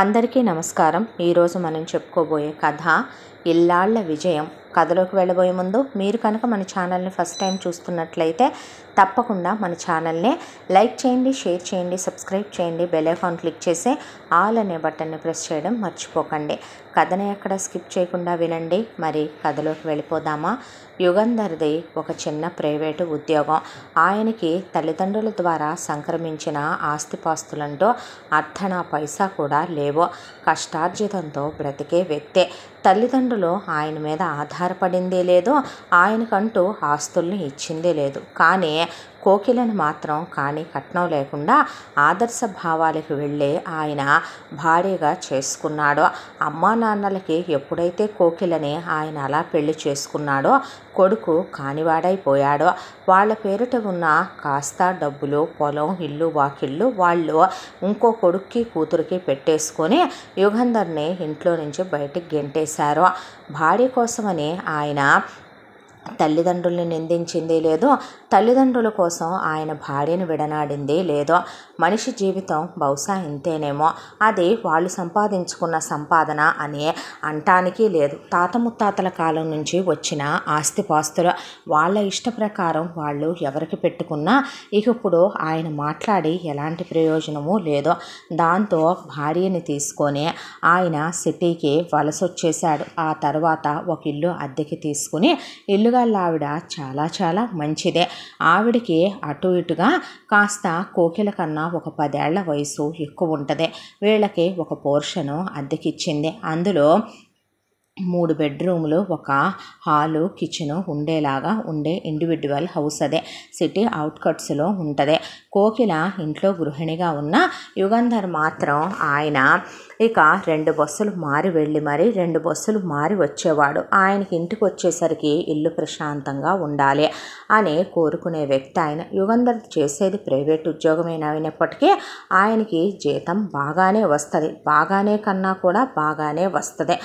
అందరికీ నమస్కారం ఈరోజు మనం చెప్పుకోబోయే కథ ఇల్లాళ్ళ విజయం కథలోకి వెళ్ళబోయే ముందు మీరు కనుక మన ఛానల్ని ఫస్ట్ టైం చూస్తున్నట్లయితే తప్పకుండా మన ఛానల్ని లైక్ చేయండి షేర్ చేయండి సబ్స్క్రైబ్ చేయండి బెల్ ఐకాన్ క్లిక్ చేసి ఆల్ అనే బటన్ని ప్రెస్ చేయడం మర్చిపోకండి కథని ఎక్కడ స్కిప్ చేయకుండా వినండి మరి కథలోకి వెళ్ళిపోదామా యుగంధర్ది ఒక చిన్న ప్రైవేటు ఉద్యోగం ఆయనకి తల్లిదండ్రుల ద్వారా సంక్రమించిన ఆస్తిపాస్తులంటూ అర్థనా పైసా కూడా లేవు కష్టార్జితంతో బ్రతికే వ్యక్తే తల్లిదండ్రులు ఆయన మీద ఆధారపడిందే లేదో ఆయనకంటూ ఆస్తుల్ని ఇచ్చిందే లేదు కానీ కోకిలను మాత్రం కానీ కట్నం లేకుండా ఆదర్శ భావాలకు వెళ్ళే ఆయన భార్యగా చేసుకున్నాడు అమ్మా నాన్నలకి ఎప్పుడైతే కోకిలని ఆయన అలా పెళ్లి చేసుకున్నాడో కొడుకు కానివాడైపోయాడు వాళ్ళ పేరిట ఉన్న కాస్త డబ్బులు పొలం ఇల్లు వాకిళ్ళు వాళ్ళు ఇంకో కొడుక్కి కూతురికి పెట్టేసుకొని యుగంధర్ని ఇంట్లో నుంచి బయటికి గెంటేశారు భార్య కోసమని ఆయన తల్లిదండ్రుల్ని నిందించింది లేదు తల్లిదండ్రుల కోసం ఆయన భార్యను విడనాడింది లేదో మనిషి జీవితం బహుశా ఇంతేనేమో అది వాళ్ళు సంపాదించుకున్న సంపాదన అనే అంటానికి లేదు తాత ముత్తాతల కాలం నుంచి వచ్చిన ఆస్తిపాస్తులు వాళ్ళ ఇష్ట ప్రకారం వాళ్ళు ఎవరికి పెట్టుకున్నా ఇక ఇప్పుడు ఆయన మాట్లాడి ఎలాంటి ప్రయోజనము లేదో దాంతో భార్యని తీసుకొని ఆయన సిటీకి వలస వచ్చేశాడు ఆ తర్వాత ఒక ఇల్లు అద్దెకి తీసుకుని ఇల్లుగా ఆవిడ చాలా చాలా మంచిదే ఆవిడకి అటు ఇటుగా కాస్త కోకిల కన్నా ఒక పదేళ్ల వయసు ఎక్కువ ఉంటుంది వీళ్ళకి ఒక పోర్షను అద్దెకిచ్చింది అందులో మూడు బెడ్రూములు ఒక హాలు కిచెను ఉండేలాగా ఉండే ఇండివిజువల్ హౌస్ అదే సిటీ అవుట్కట్స్లో ఉంటుంది కోకిల ఇంట్లో గృహిణిగా ఉన్న యుగంధర్ మాత్రం ఆయన ఇక రెండు బస్సులు మారి వెళ్ళి మరి రెండు బస్సులు మారి వచ్చేవాడు ఆయనకి ఇంటికి వచ్చేసరికి ఇల్లు ప్రశాంతంగా ఉండాలి అని కోరుకునే వ్యక్తి ఆయన యుగంధర్ చేసేది ప్రైవేట్ అయినప్పటికీ ఆయనకి జీతం బాగానే వస్తుంది బాగానే కన్నా కూడా బాగానే వస్తుంది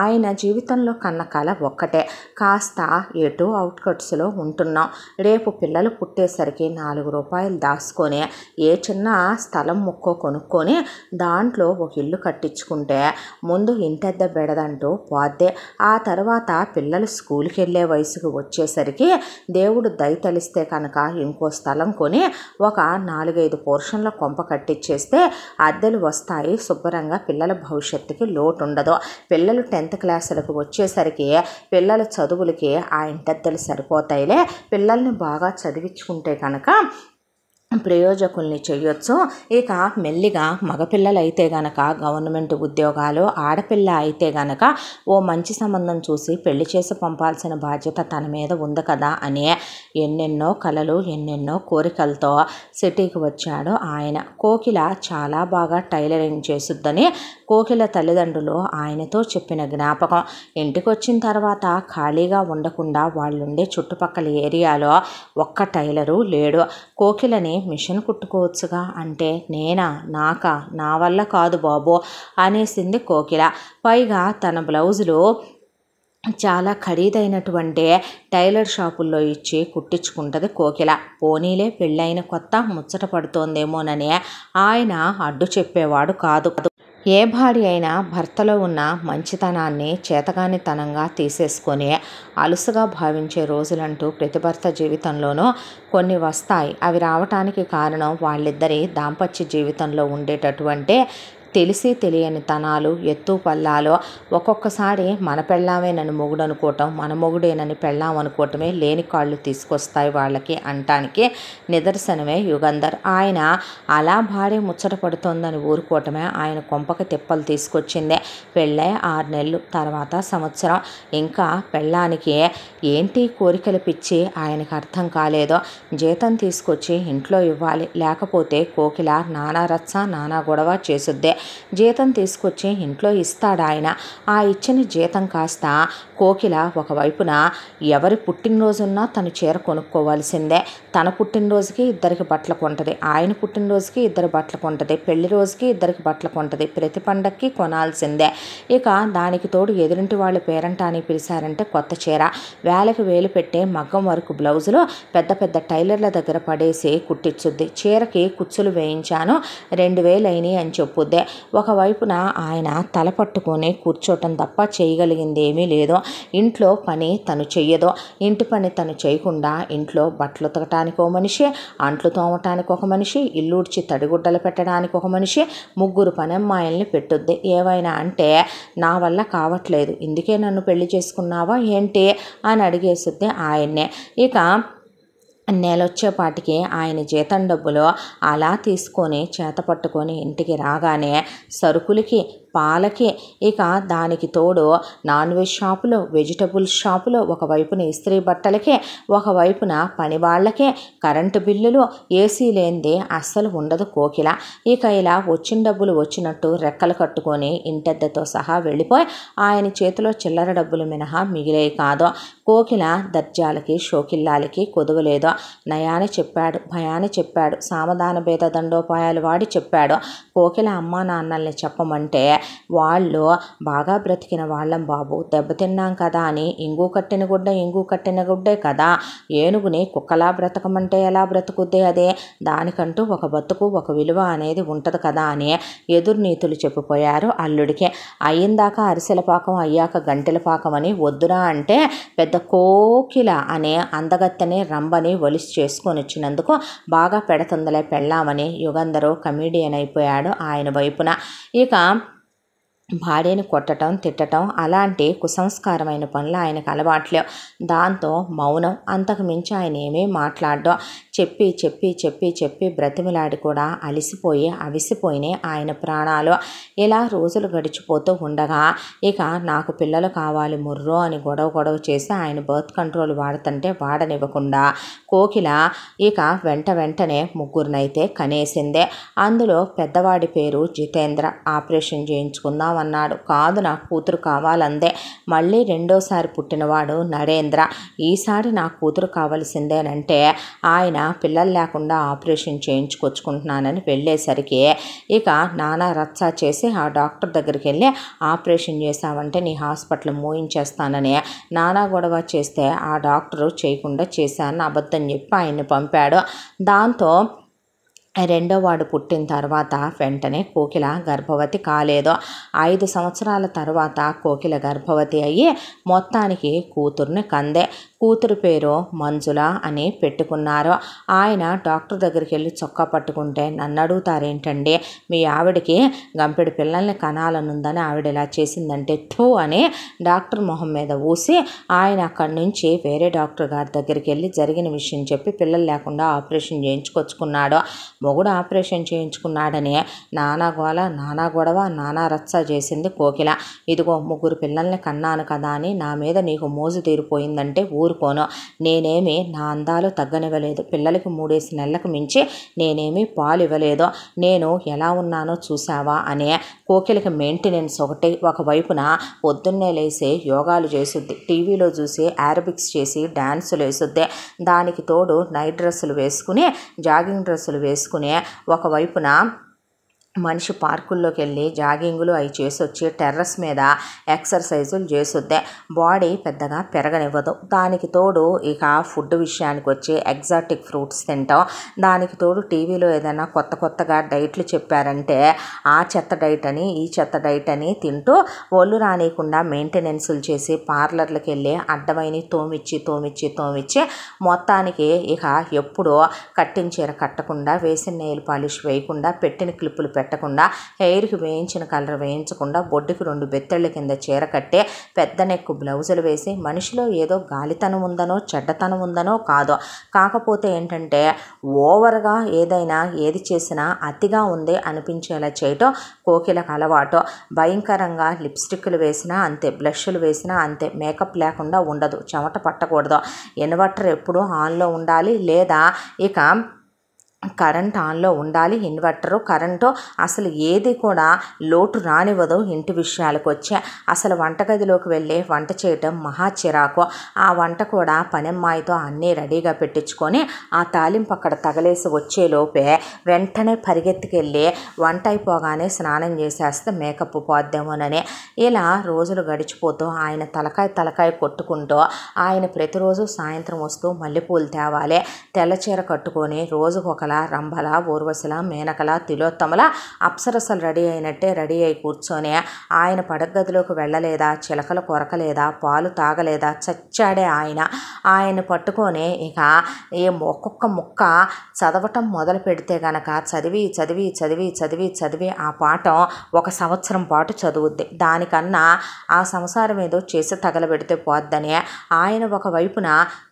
ఆయన జీవితంలో కన్న కళ ఒక్కటే కాస్త ఎటు అవుట్కట్స్లో ఉంటున్నాం రేపు పిల్లలు పుట్టేసరికి నాలుగు రూపాయలు దాచుకొని ఏ చిన్న స్థలం ముక్కో కొనుక్కొని దాంట్లో ఒక ఇల్లు కట్టి కట్టించుకుంటే ముందు ఇంటద్ద బెడదంటూ పోద్దే ఆ తర్వాత పిల్లలు స్కూల్కి వెళ్ళే వయసుకు వచ్చేసరికి దేవుడు దయతలిస్తే కనుక ఇంకో స్థలం కొని ఒక నాలుగైదు పోర్షన్ల కొంప కట్టించేస్తే అద్దెలు వస్తాయి శుభ్రంగా పిల్లల భవిష్యత్తుకి లోటు ఉండదు పిల్లలు టెన్త్ క్లాసులకు వచ్చేసరికి పిల్లల చదువులకి ఆ ఇంటద్దెలు సరిపోతాయిలే పిల్లల్ని బాగా చదివించుకుంటే కనుక ప్రయోజకుల్ని చేయొచ్చు ఇక మెల్లిగా మగపిల్లలు అయితే గనక గవర్నమెంట్ ఉద్యోగాలు ఆడపిల్ల అయితే గనక ఓ మంచి సంబంధం చూసి పెళ్లి చేసి పంపాల్సిన బాధ్యత తన మీద ఉంది కదా అని ఎన్నెన్నో కలలు ఎన్నెన్నో కోరికలతో సిటీకి వచ్చాడు ఆయన కోకిల చాలా బాగా టైలరింగ్ చేసుద్దని కోకిల తల్లిదండ్రులు ఆయనతో చెప్పిన జ్ఞాపకం ఇంటికొచ్చిన తర్వాత ఖాళీగా ఉండకుండా వాళ్ళుండే చుట్టుపక్కల ఏరియాలో ఒక్క టైలరు లేడు కోకిలని మిషన్ కుట్టుకోవచ్చుగా అంటే నేనా నాకా నా వల్ల కాదు బాబు అనేసింది కోకిల పైగా తన బ్లౌజులు చాలా ఖరీదైనటువంటి టైలర్ షాపుల్లో ఇచ్చి కుట్టించుకుంటుంది కోకిల పోనీలే పెళ్ళైన కొత్త ముచ్చట పడుతోందేమోనని ఆయన అడ్డు చెప్పేవాడు కాదు ఏ భార్య అయినా భర్తలో ఉన్న మంచితనాన్ని చేతగానితనంగా తీసేసుకొని అలుసుగా భావించే రోజులంటూ ప్రతి భర్త జీవితంలోనూ కొన్ని వస్తాయి అవి రావటానికి కారణం వాళ్ళిద్దరి దాంపత్య జీవితంలో ఉండేటటువంటి తెలిసి తెలియని తనాలు ఎత్తు పల్లాలు ఒక్కొక్కసారి మన పెళ్ళామేనని మొగుడు అనుకోవటం మన మొగుడేనని పెళ్ళాం అనుకోవటమే లేని కాళ్ళు తీసుకొస్తాయి వాళ్ళకి అంటానికి నిదర్శనమే యుగంధర్ ఆయన అలా భార్య ముచ్చట పడుతోందని ఊరుకోవటమే ఆయన కొంపక తిప్పలు తీసుకొచ్చిందే పెళ్ళే ఆరు నెలలు తర్వాత సంవత్సరం ఇంకా పెళ్ళానికి ఏంటి కోరికలు పిచ్చి ఆయనకు అర్థం కాలేదో జీతం తీసుకొచ్చి ఇంట్లో ఇవ్వాలి లేకపోతే కోకిల నానా రచ్చ నానా గొడవ చేసుద్దే జీతం తీసుకొచ్చి ఇంట్లో ఇస్తాడాయన ఆ ఇచ్చిన జీతం కాస్త కోకిల ఒకవైపున ఎవరి పుట్టినరోజున్నా తను చీర కొనుక్కోవాల్సిందే తన పుట్టినరోజుకి ఇద్దరికి బట్టలు కొంటది ఆయన పుట్టినరోజుకి ఇద్దరు బట్టలు కొంటది పెళ్లి రోజుకి ఇద్దరికి బట్టలు కొంటది ప్రతి పండక్కి కొనాల్సిందే ఇక దానికి తోడు ఎదురింటి వాళ్ళు పేరెంట్ అని పిలిచారంటే కొత్త చీర వేలకు వేలు పెట్టే మగ్గం వరకు బ్లౌజులు పెద్ద పెద్ద టైలర్ల దగ్గర పడేసి కుట్టించుద్ది చీరకి కుచ్చులు వేయించాను రెండు వేలు అయినాయి అని చెప్పుద్దే ఒకవైపున ఆయన తల పట్టుకొని కూర్చోటం తప్ప చేయగలిగింది ఏమీ లేదు ఇంట్లో పని తను చెయ్యదో ఇంటి పని తను చేయకుండా ఇంట్లో బట్టలు ఉతకటానికి ఒక మనిషి అంట్లు తోమటానికి ఒక మనిషి ఇల్లుడ్చి తడిగుడ్డలు పెట్టడానికి ఒక మనిషి ముగ్గురు పని అమ్మాయిల్ని పెట్టుద్ది ఏవైనా అంటే నా వల్ల కావట్లేదు ఇందుకే నన్ను పెళ్లి చేసుకున్నావా ఏంటి అని అడిగేసిద్ది ఆయన్నే ఇక నేలొచ్చేపాటికి ఆయన జీతం డబ్బులు అలా తీసుకొని చేత పట్టుకొని ఇంటికి రాగానే సరుకులకి పాలకే ఇక దానికి తోడు నాన్ వెజ్ షాపులో వెజిటబుల్ షాపులో ఒకవైపున ఇస్త్రీ బట్టలకే ఒకవైపున పని వాళ్ళకే కరెంటు బిల్లులు ఏసీ లేనిదే అస్సలు ఉండదు కోకిల ఇక ఇలా వచ్చిన డబ్బులు వచ్చినట్టు రెక్కలు కట్టుకొని ఇంటద్దతో సహా వెళ్ళిపోయి ఆయన చేతిలో చిల్లర డబ్బులు మినహా మిగిలే కాదో కోకిల దర్జాలకి షోకిల్లాలకి కొదవలేదో నయాని చెప్పాడు భయాన్ని చెప్పాడు సామధాన భేద దండోపాయాలు వాడి చెప్పాడు కోకిల అమ్మా నాన్నల్ని చెప్పమంటే వాళ్ళు బాగా బ్రతికిన వాళ్ళం బాబు దెబ్బతిన్నాం కదా అని ఇంగు కట్టిన గుడ్డ ఇంగు కట్టిన గుడ్డే కదా ఏనుగుని కుక్కలా బ్రతకమంటే ఎలా బ్రతుకుద్ది అదే దానికంటూ ఒక బతుకు ఒక విలువ అనేది ఉంటుంది కదా అని ఎదుర్నీతులు చెప్పిపోయారు అల్లుడికి అయ్యిందాక అరిసెల పాకం అయ్యాక గంటెల పాకం అని వద్దురా అంటే పెద్ద కోకిల అనే అందగత్తని రంబని ఒలిసి చేసుకొని వచ్చినందుకు బాగా పెడతందలే పెళ్ళామని యుగంధరు కమీడియన్ అయిపోయాడు ఆయన వైపున ఇక భార్యను కొట్టడం తిట్టడం అలాంటి కుసంస్కారమైన పనులు ఆయనకు అలవాట్లేవు దాంతో మౌనం అంతకు మించి ఆయన ఏమీ మాట్లాడడం చెప్పి చెప్పి చెప్పి చెప్పి బ్రతిమిలాడి కూడా అలిసిపోయి అవిసిపోయినాయి ఆయన ప్రాణాలు ఇలా రోజులు గడిచిపోతూ ఉండగా ఇక నాకు పిల్లలు కావాలి ముర్రో అని గొడవ గొడవ చేసి ఆయన బర్త్ కంట్రోల్ వాడుతుంటే వాడనివ్వకుండా కోకిల ఇక వెంట వెంటనే ముగ్గురినైతే కనేసిందే అందులో పెద్దవాడి పేరు జితేంద్ర ఆపరేషన్ చేయించుకుందాం చేస్తామన్నాడు కాదు నాకు కూతురు కావాలందే మళ్ళీ రెండోసారి పుట్టినవాడు నరేంద్ర ఈసారి నాకు కూతురు కావలసిందేనంటే ఆయన పిల్లలు లేకుండా ఆపరేషన్ చేయించుకొచ్చుకుంటున్నానని వెళ్ళేసరికి ఇక నానా రత్సా చేసి ఆ డాక్టర్ దగ్గరికి వెళ్ళి ఆపరేషన్ చేశావంటే నీ హాస్పిటల్ మోయించేస్తానని నానా గొడవ చేస్తే ఆ డాక్టరు చేయకుండా చేశాను అబద్ధం చెప్పి ఆయన్ని పంపాడు దాంతో రెండో వాడు పుట్టిన తర్వాత వెంటనే కోకిల గర్భవతి కాలేదు ఐదు సంవత్సరాల తర్వాత కోకిల గర్భవతి అయ్యి మొత్తానికి కూతుర్ని కందే కూతురు పేరు మంజుల అని పెట్టుకున్నారు ఆయన డాక్టర్ దగ్గరికి వెళ్ళి చొక్కా పట్టుకుంటే నన్ను అడుగుతారేంటండి మీ ఆవిడకి గంపెడు పిల్లల్ని కనాలనుందని ఆవిడ ఇలా చేసిందంటే థూ అని డాక్టర్ మొహం మీద ఊసి ఆయన అక్కడి నుంచి వేరే డాక్టర్ గారి దగ్గరికి వెళ్ళి జరిగిన విషయం చెప్పి పిల్లలు లేకుండా ఆపరేషన్ చేయించుకొచ్చుకున్నాడు మొగుడు ఆపరేషన్ చేయించుకున్నాడని నానా గోల నానా గొడవ నానా రచ్చ చేసింది కోకిల ఇదిగో ముగ్గురు పిల్లల్ని కన్నాను కదా అని నా మీద నీకు మోజు తీరిపోయిందంటే ఊ ఊరుకోను నేనేమి నా అందాలు తగ్గనివ్వలేదు పిల్లలకి మూడేసి నెలలకు మించి నేనేమి పాలు ఇవ్వలేదు నేను ఎలా ఉన్నానో చూసావా అనే కోకిలకి మెయింటెనెన్స్ ఒకటి ఒకవైపున పొద్దున్నే లేసి యోగాలు చేసుద్ది టీవీలో చూసి ఆరబిక్స్ చేసి డ్యాన్సులు వేసుద్ది దానికి తోడు నైట్ డ్రెస్సులు వేసుకుని జాగింగ్ డ్రెస్సులు వేసుకుని ఒకవైపున మనిషి పార్కుల్లోకి వెళ్ళి జాగింగులు అవి చేసి వచ్చి టెర్రస్ మీద ఎక్సర్సైజులు చేసొద్దే బాడీ పెద్దగా పెరగనివ్వదు దానికి తోడు ఇక ఫుడ్ విషయానికి వచ్చి ఎగ్జాటిక్ ఫ్రూట్స్ తింటాం దానికి తోడు టీవీలో ఏదైనా కొత్త కొత్తగా డైట్లు చెప్పారంటే ఆ చెత్త డైట్ అని ఈ చెత్త డైట్ అని తింటూ ఒళ్ళు రానియకుండా మెయింటెనెన్సులు చేసి పార్లర్లకు వెళ్ళి అడ్డమైన తోమిచ్చి తోమిచ్చి తోమిచ్చి మొత్తానికి ఇక ఎప్పుడో కట్టించీర చీర కట్టకుండా వేసిన నెయిల్ పాలిష్ వేయకుండా పెట్టిన క్లిప్పులు పెట్ట పెట్టకుండా హెయిర్కి వేయించిన కలర్ వేయించకుండా బొడ్డుకి రెండు బెత్తళ్ళ కింద చీర కట్టే పెద్ద నెక్కు బ్లౌజులు వేసి మనిషిలో ఏదో గాలితనం ఉందనో చెడ్డతనం ఉందనో కాదో కాకపోతే ఏంటంటే ఓవర్గా ఏదైనా ఏది చేసినా అతిగా ఉంది అనిపించేలా చేయటం కోకిలకు అలవాటు భయంకరంగా లిప్స్టిక్లు వేసినా అంతే బ్లష్లు వేసినా అంతే మేకప్ లేకుండా ఉండదు చెమట పట్టకూడదు ఇన్వర్టర్ ఎప్పుడూ ఆన్లో ఉండాలి లేదా ఇక కరెంట్ ఆన్లో ఉండాలి ఇన్వర్టరు కరెంటు అసలు ఏది కూడా లోటు రానివ్వదు ఇంటి విషయాలకు వచ్చే అసలు వంటగదిలోకి వెళ్ళి వంట చేయటం మహా చిరాకు ఆ వంట కూడా అమ్మాయితో అన్నీ రెడీగా పెట్టించుకొని ఆ తాలింపు అక్కడ తగలేసి వచ్చేలోపే వెంటనే పరిగెత్తుకెళ్ళి వంట అయిపోగానే స్నానం చేసేస్తే మేకప్ పోద్దామోనని ఇలా రోజులు గడిచిపోతూ ఆయన తలకాయ తలకాయ కొట్టుకుంటూ ఆయన ప్రతిరోజు సాయంత్రం వస్తూ మల్లెపూలు తేవాలి తెల్ల చీర కట్టుకొని రోజుకొకలా రంభల ఊర్వశల మేనకల తిలోత్తముల అప్సరసలు రెడీ అయినట్టే రెడీ అయి కూర్చొని ఆయన పడగదిలోకి వెళ్ళలేదా చిలకలు కొరకలేదా పాలు తాగలేదా చచ్చాడే ఆయన ఆయన పట్టుకొని ఇక ఏ ఒక్కొక్క ముక్క చదవటం మొదలు పెడితే గనక చదివి చదివి చదివి చదివి చదివి ఆ పాఠం ఒక సంవత్సరం పాటు చదువుద్ది దానికన్నా ఆ సంసారం ఏదో చేసి తగలబెడితే పోద్దని ఆయన ఒకవైపున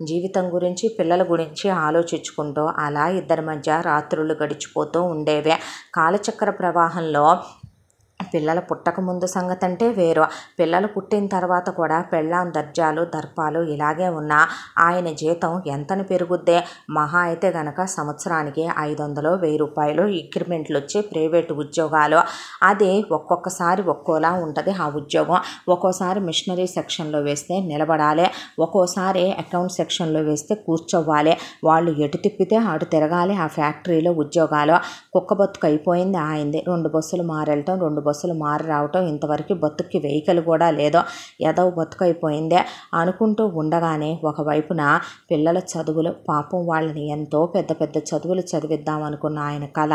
జీవితం గురించి పిల్లల గురించి ఆలోచించుకుంటూ అలా ఇద్దరి మధ్య మధ్య రాత్రులు గడిచిపోతూ ఉండేవి కాలచక్ర ప్రవాహంలో పిల్లలు పుట్టక ముందు సంగతి అంటే వేరు పిల్లలు పుట్టిన తర్వాత కూడా పెళ్ళాం దర్జాలు దర్పాలు ఇలాగే ఉన్నా ఆయన జీతం ఎంతని పెరుగుద్దే మహా అయితే గనక సంవత్సరానికి ఐదు వందలు వెయ్యి రూపాయలు ఇంక్రిమెంట్లు వచ్చి ప్రైవేటు ఉద్యోగాలు అది ఒక్కొక్కసారి ఒక్కోలా ఉంటుంది ఆ ఉద్యోగం ఒక్కోసారి మిషనరీ సెక్షన్లో వేస్తే నిలబడాలి ఒక్కోసారి అకౌంట్ సెక్షన్లో వేస్తే కూర్చోవాలి వాళ్ళు ఎటు తిప్పితే అటు తిరగాలి ఆ ఫ్యాక్టరీలో ఉద్యోగాలు కుక్క బతుకు అయిపోయింది ఆయింది రెండు బస్సులు మారెళ్ళటం రెండు బస్సులు మారి రావటం ఇంతవరకు బతుక్కి వెహికల్ కూడా లేదో ఏదో బతుకైపోయిందే అనుకుంటూ ఉండగానే ఒకవైపున పిల్లల చదువులు పాపం వాళ్ళని ఎంతో పెద్ద పెద్ద చదువులు చదివిద్దామనుకున్న ఆయన కళ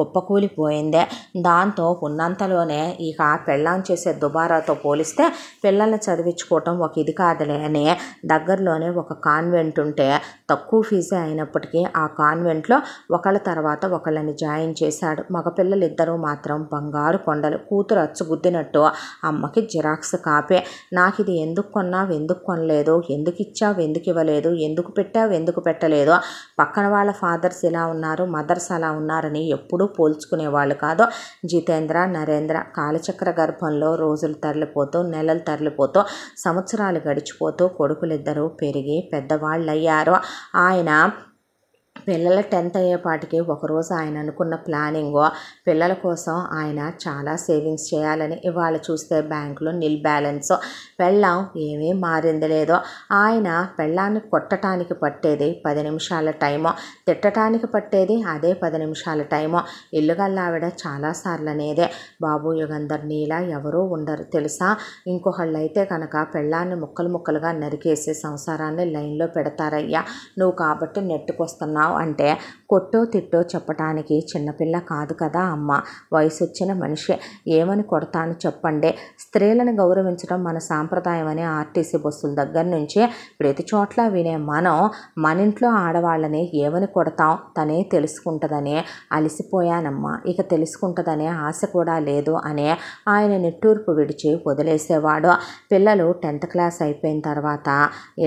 కుప్పకూలిపోయిందే దాంతో ఉన్నంతలోనే ఇక పెళ్ళాం చేసే దుబారాతో పోలిస్తే పిల్లల్ని చదివించుకోవటం ఒక ఇది కాదులే అని దగ్గరలోనే ఒక కాన్వెంట్ ఉంటే తక్కువ ఫీజే అయినప్పటికీ ఆ కాన్వెంట్లో ఒకళ్ళ తర్వాత ఒకళ్ళని జాయిన్ చేశాడు మగపిల్లలిద్దరూ మాత్రం బంగారు కొండ కోడలు కూతురు అచ్చుగుద్దినట్టు అమ్మకి జిరాక్స్ కాపే నాకు ఇది ఎందుకు కొన్నావు ఎందుకు కొనలేదు ఎందుకు ఇచ్చావు ఎందుకు ఇవ్వలేదు ఎందుకు పెట్టావు ఎందుకు పెట్టలేదు పక్కన వాళ్ళ ఫాదర్స్ ఇలా ఉన్నారు మదర్స్ అలా ఉన్నారని ఎప్పుడూ పోల్చుకునేవాళ్ళు కాదు జితేంద్ర నరేంద్ర కాలచక్ర గర్భంలో రోజులు తరలిపోతూ నెలలు తరలిపోతూ సంవత్సరాలు గడిచిపోతూ కొడుకులిద్దరూ పెరిగి పెద్దవాళ్ళు అయ్యారు ఆయన పిల్లల టెన్త్ అయ్యేపాటికి ఒకరోజు ఆయన అనుకున్న ప్లానింగ్ పిల్లల కోసం ఆయన చాలా సేవింగ్స్ చేయాలని ఇవాళ చూస్తే బ్యాంకులో నిల్ బ్యాలెన్స్ పెళ్ళం ఏమీ మారింది లేదో ఆయన పెళ్ళాన్ని కొట్టడానికి పట్టేది పది నిమిషాల టైము తిట్టడానికి పట్టేది అదే పది నిమిషాల టైము ఇల్లుగల్లావిడ చాలాసార్లు అనేదే బాబు యుగంధర్ నీలా ఎవరూ ఉండరు తెలుసా ఇంకొకళ్ళు అయితే కనుక పెళ్ళాన్ని ముక్కలు ముక్కలుగా నరికేసి సంసారాన్ని లైన్లో పెడతారయ్యా నువ్వు కాబట్టి నెట్టుకొస్తున్నావు చేస్తున్నావు అంటే కొట్టో తిట్టో చెప్పటానికి చిన్నపిల్ల కాదు కదా అమ్మ వయసు వచ్చిన మనిషి ఏమని కొడతాను చెప్పండి స్త్రీలను గౌరవించడం మన సాంప్రదాయం అని ఆర్టీసీ బస్సుల దగ్గర నుంచి ప్రతి చోట్ల వినే మనం మన ఇంట్లో ఆడవాళ్ళని ఏమని కొడతాం తనే తెలుసుకుంటుందని అలసిపోయానమ్మా ఇక తెలుసుకుంటుందనే ఆశ కూడా లేదు అనే ఆయన నిట్టూర్పు విడిచి వదిలేసేవాడు పిల్లలు టెన్త్ క్లాస్ అయిపోయిన తర్వాత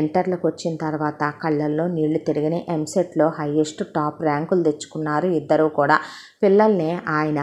ఇంటర్లకు వచ్చిన తర్వాత కళ్ళల్లో నీళ్లు తిరిగిన ఎంసెట్లో హై హయ్యెస్ట్ టాప్ ర్యాంకులు తెచ్చుకున్నారు ఇద్దరు కూడా పిల్లల్ని ఆయన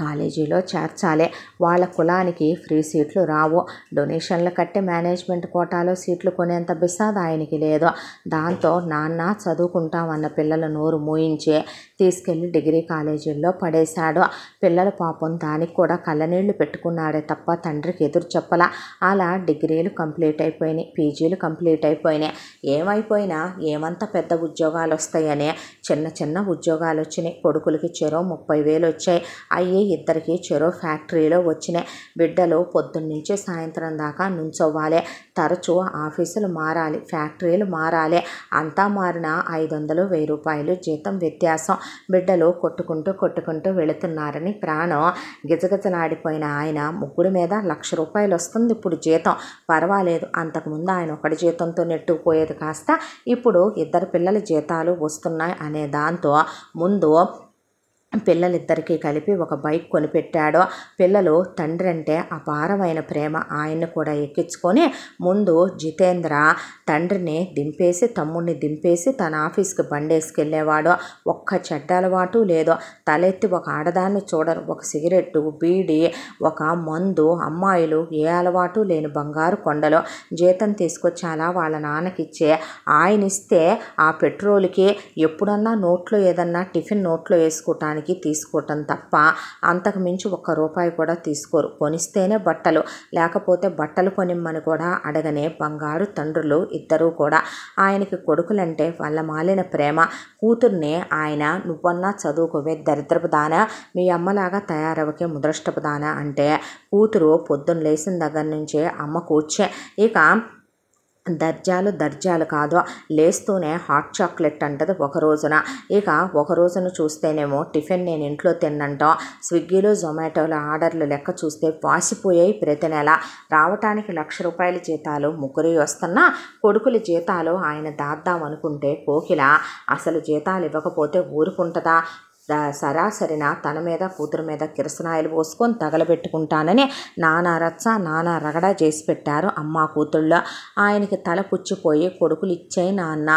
కాలేజీలో చేర్చాలి వాళ్ళ కులానికి ఫ్రీ సీట్లు రావు డొనేషన్లు కట్టి మేనేజ్మెంట్ కోటాలో సీట్లు కొనేంత బిసాద్ ఆయనకి లేదు దాంతో నాన్న చదువుకుంటామన్న పిల్లల నోరు మూయించి తీసుకెళ్ళి డిగ్రీ కాలేజీల్లో పడేశాడు పిల్లల పాపం దానికి కూడా కళ్ళనీళ్లు పెట్టుకున్నాడే తప్ప తండ్రికి ఎదురు చెప్పలా అలా డిగ్రీలు కంప్లీట్ అయిపోయినాయి పీజీలు కంప్లీట్ అయిపోయినాయి ఏమైపోయినా ఏమంత పెద్ద ఉద్యోగాలు వస్తాయని చిన్న చిన్న ఉద్యోగాలు వచ్చినాయి కొడుకులకి చెరో ముప్పై వేలు వచ్చాయి అయ్యి ఇద్దరికి చెరో ఫ్యాక్టరీలో వచ్చినాయి బిడ్డలు పొద్దున్నుంచి సాయంత్రం దాకా నుంచవ్వాలి తరచూ ఆఫీసులు మారాలి ఫ్యాక్టరీలు మారాలి అంతా మారిన ఐదు వందలు వెయ్యి రూపాయలు జీతం వ్యత్యాసం బిడ్డలు కొట్టుకుంటూ కొట్టుకుంటూ వెళుతున్నారని ప్రాణం గిజగిజలాడిపోయిన ఆయన ముగ్గురు మీద లక్ష రూపాయలు వస్తుంది ఇప్పుడు జీతం పర్వాలేదు అంతకుముందు ఆయన ఒకటి జీతంతో నెట్టుకుపోయేది కాస్త ఇప్పుడు ఇద్దరు పిల్లల జీతాలు వస్తున్నాయి అనే దాంతో ముందు పిల్లలిద్దరికీ కలిపి ఒక బైక్ కొనిపెట్టాడు పిల్లలు తండ్రి అంటే అపారమైన ప్రేమ ఆయన్ని కూడా ఎక్కించుకొని ముందు జితేంద్ర తండ్రిని దింపేసి తమ్ముడిని దింపేసి తన ఆఫీస్కి బండేసుకెళ్ళేవాడు ఒక్క చెడ్డ అలవాటు లేదు తలెత్తి ఒక ఆడదాన్ని చూడరు ఒక సిగరెట్టు బీడి ఒక మందు అమ్మాయిలు ఏ అలవాటు లేని బంగారు కొండలు జీతం తీసుకొచ్చి అలా వాళ్ళ నాన్నకిచ్చే ఆయనిస్తే ఆ పెట్రోల్కి ఎప్పుడన్నా నోట్లో ఏదన్నా టిఫిన్ నోట్లో వేసుకోవటానికి కొనడానికి తీసుకోవటం తప్ప అంతకు మించి ఒక్క రూపాయి కూడా తీసుకోరు కొనిస్తేనే బట్టలు లేకపోతే బట్టలు కొనిమ్మని కూడా అడగనే బంగారు తండ్రులు ఇద్దరూ కూడా ఆయనకి కొడుకులంటే వాళ్ళ మాలిన ప్రేమ కూతుర్నే ఆయన నువ్వన్నా చదువుకోవే దరిద్రపుదాన మీ అమ్మలాగా తయారవకే ముద్రష్టపుదాన అంటే కూతురు పొద్దున్న లేచిన దగ్గర నుంచే అమ్మ కూర్చే ఇక దర్జాలు దర్జాలు కాదు లేస్తూనే హాట్ చాక్లెట్ అంటది ఒక రోజున ఇక ఒక రోజున చూస్తేనేమో టిఫిన్ నేను ఇంట్లో తిన్నంటాం స్విగ్గీలో జొమాటోలో ఆర్డర్లు లెక్క చూస్తే పాసిపోయాయి ప్రతి నెల రావటానికి లక్ష రూపాయల జీతాలు ముగ్గురి వస్తున్నా కొడుకుల జీతాలు ఆయన దాద్దామనుకుంటే కోకిల అసలు జీతాలు ఇవ్వకపోతే ఊరుకుంటుందా సరాసరిన తన మీద కూతురు మీద కిరసనాయలు పోసుకొని తగలబెట్టుకుంటానని నానా రచ్చ నానా రగడ చేసి పెట్టారు అమ్మ కూతుళ్ళ ఆయనకి తల పుచ్చిపోయి కొడుకులు ఇచ్చాయి నాన్న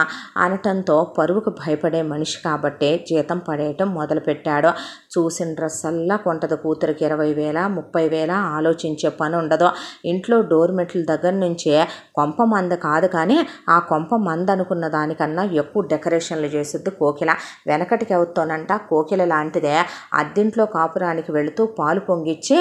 అనటంతో పరువుకు భయపడే మనిషి కాబట్టే జీతం పడేయటం మొదలుపెట్టాడు చూసిన డ్రెస్సల్లా కొంటది కూతురికి ఇరవై వేల ముప్పై వేల ఆలోచించే పని ఉండదు ఇంట్లో డోర్ మెట్ల దగ్గర నుంచే కొంప మంద కాదు కానీ ఆ కొంప మంద అనుకున్న దానికన్నా ఎక్కువ డెకరేషన్లు చేసిద్ది కోకిల వెనకటికి అవుతానంట కోకిల లాంటిదే అద్దింట్లో కాపురానికి వెళుతూ పాలు పొంగిచ్చి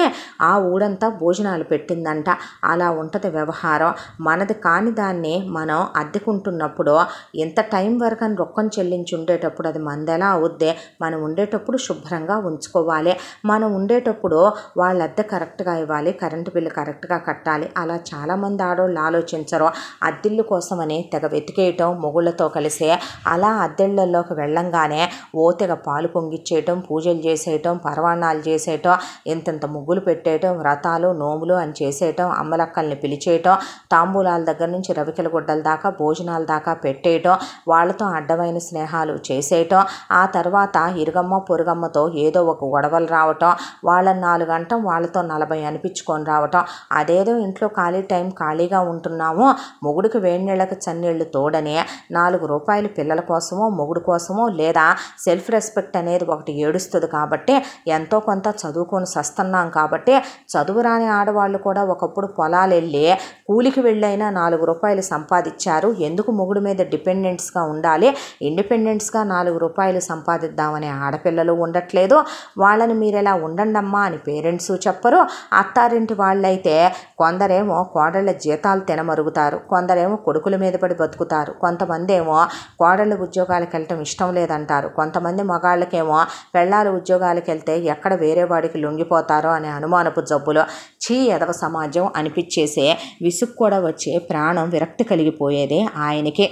ఆ ఊడంతా భోజనాలు పెట్టిందంట అలా ఉంటుంది వ్యవహారం మనది కాని దాన్ని మనం అద్దెకుంటున్నప్పుడు ఎంత టైం వరకు అని రొక్కం చెల్లించి ఉండేటప్పుడు అది మందెలా అవుద్దే మనం ఉండేటప్పుడు శుభ్రంగా ఉంచుకోవాలి మనం ఉండేటప్పుడు వాళ్ళ అద్దె కరెక్ట్గా ఇవ్వాలి కరెంటు బిల్లు కరెక్ట్గా కట్టాలి అలా చాలామంది ఆడవాళ్ళు ఆలోచించరు అద్దిల్లు కోసమని తెగ వెతికేయటం మొగుళ్ళతో కలిసి అలా అద్దెళ్లలోకి వెళ్ళంగానే ఓ తెగ పాలు పొంగిచ్చేయటం పూజలు చేసేయటం పర్వాణాలు చేసేయటం ఎంతెంత ముగ్గులు పెట్టేయటం వ్రతాలు నోములు అని చేసేయటం అమ్మలక్కల్ని పిలిచేయటం తాంబూలాల దగ్గర నుంచి రవికల గుడ్డల దాకా భోజనాల దాకా పెట్టేయటం వాళ్ళతో అడ్డమైన స్నేహాలు చేసేయటం ఆ తర్వాత ఇరుగమ్మ పొరుగమ్మతో ఏదో ఒక గొడవలు రావటం వాళ్ళ నాలుగు గంట వాళ్ళతో నలభై అనిపించుకొని రావటం అదేదో ఇంట్లో ఖాళీ టైం ఖాళీగా ఉంటున్నామో మొగుడికి వేడి నీళ్ళకి చన్నీళ్ళు తోడని నాలుగు రూపాయలు పిల్లల కోసమో మొగుడు కోసమో లేదా సెల్ఫ్ రెస్పెక్ట్ అనేది అనేది ఒకటి ఏడుస్తుంది కాబట్టి ఎంతో కొంత చదువుకొని సస్తున్నాం కాబట్టి చదువు రాని ఆడవాళ్ళు కూడా ఒకప్పుడు పొలాలు వెళ్ళి కూలికి వెళ్ళైనా నాలుగు రూపాయలు సంపాదించారు ఎందుకు మొగుడు మీద డిపెండెంట్స్గా ఉండాలి ఇండిపెండెంట్స్గా నాలుగు రూపాయలు సంపాదిద్దామనే ఆడపిల్లలు ఉండట్లేదు వాళ్ళని మీరు ఇలా ఉండండమ్మా అని పేరెంట్స్ చెప్పరు అత్తారింటి వాళ్ళైతే కొందరేమో కోడళ్ళ జీతాలు తినమరుగుతారు కొందరేమో కొడుకుల మీద పడి బతుకుతారు కొంతమంది ఏమో కోడళ్ళ ఉద్యోగాలకు వెళ్ళటం ఇష్టం లేదంటారు కొంతమంది మగాళ్ళకేమో ఏమో పెళ్ళాలు ఉద్యోగాలకు వెళ్తే ఎక్కడ వేరే వాడికి లొంగిపోతారో అనే అనుమానపు జబ్బులు చీ ఎదవ సమాజం అనిపించేసే విసుగు కూడా వచ్చే ప్రాణం విరక్తి కలిగిపోయేదే ఆయనకి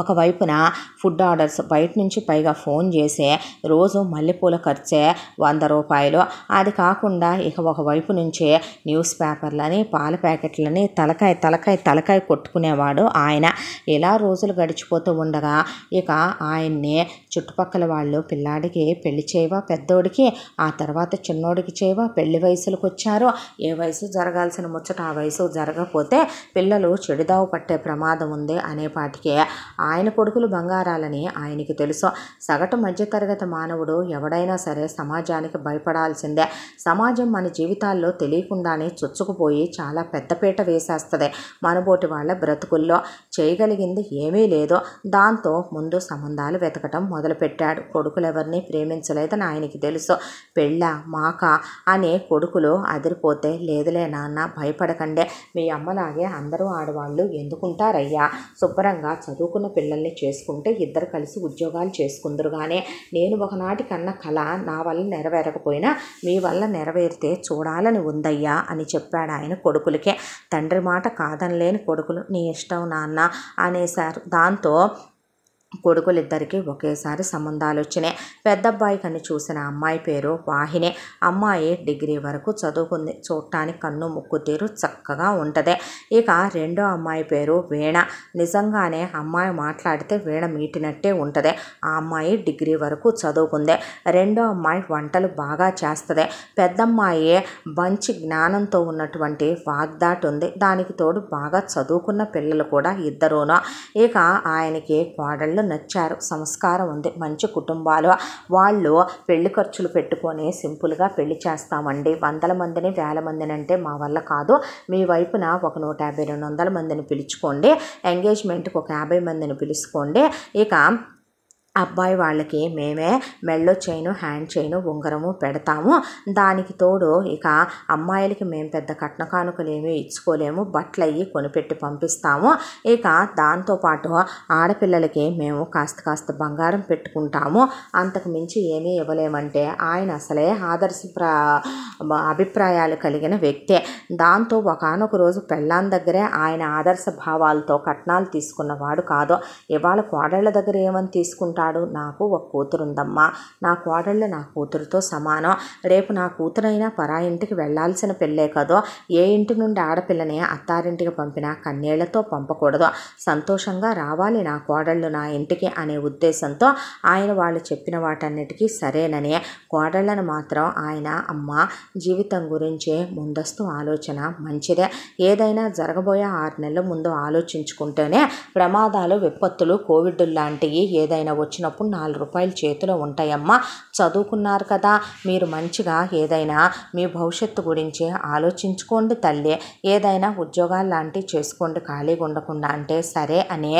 ఒకవైపున ఫుడ్ ఆర్డర్స్ బయట నుంచి పైగా ఫోన్ చేసే రోజు మల్లెపూల ఖర్చే వంద రూపాయలు అది కాకుండా ఇక ఒకవైపు నుంచే న్యూస్ పేపర్లని పాల ప్యాకెట్లని తలకాయ తలకాయ తలకాయ కొట్టుకునేవాడు ఆయన ఇలా రోజులు గడిచిపోతూ ఉండగా ఇక ఆయన్ని చుట్టుపక్కల వాళ్ళు పిల్లాడికి పెళ్లి చేయవా పెద్దోడికి ఆ తర్వాత చిన్నోడికి చేయవా పెళ్లి వయసులకు వచ్చారో ఏ వయసు జరగాల్సిన ముచ్చట ఆ వయసు జరగకపోతే పిల్లలు చెడుదావు పట్టే ప్రమాదం ఉంది అనేపాటికే ఆయన కొడుకులు బంగారాలని ఆయనకి తెలుసు సగటు మధ్యతరగతి మానవుడు ఎవడైనా సరే సమాజానికి భయపడాల్సిందే సమాజం మన జీవితాల్లో తెలియకుండానే చొచ్చుకుపోయి చాలా పెద్దపీట వేసేస్తుంది మనబోటి వాళ్ళ బ్రతుకుల్లో చేయగలిగింది ఏమీ లేదు దాంతో ముందు సంబంధాలు వెతకటం మొదలు మొదలుపెట్టాడు కొడుకులు ఎవరిని ప్రేమించలేదని ఆయనకి తెలుసు పెళ్ళ మాక అనే కొడుకులు అదిరిపోతే లేదులే నాన్న భయపడకండే మీ అమ్మలాగే అందరూ ఆడవాళ్ళు ఎందుకుంటారయ్యా శుభ్రంగా చదువుకున్న పిల్లల్ని చేసుకుంటే ఇద్దరు కలిసి ఉద్యోగాలు చేసుకుందరు కానీ నేను ఒకనాటి కన్న కళ నా వల్ల నెరవేరకపోయినా మీ వల్ల నెరవేరితే చూడాలని ఉందయ్యా అని చెప్పాడు ఆయన కొడుకులకే తండ్రి మాట కాదనలేని కొడుకులు నీ ఇష్టం నాన్న అనేశారు దాంతో కొడుకులిద్దరికీ ఒకేసారి సంబంధాలు వచ్చినాయి పెద్దబ్బాయి కని చూసిన అమ్మాయి పేరు వాహిని అమ్మాయి డిగ్రీ వరకు చదువుకుంది చూడటానికి కన్ను ముక్కు తీరు చక్కగా ఉంటుంది ఇక రెండో అమ్మాయి పేరు వీణ నిజంగానే అమ్మాయి మాట్లాడితే వీణ మీటినట్టే ఉంటుంది ఆ అమ్మాయి డిగ్రీ వరకు చదువుకుంది రెండో అమ్మాయి వంటలు బాగా చేస్తుంది పెద్దమ్మాయి మంచి జ్ఞానంతో ఉన్నటువంటి వాగ్దాట్ ఉంది దానికి తోడు బాగా చదువుకున్న పిల్లలు కూడా ఇద్దరును ఇక ఆయనకి కోడళ్ళు నచ్చారు సంస్కారం ఉంది మంచి కుటుంబాలు వాళ్ళు పెళ్లి ఖర్చులు పెట్టుకొని సింపుల్గా పెళ్లి చేస్తామండి వందల మందిని వేల మందిని అంటే మా వల్ల కాదు మీ వైపున ఒక నూట యాభై రెండు వందల మందిని పిలుచుకోండి ఎంగేజ్మెంట్కి ఒక యాభై మందిని పిలుచుకోండి ఇక అబ్బాయి వాళ్ళకి మేమే మెళ్ళో చైను హ్యాండ్ చైను ఉంగరము పెడతాము దానికి తోడు ఇక అమ్మాయిలకి మేము పెద్ద కట్న కానుకలు ఏమీ ఇచ్చుకోలేము బట్టలు అయ్యి కొనిపెట్టి పంపిస్తాము ఇక దాంతోపాటు ఆడపిల్లలకి మేము కాస్త కాస్త బంగారం పెట్టుకుంటాము అంతకు మించి ఏమీ ఇవ్వలేమంటే ఆయన అసలే ఆదర్శ అభిప్రాయాలు కలిగిన వ్యక్తే దాంతో ఒకనొక రోజు పెళ్ళాం దగ్గరే ఆయన ఆదర్శ భావాలతో కట్నాలు తీసుకున్నవాడు కాదు ఇవాళ కోడళ్ళ దగ్గర ఏమని తీసుకుంటా అంటాడు నాకు ఒక కూతురుందమ్మా నా కోడళ్ళు నా కూతురుతో సమానం రేపు నా కూతురైనా పరా ఇంటికి వెళ్లాల్సిన పెళ్ళే కదో ఏ ఇంటి నుండి ఆడపిల్లని అత్తారింటికి పంపినా కన్నీళ్లతో పంపకూడదు సంతోషంగా రావాలి నా కోడళ్ళు నా ఇంటికి అనే ఉద్దేశంతో ఆయన వాళ్ళు చెప్పిన వాటన్నిటికీ సరేనని కోడళ్ళను మాత్రం ఆయన అమ్మ జీవితం గురించి ముందస్తు ఆలోచన మంచిదే ఏదైనా జరగబోయే ఆరు నెలల ముందు ఆలోచించుకుంటేనే ప్రమాదాలు విపత్తులు కోవిడ్ లాంటివి ఏదైనా వచ్చి వచ్చినప్పుడు నాలుగు రూపాయలు చేతిలో ఉంటాయమ్మా చదువుకున్నారు కదా మీరు మంచిగా ఏదైనా మీ భవిష్యత్తు గురించి ఆలోచించుకోండి తల్లి ఏదైనా ఉద్యోగాలు లాంటివి చేసుకోండి ఖాళీగా ఉండకుండా అంటే సరే అని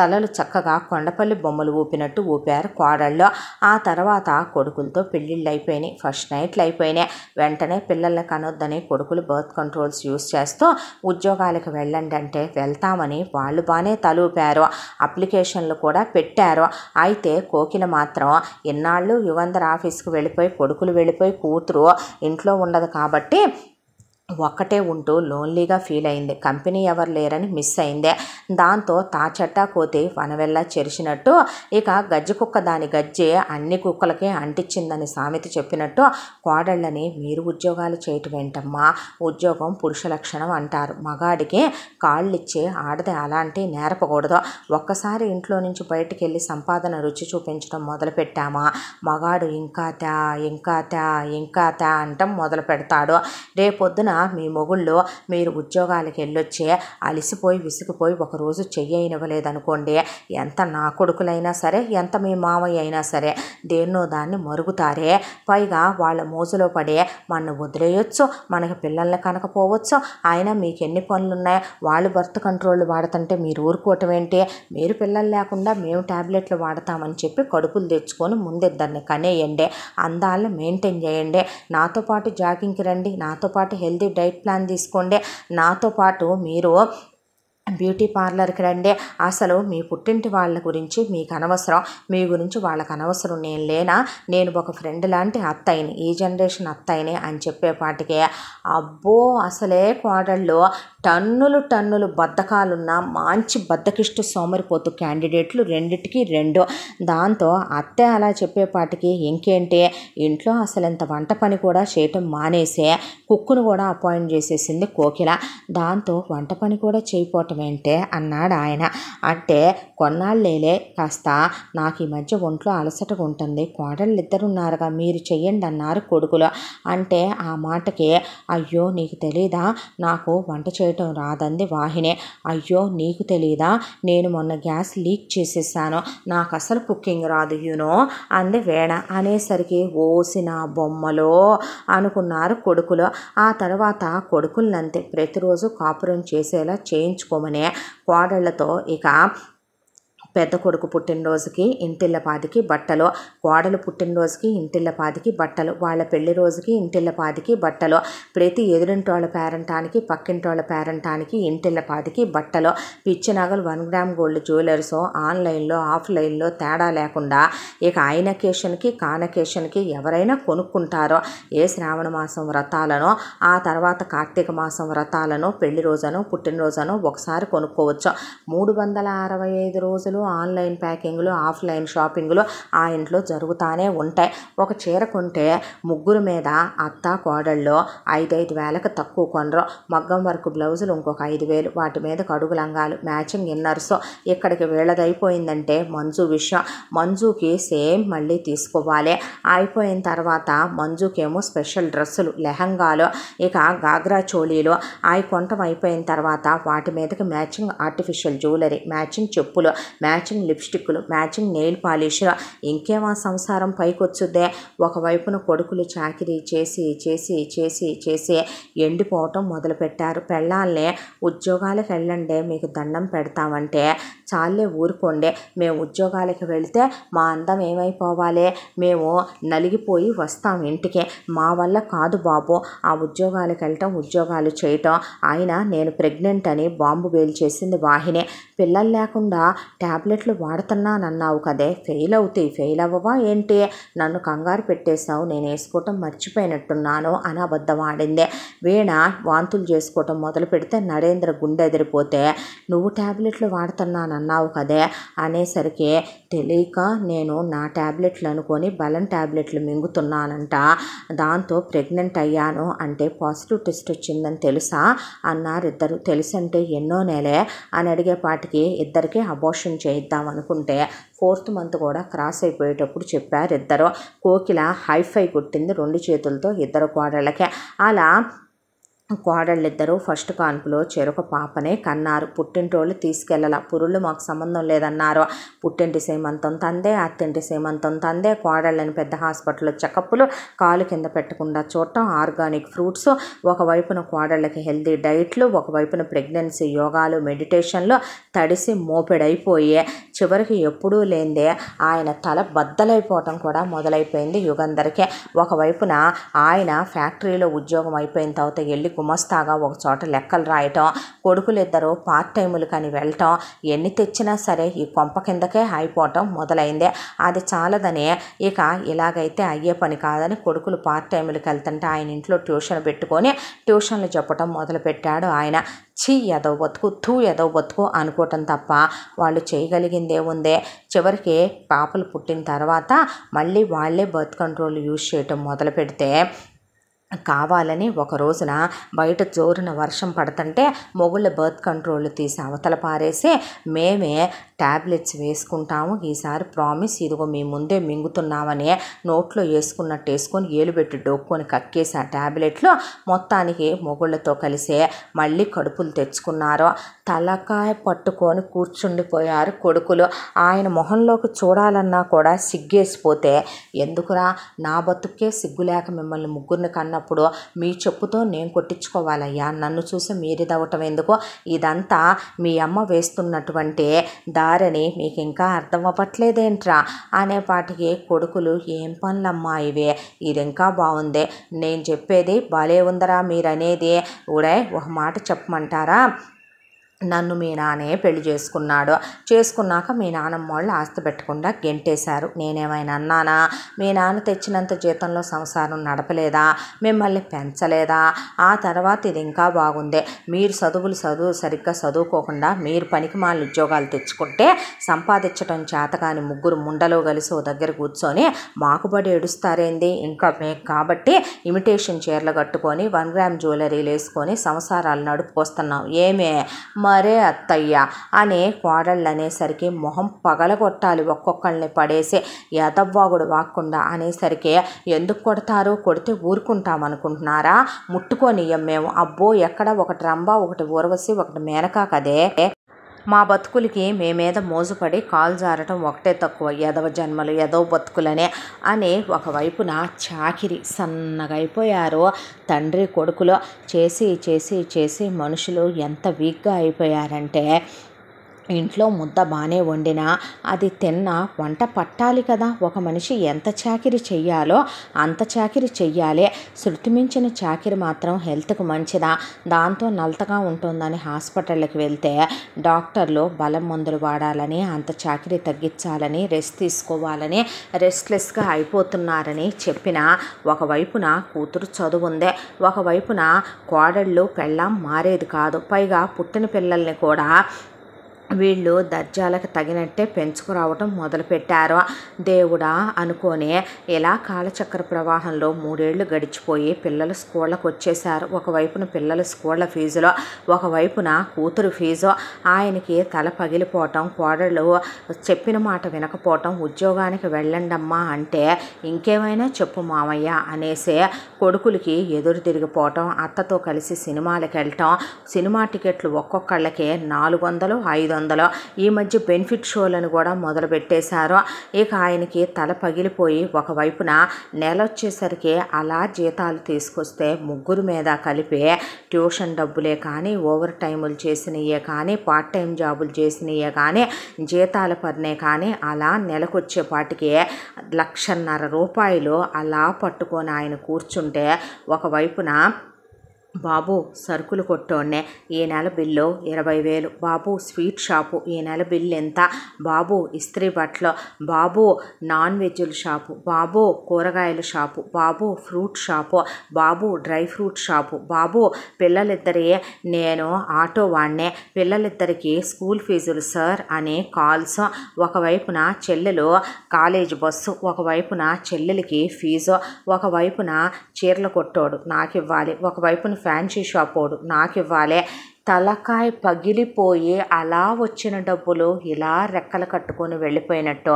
తలలు చక్కగా కొండపల్లి బొమ్మలు ఊపినట్టు ఊపారు కోడళ్ళు ఆ తర్వాత కొడుకులతో పెళ్ళిళ్ళు అయిపోయినాయి ఫస్ట్ నైట్లు అయిపోయినాయి వెంటనే పిల్లల్ని కనొద్దని కొడుకులు బర్త్ కంట్రోల్స్ యూస్ చేస్తూ ఉద్యోగాలకు వెళ్ళండి అంటే వెళ్తామని వాళ్ళు బాగానే తలూపారు అప్లికేషన్లు కూడా పెట్టారు అయితే అయితే కోకిల మాత్రం ఇన్నాళ్ళు యువందర్ ఆఫీస్కి వెళ్ళిపోయి కొడుకులు వెళ్ళిపోయి కూతురు ఇంట్లో ఉండదు కాబట్టి ఒక్కటే ఉంటూ లోన్లీగా ఫీల్ అయింది కంపెనీ ఎవరు లేరని మిస్ అయిందే దాంతో తాచట్టా కోతి వనవెల్లా చెరిచినట్టు ఇక గజ్జి కుక్క దాని గజ్జి అన్ని కుక్కలకి అంటించిందని సామెత చెప్పినట్టు కోడళ్ళని మీరు ఉద్యోగాలు చేయటం ఏంటమ్మా ఉద్యోగం పురుష లక్షణం అంటారు మగాడికి కాళ్ళిచ్చి ఆడది అలాంటి నేర్పకూడదు ఒక్కసారి ఇంట్లో నుంచి బయటికి వెళ్ళి సంపాదన రుచి చూపించడం మొదలు పెట్టామా మగాడు ఇంకా తా ఇంకా తా ఇంకా తా అంటం మొదలు పెడతాడు రేపొద్దున మీ మొగుళ్ళు మీరు ఉద్యోగాలకు వెళ్ళొచ్చే అలిసిపోయి విసిగిపోయి ఒకరోజు చెయ్యనివ్వలేదనుకోండి ఎంత నా కొడుకులైనా సరే ఎంత మీ మామయ్య అయినా సరే దేన్నో దాన్ని మరుగుతారే పైగా వాళ్ళ మోజులో పడే మన వదిలేయొచ్చు మనకి పిల్లల్ని కనకపోవచ్చు ఆయన మీకు ఎన్ని పనులు ఉన్నాయి వాళ్ళు బర్త్ కంట్రోల్ వాడుతుంటే మీరు ఊరుకోవటం ఏంటి మీరు పిల్లలు లేకుండా మేము ట్యాబ్లెట్లు వాడతామని చెప్పి కడుపులు తెచ్చుకొని ముందిద్దరిని కనేయండి అందాలను మెయింటైన్ చేయండి నాతో పాటు జాగింగ్కి రండి నాతో పాటు హెల్త్ హెల్దీ డైట్ ప్లాన్ తీసుకోండి నాతో పాటు మీరు బ్యూటీ పార్లర్కి రండి అసలు మీ పుట్టింటి వాళ్ళ గురించి మీకు అనవసరం మీ గురించి వాళ్ళకు అనవసరం నేను లేనా నేను ఒక ఫ్రెండ్ లాంటి అత్తయ్యని ఈ జనరేషన్ అత్తయ్యని అని చెప్పేపాటికే అబ్బో అసలే కోడళ్ళు టన్నులు టన్నులు బద్ధకాలున్న మంచి బద్ధకిష్ట సోమరిపోతు క్యాండిడేట్లు రెండిటికి రెండు దాంతో అత్తే అలా చెప్పేపాటికి ఇంకేంటి ఇంట్లో అసలు ఇంత వంట పని కూడా చేయటం మానేసే కుక్కును కూడా అపాయింట్ చేసేసింది కోకిల దాంతో వంట పని కూడా చేయకపోవటం ఏంటే అన్నాడు ఆయన అంటే కొన్నాళ్ళేలే కాస్త నాకు ఈ మధ్య ఒంట్లో అలసటగా ఉంటుంది కోడళ్ళు ఇద్దరున్నారుగా మీరు చెయ్యండి అన్నారు కొడుకులు అంటే ఆ మాటకి అయ్యో నీకు తెలీదా నాకు వంట చేయ చేయటం రాదంది వాహినే అయ్యో నీకు తెలీదా నేను మొన్న గ్యాస్ లీక్ చేసేసాను నాకు అసలు కుకింగ్ రాదు యూనో అంది వేణ అనేసరికి ఓసిన బొమ్మలో అనుకున్నారు కొడుకులు ఆ తర్వాత కొడుకులంతే ప్రతిరోజు కాపురం చేసేలా చేయించుకోమనే కోడళ్లతో ఇక పెద్ద కొడుకు పుట్టినరోజుకి ఇంటిల్లపాదికి బట్టలు కోడలు పుట్టినరోజుకి ఇంటిల్లపాదికి బట్టలు వాళ్ళ పెళ్లి రోజుకి ఇంటిల్లపాదికి బట్టలు ప్రతి ఎదురింటోళ్ళ పేరంటానికి పక్కింటి వాళ్ళ పేరంటానికి ఇంటిల్లపాదికి బట్టలు పిచ్చి నగలు వన్ గ్రామ్ గోల్డ్ జ్యువెలర్స్ ఆన్లైన్లో ఆఫ్లైన్లో తేడా లేకుండా ఇక కేషన్కి కానకేషన్కి ఎవరైనా కొనుక్కుంటారో ఏ శ్రావణ మాసం వ్రతాలను ఆ తర్వాత కార్తీక మాసం వ్రతాలను పెళ్లి రోజును పుట్టినరోజును ఒకసారి కొనుక్కోవచ్చు మూడు వందల అరవై ఐదు రోజులు ఆన్లైన్ ప్యాకింగ్లు ఆఫ్లైన్ షాపింగ్లు ఆ ఇంట్లో జరుగుతూనే ఉంటాయి ఒక చీర కొంటే ముగ్గురు మీద అత్త కోడళ్ళు ఐదైదు వేలకు తక్కువ కొనరు మగ్గం వర్క్ బ్లౌజులు ఇంకొక ఐదు వేలు వాటి మీద కడుగు లంగాలు మ్యాచింగ్ ఇన్నర్స్ ఇక్కడికి వీళ్ళదైపోయిందంటే మంజు విషయం మంజుకి సేమ్ మళ్ళీ తీసుకోవాలి అయిపోయిన తర్వాత మంజుకేమో స్పెషల్ డ్రెస్సులు లెహంగాలు ఇక గాగ్రా చోళీలు అవి కొంటం అయిపోయిన తర్వాత వాటి మీదకి మ్యాచింగ్ ఆర్టిఫిషియల్ జ్యువెలరీ మ్యాచింగ్ చెప్పులు మ్యాచింగ్ లిప్స్టిక్లు మ్యాచింగ్ నెయిల్ పాలిష్లు ఇంకేమో సంసారం పైకొచ్చుద్దే ఒకవైపున కొడుకులు చాకిరీ చేసి చేసి చేసి చేసి ఎండిపోవటం మొదలుపెట్టారు పెళ్ళాలనే ఉద్యోగాలకు వెళ్ళండి మీకు దండం పెడతామంటే చాలే ఊరుకోండి మేము ఉద్యోగాలకు వెళితే మా అందం ఏమైపోవాలి మేము నలిగిపోయి వస్తాం ఇంటికి మా వల్ల కాదు బాబు ఆ ఉద్యోగాలకు వెళ్ళటం ఉద్యోగాలు చేయటం ఆయన నేను ప్రెగ్నెంట్ అని బాంబు వేలు చేసింది వాహిని పిల్లలు లేకుండా ట్యాబ్ ట్యాబ్లెట్లు వాడుతున్నానన్నావు కదే ఫెయిల్ అవుతాయి ఫెయిల్ అవ్వవా ఏంటి నన్ను కంగారు పెట్టేశావు నేను వేసుకోవటం మర్చిపోయినట్టున్నాను అని ఆడిందే వీణ వాంతులు చేసుకోవటం మొదలు పెడితే నరేంద్ర గుండె ఎదిరిపోతే నువ్వు ట్యాబ్లెట్లు వాడుతున్నానన్నావు కదే అనేసరికి తెలియక నేను నా ట్యాబ్లెట్లు అనుకొని బలం ట్యాబ్లెట్లు మింగుతున్నానంట దాంతో ప్రెగ్నెంట్ అయ్యాను అంటే పాజిటివ్ టెస్ట్ వచ్చిందని తెలుసా అన్నారు తెలుసు తెలుసంటే ఎన్నో నెలే అని అడిగేపాటికి ఇద్దరికి అబోషన్ చేయిద్దాం అనుకుంటే ఫోర్త్ మంత్ కూడా క్రాస్ అయిపోయేటప్పుడు చెప్పారు ఇద్దరు కోకిల హైఫై కొట్టింది రెండు చేతులతో ఇద్దరు కోడళ్ళకే అలా కోడళ్ళిద్దరూ ఫస్ట్ కాన్పులో చెరొక పాపనే కన్నారు పుట్టింటోళ్ళు తీసుకెళ్ళాల పురుళ్ళు మాకు సంబంధం లేదన్నారు పుట్టింటి సేమంతం తందే అత్తింటి సేమంతం తందే కోడళ్ళని పెద్ద హాస్పిటల్లో చెకప్లు కాలు కింద పెట్టకుండా చూడటం ఆర్గానిక్ ఫ్రూట్స్ ఒకవైపున కోడళ్ళకి హెల్దీ డైట్లు ఒకవైపున ప్రెగ్నెన్సీ యోగాలు మెడిటేషన్లు తడిసి మోపెడైపోయే చివరికి ఎప్పుడూ లేదే ఆయన తల బద్దలైపోవటం కూడా మొదలైపోయింది యుగంధర్కే ఒకవైపున ఆయన ఫ్యాక్టరీలో ఉద్యోగం అయిపోయిన తర్వాత వెళ్ళి గుమస్తాగా ఒకచోట లెక్కలు రాయటం కొడుకులిద్దరూ పార్ట్ టైములు కానీ వెళ్ళటం ఎన్ని తెచ్చినా సరే ఈ కొంప కిందకే అయిపోవటం మొదలైంది అది చాలదని ఇక ఇలాగైతే అయ్యే పని కాదని కొడుకులు పార్ట్ టైములకు వెళ్తుంటే ఆయన ఇంట్లో ట్యూషన్ పెట్టుకొని ట్యూషన్లు చెప్పటం మొదలుపెట్టాడు ఆయన ఛీ ఎదవ బతుకు తూ ఎదవ బతుకు అనుకోవటం తప్ప వాళ్ళు చేయగలిగిందే ఉందే చివరికి పాపలు పుట్టిన తర్వాత మళ్ళీ వాళ్ళే బర్త్ కంట్రోల్ యూజ్ చేయటం మొదలు పెడితే కావాలని ఒక రోజున బయట జోరున వర్షం పడుతుంటే మొగుళ్ళ బర్త్ కంట్రోల్ తీసి అవతల పారేసి మేమే ట్యాబ్లెట్స్ వేసుకుంటాము ఈసారి ప్రామిస్ ఇదిగో మీ ముందే మింగుతున్నామని నోట్లో వేసుకున్నట్టు వేసుకొని ఏలుబెట్టి డొక్కుని కక్కేసి ఆ ట్యాబ్లెట్లో మొత్తానికి మొగుళ్ళతో కలిసే మళ్ళీ కడుపులు తెచ్చుకున్నారు తలకాయ పట్టుకొని కూర్చుండిపోయారు కొడుకులు ఆయన మొహంలోకి చూడాలన్నా కూడా సిగ్గేసిపోతే ఎందుకురా నా బతుకే సిగ్గు లేక మిమ్మల్ని ముగ్గురిని కన్నప్పుడు మీ చెప్పుతో నేను కొట్టించుకోవాలయ్యా నన్ను చూసి మీరిదవటం ఎందుకో ఇదంతా మీ అమ్మ వేస్తున్నటువంటి దా వారని మీకు ఇంకా అర్థం అవ్వట్లేదేంట్రా అనేపాటికి కొడుకులు ఏం పనులమ్మా ఇవే ఇది ఇంకా బాగుంది నేను చెప్పేది భలే ఉందరా మీరనేది కూడా ఒక మాట చెప్పమంటారా నన్ను మీ నాన్నే పెళ్లి చేసుకున్నాడు చేసుకున్నాక మీ నాన్నమ్మ వాళ్ళు ఆస్తి పెట్టకుండా గెంటేశారు నేనేమైనా అన్నానా మీ నాన్న తెచ్చినంత జీతంలో సంసారం నడపలేదా మిమ్మల్ని పెంచలేదా ఆ తర్వాత ఇది ఇంకా బాగుందే మీరు చదువులు చదువు సరిగ్గా చదువుకోకుండా మీరు పనికి మాలు ఉద్యోగాలు తెచ్చుకుంటే సంపాదించడం చేత కానీ ముగ్గురు ముండలో కలిసి ఓ దగ్గర కూర్చొని మాకుబడి ఏడుస్తారేంది ఇంకా మేము కాబట్టి ఇమిటేషన్ చీరలు కట్టుకొని వన్ గ్రామ్ జ్యువెలరీలు వేసుకొని సంసారాలు నడుపుకొస్తున్నాం ఏమే మా అరే అత్తయ్య అనే కోడళ్ళు అనేసరికి మొహం పగలగొట్టాలి ఒక్కొక్కళ్ళని పడేసి యాదవ్వాగుడు వాక్కుండా అనేసరికి ఎందుకు కొడతారు కొడితే ఊరుకుంటామనుకుంటున్నారా ముట్టుకోనియం మేము అబ్బో ఎక్కడ ఒకటి రంబా ఒకటి ఊర్వశి ఒకటి మేనకా కదే మా బతుకులకి మే మీద మోజుపడి కాలు జారటం ఒకటే తక్కువ ఎదవ జన్మలు ఎదవ బతుకులనే అని ఒకవైపున చాకిరి సన్నగా అయిపోయారో తండ్రి కొడుకులో చేసి చేసి చేసి మనుషులు ఎంత వీక్గా అయిపోయారంటే ఇంట్లో ముద్ద బాగానే వండినా అది తిన్న వంట పట్టాలి కదా ఒక మనిషి ఎంత చాకిరి చెయ్యాలో అంత చాకిరి చెయ్యాలి శృతిమించిన చాకిరి మాత్రం హెల్త్కు మంచిదా దాంతో నలతగా ఉంటుందని హాస్పిటల్కి వెళ్తే డాక్టర్లు బలం మందులు వాడాలని అంత చాకిరి తగ్గించాలని రెస్ట్ తీసుకోవాలని రెస్ట్లెస్గా అయిపోతున్నారని చెప్పిన ఒకవైపున కూతురు చదువు ఒకవైపున కోడళ్ళు పెళ్ళం మారేది కాదు పైగా పుట్టిన పిల్లల్ని కూడా వీళ్ళు దర్జాలకు తగినట్టే పెంచుకురావటం మొదలుపెట్టారు దేవుడా అనుకొని ఇలా కాలచక్ర ప్రవాహంలో మూడేళ్లు గడిచిపోయి పిల్లలు స్కూళ్ళకు వచ్చేశారు ఒకవైపున పిల్లల స్కూళ్ళ ఫీజులో ఒకవైపున కూతురు ఫీజు ఆయనకి తల పగిలిపోవటం కోడళ్ళు చెప్పిన మాట వినకపోవటం ఉద్యోగానికి వెళ్ళండమ్మా అంటే ఇంకేమైనా చెప్పు మామయ్య అనేసి కొడుకులకి ఎదురు తిరిగిపోవటం అత్తతో కలిసి సినిమాలకు వెళ్ళటం సినిమా టికెట్లు ఒక్కొక్కళ్ళకి నాలుగు వందలు ఐదు వందలో ఈ మధ్య బెనిఫిట్ షోలను కూడా మొదలు పెట్టేశారు ఇక ఆయనకి తల పగిలిపోయి ఒకవైపున నెల వచ్చేసరికి అలా జీతాలు తీసుకొస్తే ముగ్గురు మీద కలిపి ట్యూషన్ డబ్బులే కానీ ఓవర్ టైములు చేసినయే కానీ పార్ట్ టైం జాబులు చేసినయే కానీ జీతాల పనే కానీ అలా నెలకొచ్చేపాటికి లక్షన్నర రూపాయలు అలా పట్టుకొని ఆయన కూర్చుంటే ఒకవైపున బాబు సరుకులు కొట్టోనే ఈ నెల బిల్లు ఇరవై వేలు బాబు స్వీట్ షాపు ఈ నెల బిల్లు ఎంత బాబు ఇస్త్రీ బట్టలు బాబు నాన్ వెజ్ల షాపు బాబు కూరగాయల షాపు బాబు ఫ్రూట్ షాపు బాబు డ్రై ఫ్రూట్ షాపు బాబు పిల్లలిద్దరి నేను ఆటో వాడినే పిల్లలిద్దరికి స్కూల్ ఫీజులు సార్ అనే కాల్స్ ఒకవైపున చెల్లెలు కాలేజ్ బస్సు ఒకవైపున చెల్లెలకి ఫీజు ఒకవైపున చీరలు కొట్టాడు నాకు ఇవ్వాలి ఒకవైపున ఫ్యాన్సీ షాప్ వాడు నాకు ఇవ్వాలి తలకాయ పగిలిపోయి అలా వచ్చిన డబ్బులు ఇలా రెక్కలు కట్టుకొని వెళ్ళిపోయినట్టు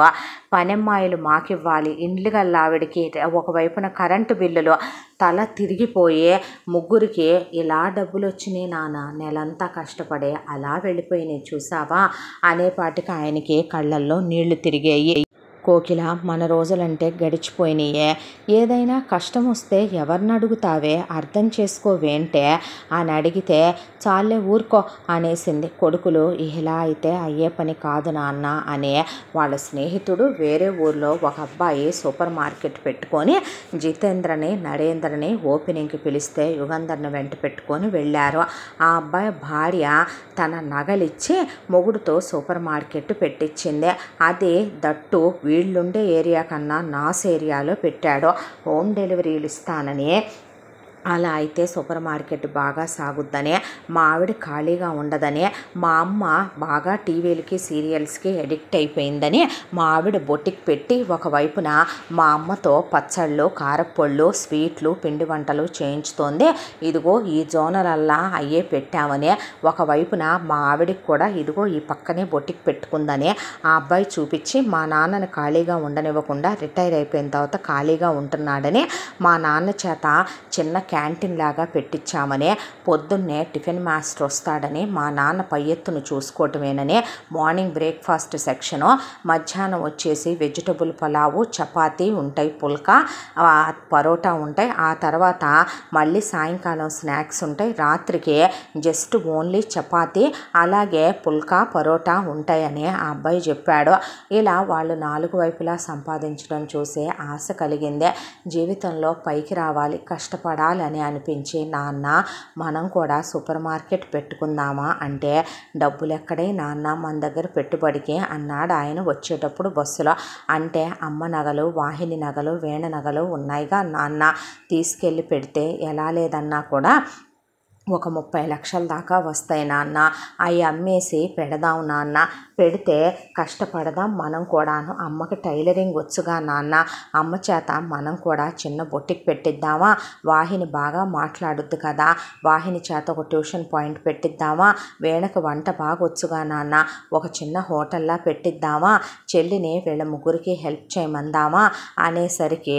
పనెమ్మాయిలు మాకివ్వాలి ఇండ్లు గల్లా ఆవిడకి ఒకవైపున కరెంటు బిల్లులు తల తిరిగిపోయి ముగ్గురికి ఇలా డబ్బులు వచ్చినాయి నాన్న నెలంతా కష్టపడే అలా వెళ్ళిపోయినాయి చూసావా అనేపాటికి ఆయనకి కళ్ళల్లో నీళ్లు తిరిగాయి కోకిల మన రోజులంటే గడిచిపోయినాయే ఏదైనా కష్టం వస్తే ఎవరిని అడుగుతావే అర్థం చేసుకోవేంటే అని అడిగితే చాలే ఊరుకో అనేసింది కొడుకులు ఇలా అయితే అయ్యే పని కాదు నాన్న అనే వాళ్ళ స్నేహితుడు వేరే ఊర్లో ఒక అబ్బాయి సూపర్ మార్కెట్ పెట్టుకొని జితేంద్రని నరేంద్రని ఓపెనింగ్కి పిలిస్తే యుగంధర్ని వెంట పెట్టుకొని వెళ్ళారు ఆ అబ్బాయి భార్య తన నగలిచ్చి మొగుడుతో సూపర్ మార్కెట్ పెట్టించింది అది దట్టు వీళ్ళుండే ఏరియా కన్నా నాస్ ఏరియాలో పెట్టాడో హోమ్ డెలివరీలు ఇస్తానని అలా అయితే సూపర్ మార్కెట్ బాగా సాగుద్దనే మా ఆవిడ ఖాళీగా ఉండదని మా అమ్మ బాగా టీవీలకి సీరియల్స్కి ఎడిక్ట్ అయిపోయిందని మా ఆవిడ బొట్టికి పెట్టి ఒకవైపున మా అమ్మతో పచ్చళ్ళు కారపళ్ళు స్వీట్లు పిండి వంటలు చేయించుతోంది ఇదిగో ఈ జోనలల్లా అయ్యే పెట్టామని ఒకవైపున మా ఆవిడకి కూడా ఇదిగో ఈ పక్కనే బొట్టికి పెట్టుకుందని ఆ అబ్బాయి చూపించి మా నాన్నను ఖాళీగా ఉండనివ్వకుండా రిటైర్ అయిపోయిన తర్వాత ఖాళీగా ఉంటున్నాడని మా నాన్న చేత చిన్న క్యాంటీన్ లాగా పెట్టించామనే పొద్దున్నే టిఫిన్ మాస్టర్ వస్తాడని మా నాన్న పై ఎత్తును చూసుకోవటమేనని మార్నింగ్ బ్రేక్ఫాస్ట్ సెక్షను మధ్యాహ్నం వచ్చేసి వెజిటబుల్ పలావు చపాతీ ఉంటాయి పుల్కా పరోటా ఉంటాయి ఆ తర్వాత మళ్ళీ సాయంకాలం స్నాక్స్ ఉంటాయి రాత్రికి జస్ట్ ఓన్లీ చపాతీ అలాగే పుల్కా పరోటా ఉంటాయని ఆ అబ్బాయి చెప్పాడు ఇలా వాళ్ళు నాలుగు వైపులా సంపాదించడం చూసే ఆశ కలిగిందే జీవితంలో పైకి రావాలి కష్టపడాలి అని అనిపించి నాన్న మనం కూడా సూపర్ మార్కెట్ పెట్టుకుందామా అంటే డబ్బులు ఎక్కడే నాన్న మన దగ్గర పెట్టుబడికి అన్నాడు ఆయన వచ్చేటప్పుడు బస్సులో అంటే అమ్మ నగలు వాహిని నగలు వేణ నగలు ఉన్నాయిగా నాన్న తీసుకెళ్ళి పెడితే ఎలా లేదన్నా కూడా ఒక ముప్పై లక్షల దాకా వస్తాయి నాన్న అవి అమ్మేసి పెడదాం నాన్న పెడితే కష్టపడదాం మనం కూడాను అమ్మకి టైలరింగ్ వచ్చుగా నాన్న అమ్మ చేత మనం కూడా చిన్న బొట్టికి పెట్టిద్దామా వాహిని బాగా మాట్లాడుద్దు కదా వాహిని చేత ఒక ట్యూషన్ పాయింట్ పెట్టిద్దామా వీణకు వంట బాగా వచ్చుగా నాన్న ఒక చిన్న హోటల్లా పెట్టిద్దామా చెల్లిని వీళ్ళ ముగ్గురికి హెల్ప్ చేయమందామా అనేసరికి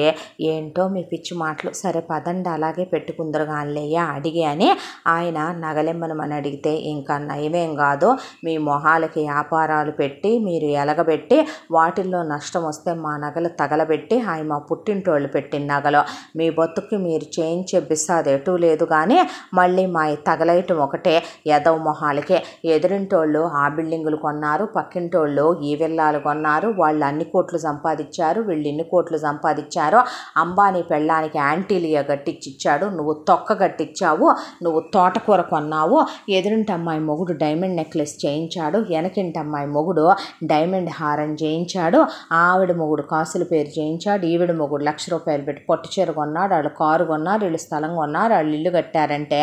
ఏంటో మీ పిచ్చి మాటలు సరే పదండి అలాగే పెట్టుకుందరుగా అల్లయ్య అడిగి అని ఆయన నగలెమ్మనమని అడిగితే ఇంకా నయమేం కాదో మీ మొహాలకి వ్యాపారాలు పెట్టి మీరు ఎలగబెట్టి వాటిల్లో నష్టం వస్తే మా నగలు తగలబెట్టి ఆయన మా పుట్టింటోళ్ళు పెట్టిన నగలు మీ బొత్తుకి మీరు చేయించే చెప్పిస్తుంది ఎటు లేదు కానీ మళ్ళీ మా తగలయటం ఒకటే ఎదవ మొహాలకే ఎదురింటోళ్ళు ఆ బిల్డింగులు కొన్నారు పక్కింటోళ్ళు ఈ విల్లాలు కొన్నారు వాళ్ళు అన్ని కోట్లు సంపాదించారు వీళ్ళు ఎన్ని కోట్లు సంపాదించారు అంబానీ పెళ్ళానికి యాంటీలియా కట్టించిచ్చాడు నువ్వు తొక్క కట్టించావు నువ్వు తోటకూర కొన్నావు ఎదురింటి అమ్మాయి మొగుడు డైమండ్ నెక్లెస్ చేయించాడు వెనకింటి అమ్మాయి మొగుడు డైమండ్ హారం చేయించాడు ఆవిడ మొగుడు కాసుల పేరు చేయించాడు ఈవిడ మొగుడు లక్ష రూపాయలు పెట్టి పట్టు చీర కొన్నాడు వాళ్ళు కారు కొన్నారు వీళ్ళు స్థలం కొన్నారు వాళ్ళు ఇల్లు కట్టారంటే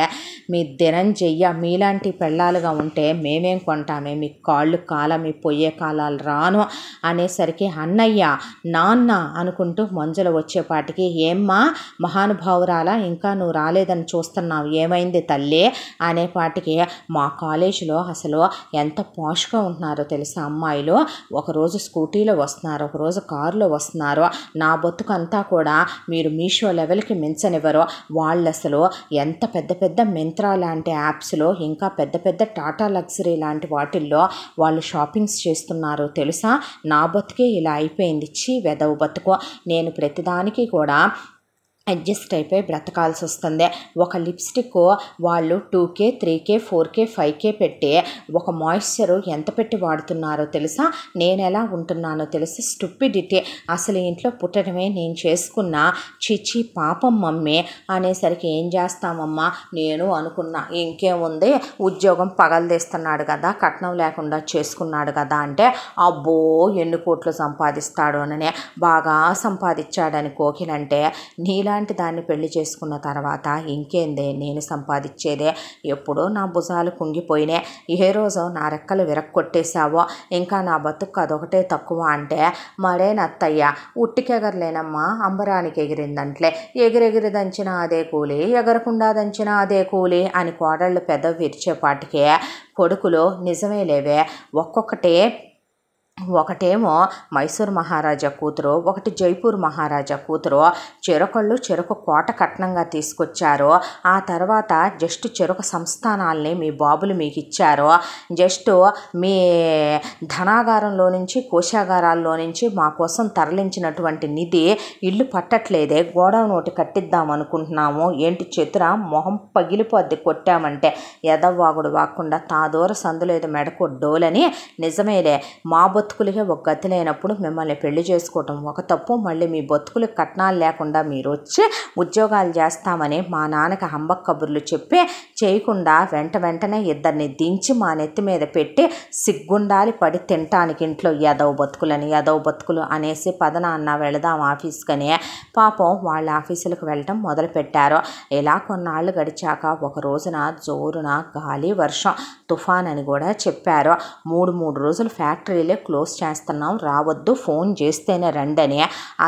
మీ దినం చెయ్య మీలాంటి పెళ్ళాలుగా ఉంటే మేమేం కొంటామే మీ కాళ్ళు కాలం మీ పొయ్యే కాలాలు రాను అనేసరికి అన్నయ్య నాన్న అనుకుంటూ మంజలు వచ్చేపాటికి ఏమ్మా మహానుభావురాలా ఇంకా నువ్వు రాలేదని చూస్తున్నావు ఏమైంది తల్లి అనేపాటికి మా కాలేజీలో అసలు ఎంత పాష్గా ఉంటున్నారో తెలుసా అమ్మాయిలు ఒకరోజు స్కూటీలో వస్తున్నారు ఒకరోజు కారులో వస్తున్నారు నా బొత్తుకంతా కూడా మీరు మీషో లెవెల్కి మించనివ్వరు వాళ్ళు అసలు ఎంత పెద్ద పెద్ద మింత్రా లాంటి యాప్స్లో ఇంకా పెద్ద పెద్ద టాటా లగ్జరీ లాంటి వాటిల్లో వాళ్ళు షాపింగ్స్ చేస్తున్నారు తెలుసా నా బతుకే ఇలా అయిపోయింది చి వెదవు బతుకు నేను ప్రతిదానికి కూడా అడ్జస్ట్ అయిపోయి బ్రతకాల్సి వస్తుంది ఒక లిప్స్టిక్ వాళ్ళు two K three K four K five K పెట్టి ఒక మాయిశ్చర్ ఎంత పెట్టి వాడుతున్నారో తెలుసా నేను ఎలా ఉంటున్నానో తెలుసు స్టూపిడిటీ అసలు ఇంట్లో పుట్టడమే నేను చేసుకున్న చిచి పాపం మమ్మీ అనేసరికి ఏం చేస్తామమ్మా నేను అనుకున్నా ఇంకేముంది ఉద్యోగం పగలదేస్తున్నాడు కదా కట్నం లేకుండా చేసుకున్నాడు కదా అంటే అబ్బో ఎన్ని కోట్లు సంపాదిస్తాడు అననే బాగా సంపాదించాడని కోకిలంటే నీలా ఇలాంటి దాన్ని పెళ్లి చేసుకున్న తర్వాత ఇంకేందే నేను సంపాదించేదే ఎప్పుడో నా భుజాలు కుంగిపోయినాయి ఏ రోజు నా రెక్కలు విరక్కొట్టేశావో ఇంకా నా బతుకు అదొకటే తక్కువ అంటే మరే నత్తయ్య ఉట్టికెగరలేనమ్మా అంబరానికి ఎగిరిందంట్లే ఎగిరెగిరి దంచినా అదే కూలి ఎగరకుండా దంచినా అదే కూలి అని కోడళ్ళు పెద్ద విరిచేపాటికే కొడుకులు నిజమే లేవే ఒక్కొక్కటే ఒకటేమో మైసూర్ మహారాజా కూతురు ఒకటి జైపూర్ మహారాజా కూతురు చెరుకళ్ళు చెరుకు కోట కట్నంగా తీసుకొచ్చారు ఆ తర్వాత జస్ట్ చెరుకు సంస్థానాల్ని మీ బాబులు మీకు ఇచ్చారు జస్ట్ మీ ధనాగారంలో నుంచి కోశాగారాల్లో నుంచి మా కోసం తరలించినటువంటి నిధి ఇల్లు పట్టట్లేదే గోడవ నోటి కట్టిద్దాం అనుకుంటున్నాము ఏంటి చెతుర మొహం పగిలిపోద్ది కొట్టామంటే ఎదవ్వాగుడు వాకుండా తాదూర సందులేదు మెడకు డోలని నిజమేలే మాబు బతుకులే ఒక గతిలైనప్పుడు మిమ్మల్ని పెళ్లి చేసుకోవటం ఒక తప్పు మళ్ళీ మీ బతుకులు కట్నాలు లేకుండా మీరు వచ్చి ఉద్యోగాలు చేస్తామని మా నాన్నకి హంబక్ కబుర్లు చెప్పి చేయకుండా వెంట వెంటనే ఇద్దరిని దించి మా నెత్తి మీద పెట్టి సిగ్గుండాలి పడి తినటానికి ఇంట్లో యదవ బతుకులని యదవ బతుకులు అనేసి పదనాన్న వెళదాం ఆఫీస్కని పాపం వాళ్ళ ఆఫీసులకు వెళ్ళటం మొదలుపెట్టారు ఇలా కొన్నాళ్ళు గడిచాక ఒక రోజున జోరున గాలి వర్షం తుఫాన్ అని కూడా చెప్పారు మూడు మూడు రోజులు ఫ్యాక్టరీలే క్లోజ్ చేస్తున్నాం రావద్దు ఫోన్ చేస్తేనే రండి అని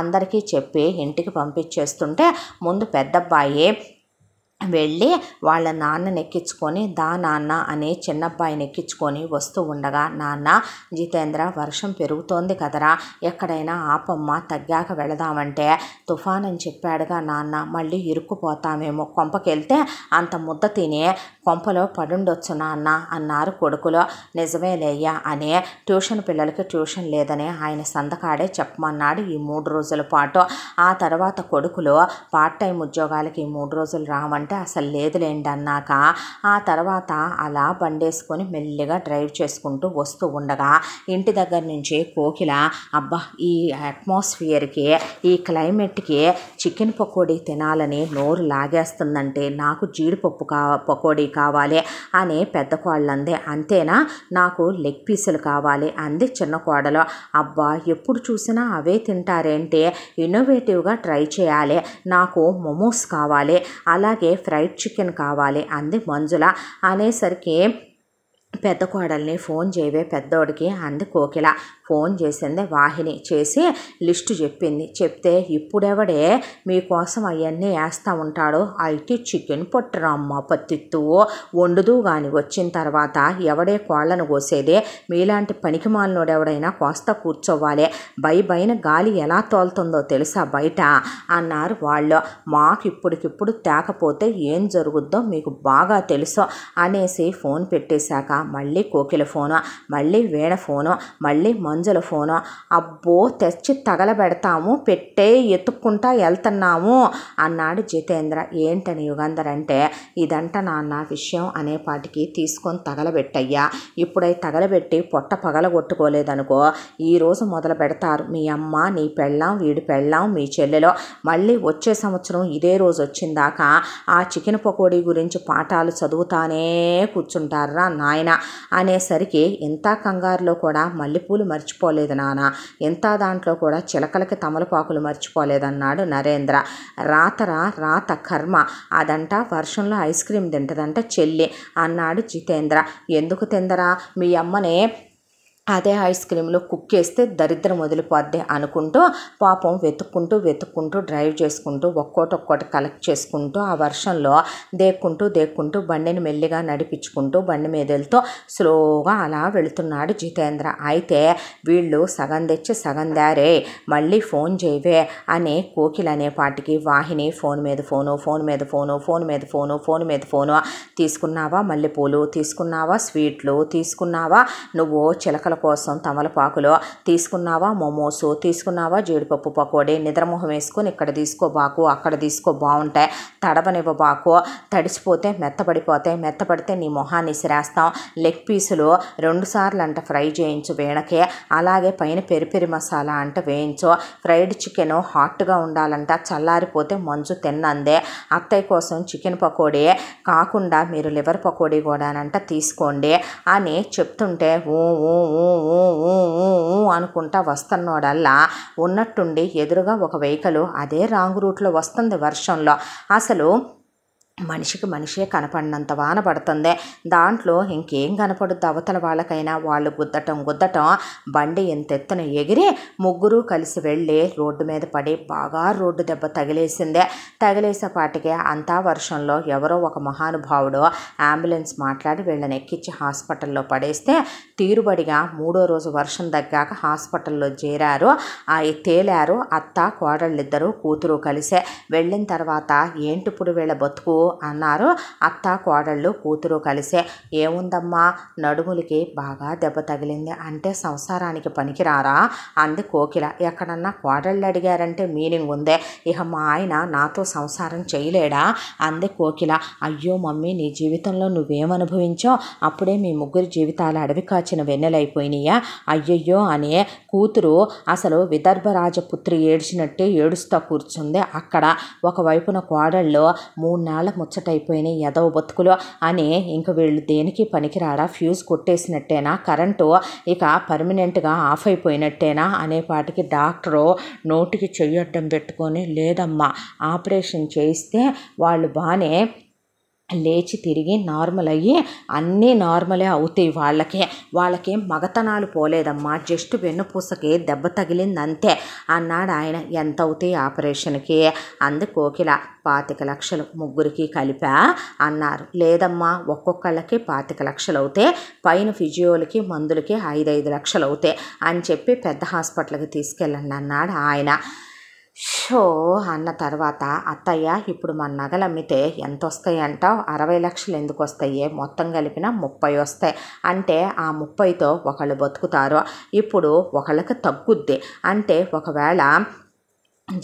అందరికీ చెప్పి ఇంటికి పంపించేస్తుంటే ముందు పెద్దబ్బాయి వెళ్ళి వాళ్ళ నాన్నని ఎక్కించుకొని దా నాన్న అనే చిన్నబ్బాయిని ఎక్కించుకొని వస్తూ ఉండగా నాన్న జితేంద్ర వర్షం పెరుగుతోంది కదరా ఎక్కడైనా ఆపమ్మ తగ్గాక వెళదామంటే తుఫాన్ అని చెప్పాడుగా నాన్న మళ్ళీ ఇరుక్కుపోతామేమో కొంపకెళ్తే అంత ముద్ద తిని కొంపలో పడుండొచ్చు నాన్న అన్నారు కొడుకులో నిజమేలేయ్యా అనే ట్యూషన్ పిల్లలకి ట్యూషన్ లేదని ఆయన సందకాడే చెప్పమన్నాడు ఈ మూడు రోజుల పాటు ఆ తర్వాత కొడుకులో పార్ట్ టైం ఉద్యోగాలకి ఈ మూడు రోజులు రామంటే అంటే అసలు లేదులేండి అన్నాక ఆ తర్వాత అలా బండేసుకొని మెల్లిగా డ్రైవ్ చేసుకుంటూ వస్తూ ఉండగా ఇంటి దగ్గర నుంచి కోకిల అబ్బా ఈ అట్మాస్ఫియర్కి ఈ క్లైమేట్కి చికెన్ పకోడీ తినాలని నోరు లాగేస్తుందంటే నాకు జీడిపప్పు కా పకోడీ కావాలి అని పెద్ద కోళ్ళంది అంతేనా నాకు లెగ్ పీసులు కావాలి అంది చిన్న కోడలు అబ్బా ఎప్పుడు చూసినా అవే తింటారేంటి ఇన్నోవేటివ్గా ట్రై చేయాలి నాకు మోమోస్ కావాలి అలాగే ఫ్రైడ్ చికెన్ కావాలి అంది మంజుల అనేసరికి పెద్ద కోడల్ని ఫోన్ చేయవే పెద్దోడికి అంది కోకిల ఫోన్ చేసింది వాహిని చేసి లిస్టు చెప్పింది చెప్తే ఇప్పుడెవడే మీకోసం అవన్నీ వేస్తూ ఉంటాడో అయితే చికెన్ పట్టురా పత్తిత్తు వండుదు కానీ వచ్చిన తర్వాత ఎవడే కోళ్ళను కోసేదే మీలాంటి పనికి ఎవడైనా కోస్త కూర్చోవాలి బై బైన గాలి ఎలా తోలుతుందో తెలుసా బయట అన్నారు వాళ్ళు మాకు ఇప్పటికిప్పుడు తేకపోతే ఏం జరుగుద్దో మీకు బాగా తెలుసు అనేసి ఫోన్ పెట్టేశాక మళ్ళీ కోకిల ఫోను మళ్ళీ వీణ ఫోను మళ్ళీ మంజుల ఫోను అబ్బో తెచ్చి తగలబెడతాము పెట్టే ఎత్తుక్కుంటా వెళ్తున్నాము అన్నాడు జితేంద్ర ఏంటని యుగంధర్ అంటే ఇదంట నాన్న విషయం అనేపాటికి తీసుకొని తగలబెట్టయ్యా ఇప్పుడై తగలబెట్టి పొట్ట పగలగొట్టుకోలేదనుకో ఈరోజు మొదలు పెడతారు మీ అమ్మ నీ పెళ్ళాం వీడి పెళ్ళాం మీ చెల్లెలో మళ్ళీ వచ్చే సంవత్సరం ఇదే రోజు వచ్చిందాకా ఆ చికెన్ పకోడీ గురించి పాఠాలు చదువుతానే కూర్చుంటారా నాయన అనేసరికి ఇంత కంగారులో కూడా మల్లెపూలు మర్చి మర్చిపోలేదు నాన్న ఎంత దాంట్లో కూడా చిలకలకి తమలపాకులు మర్చిపోలేదన్నాడు నరేంద్ర రాతరా రాత కర్మ అదంట వర్షంలో ఐస్ క్రీమ్ తింటదంట చెల్లి అన్నాడు జితేంద్ర ఎందుకు తిందరా మీ అమ్మనే అదే ఐస్ క్రీమ్లో కుక్ చేస్తే దరిద్రం వదిలిపోద్ది అనుకుంటూ పాపం వెతుక్కుంటూ వెతుక్కుంటూ డ్రైవ్ చేసుకుంటూ ఒక్కోటి ఒక్కోటి కలెక్ట్ చేసుకుంటూ ఆ వర్షంలో దేక్కుంటూ దేక్కుంటూ బండిని మెల్లిగా నడిపించుకుంటూ బండి మీద వెళ్తూ స్లోగా అలా వెళుతున్నాడు జితేంద్ర అయితే వీళ్ళు సగం తెచ్చి సగం దారే మళ్ళీ ఫోన్ చేయవే అని కోకిల్ అనే పాటికి వాహిని ఫోన్ మీద ఫోను ఫోన్ మీద ఫోను ఫోన్ మీద ఫోను ఫోన్ మీద ఫోను తీసుకున్నావా మల్లెపూలు తీసుకున్నావా స్వీట్లు తీసుకున్నావా నువ్వు చిలకలు కోసం తమలపాకులో తీసుకున్నావా మోమోసు తీసుకున్నావా జీడిపప్పు పకోడీ నిద్రమొహం వేసుకొని ఇక్కడ తీసుకోబాకు అక్కడ తీసుకో బాగుంటాయి తడవనివ్వబాకు తడిచిపోతే మెత్తపడిపోతాయి మెత్తపడితే నీ మొహాన్ని సిరేస్తాం లెగ్ పీసులు రెండు సార్లు అంట ఫ్రై చేయించు వేణకే అలాగే పైన పెరిపెరి మసాలా అంట వేయించు ఫ్రైడ్ చికెన్ హాట్గా ఉండాలంట చల్లారిపోతే మంచు తిన్నందే అత్తయ్య కోసం చికెన్ పకోడీ కాకుండా మీరు లివర్ పకోడీ కూడానంట తీసుకోండి అని చెప్తుంటే ఊ ఊ ఊ ఓ ఓ ఓ అనుకుంటా వస్తున్నోడల్లా ఉన్నట్టుండి ఎదురుగా ఒక వెహికల్ అదే రాంగ్ రూట్లో వస్తుంది వర్షంలో అసలు మనిషికి మనిషే కనపడినంత వాన పడుతుంది దాంట్లో ఇంకేం కనపడుద్ది అవతల వాళ్ళకైనా వాళ్ళు గుద్దటం గుద్దటం బండి ఎంత ఎత్తున ఎగిరి ముగ్గురు కలిసి వెళ్ళి రోడ్డు మీద పడి బాగా రోడ్డు దెబ్బ తగిలేసిందే తగిలేసేపాటికి అంతా వర్షంలో ఎవరో ఒక మహానుభావుడు అంబులెన్స్ మాట్లాడి వీళ్ళని ఎక్కించి హాస్పిటల్లో పడేస్తే తీరుబడిగా మూడో రోజు వర్షం తగ్గాక హాస్పిటల్లో చేరారు ఆ తేలారు అత్త కోడళ్ళిద్దరూ కూతురు కలిసే వెళ్ళిన తర్వాత ఏంటిప్పుడు వీళ్ళ బతుకు అన్నారు అత్త కోడళ్ళు కూతురు కలిసే ఏముందమ్మా నడుములకి బాగా దెబ్బ తగిలింది అంటే సంసారానికి పనికిరారా అంది కోకిల ఎక్కడన్నా కోడళ్ళు అడిగారంటే మీనింగ్ ఉందే ఇక మా ఆయన నాతో సంసారం చేయలేడా అంది కోకిల అయ్యో మమ్మీ నీ జీవితంలో నువ్వేమనుభవించో అప్పుడే మీ ముగ్గురు జీవితాలు అడవి కాచిన వెన్నెలైపోయినాయా అయ్యయ్యో అనే కూతురు అసలు విదర్భ రాజపుత్రి ఏడ్చినట్టే ఏడుస్తా కూర్చుంది అక్కడ ఒకవైపున కోడళ్ళు మూడు నెలల ముచ్చటైపోయినాయి ఎదవ బతుకులు అని ఇంక వీళ్ళు దేనికి పనికిరాడా ఫ్యూజ్ కొట్టేసినట్టేనా కరెంటు ఇక పర్మనెంట్గా ఆఫ్ అయిపోయినట్టేనా అనే పాటికి డాక్టరు నోటికి చెయ్యడ్డం పెట్టుకొని లేదమ్మా ఆపరేషన్ చేయిస్తే వాళ్ళు బాగానే లేచి తిరిగి నార్మల్ అయ్యి అన్నీ నార్మలే అవుతాయి వాళ్ళకే వాళ్ళకేం మగతనాలు పోలేదమ్మా జస్ట్ వెన్నుపూసకి దెబ్బ తగిలింది అంతే అన్నాడు ఆయన ఎంత అవుతాయి ఆపరేషన్కి అంది కోకిల పాతిక లక్షలు ముగ్గురికి కలిపా అన్నారు లేదమ్మా ఒక్కొక్కళ్ళకి పాతిక లక్షలు అవుతే పైన ఫిజియోలకి మందులకి ఐదైదు లక్షలు అవుతాయి అని చెప్పి పెద్ద హాస్పిటల్కి తీసుకెళ్ళండి అన్నాడు ఆయన షో అన్న తర్వాత అత్తయ్య ఇప్పుడు మన నగలు అమ్మితే ఎంత వస్తాయి అంటావు అరవై లక్షలు ఎందుకు వస్తాయి మొత్తం కలిపిన ముప్పై వస్తాయి అంటే ఆ ముప్పైతో ఒకళ్ళు బతుకుతారు ఇప్పుడు ఒకళ్ళకి తగ్గుద్ది అంటే ఒకవేళ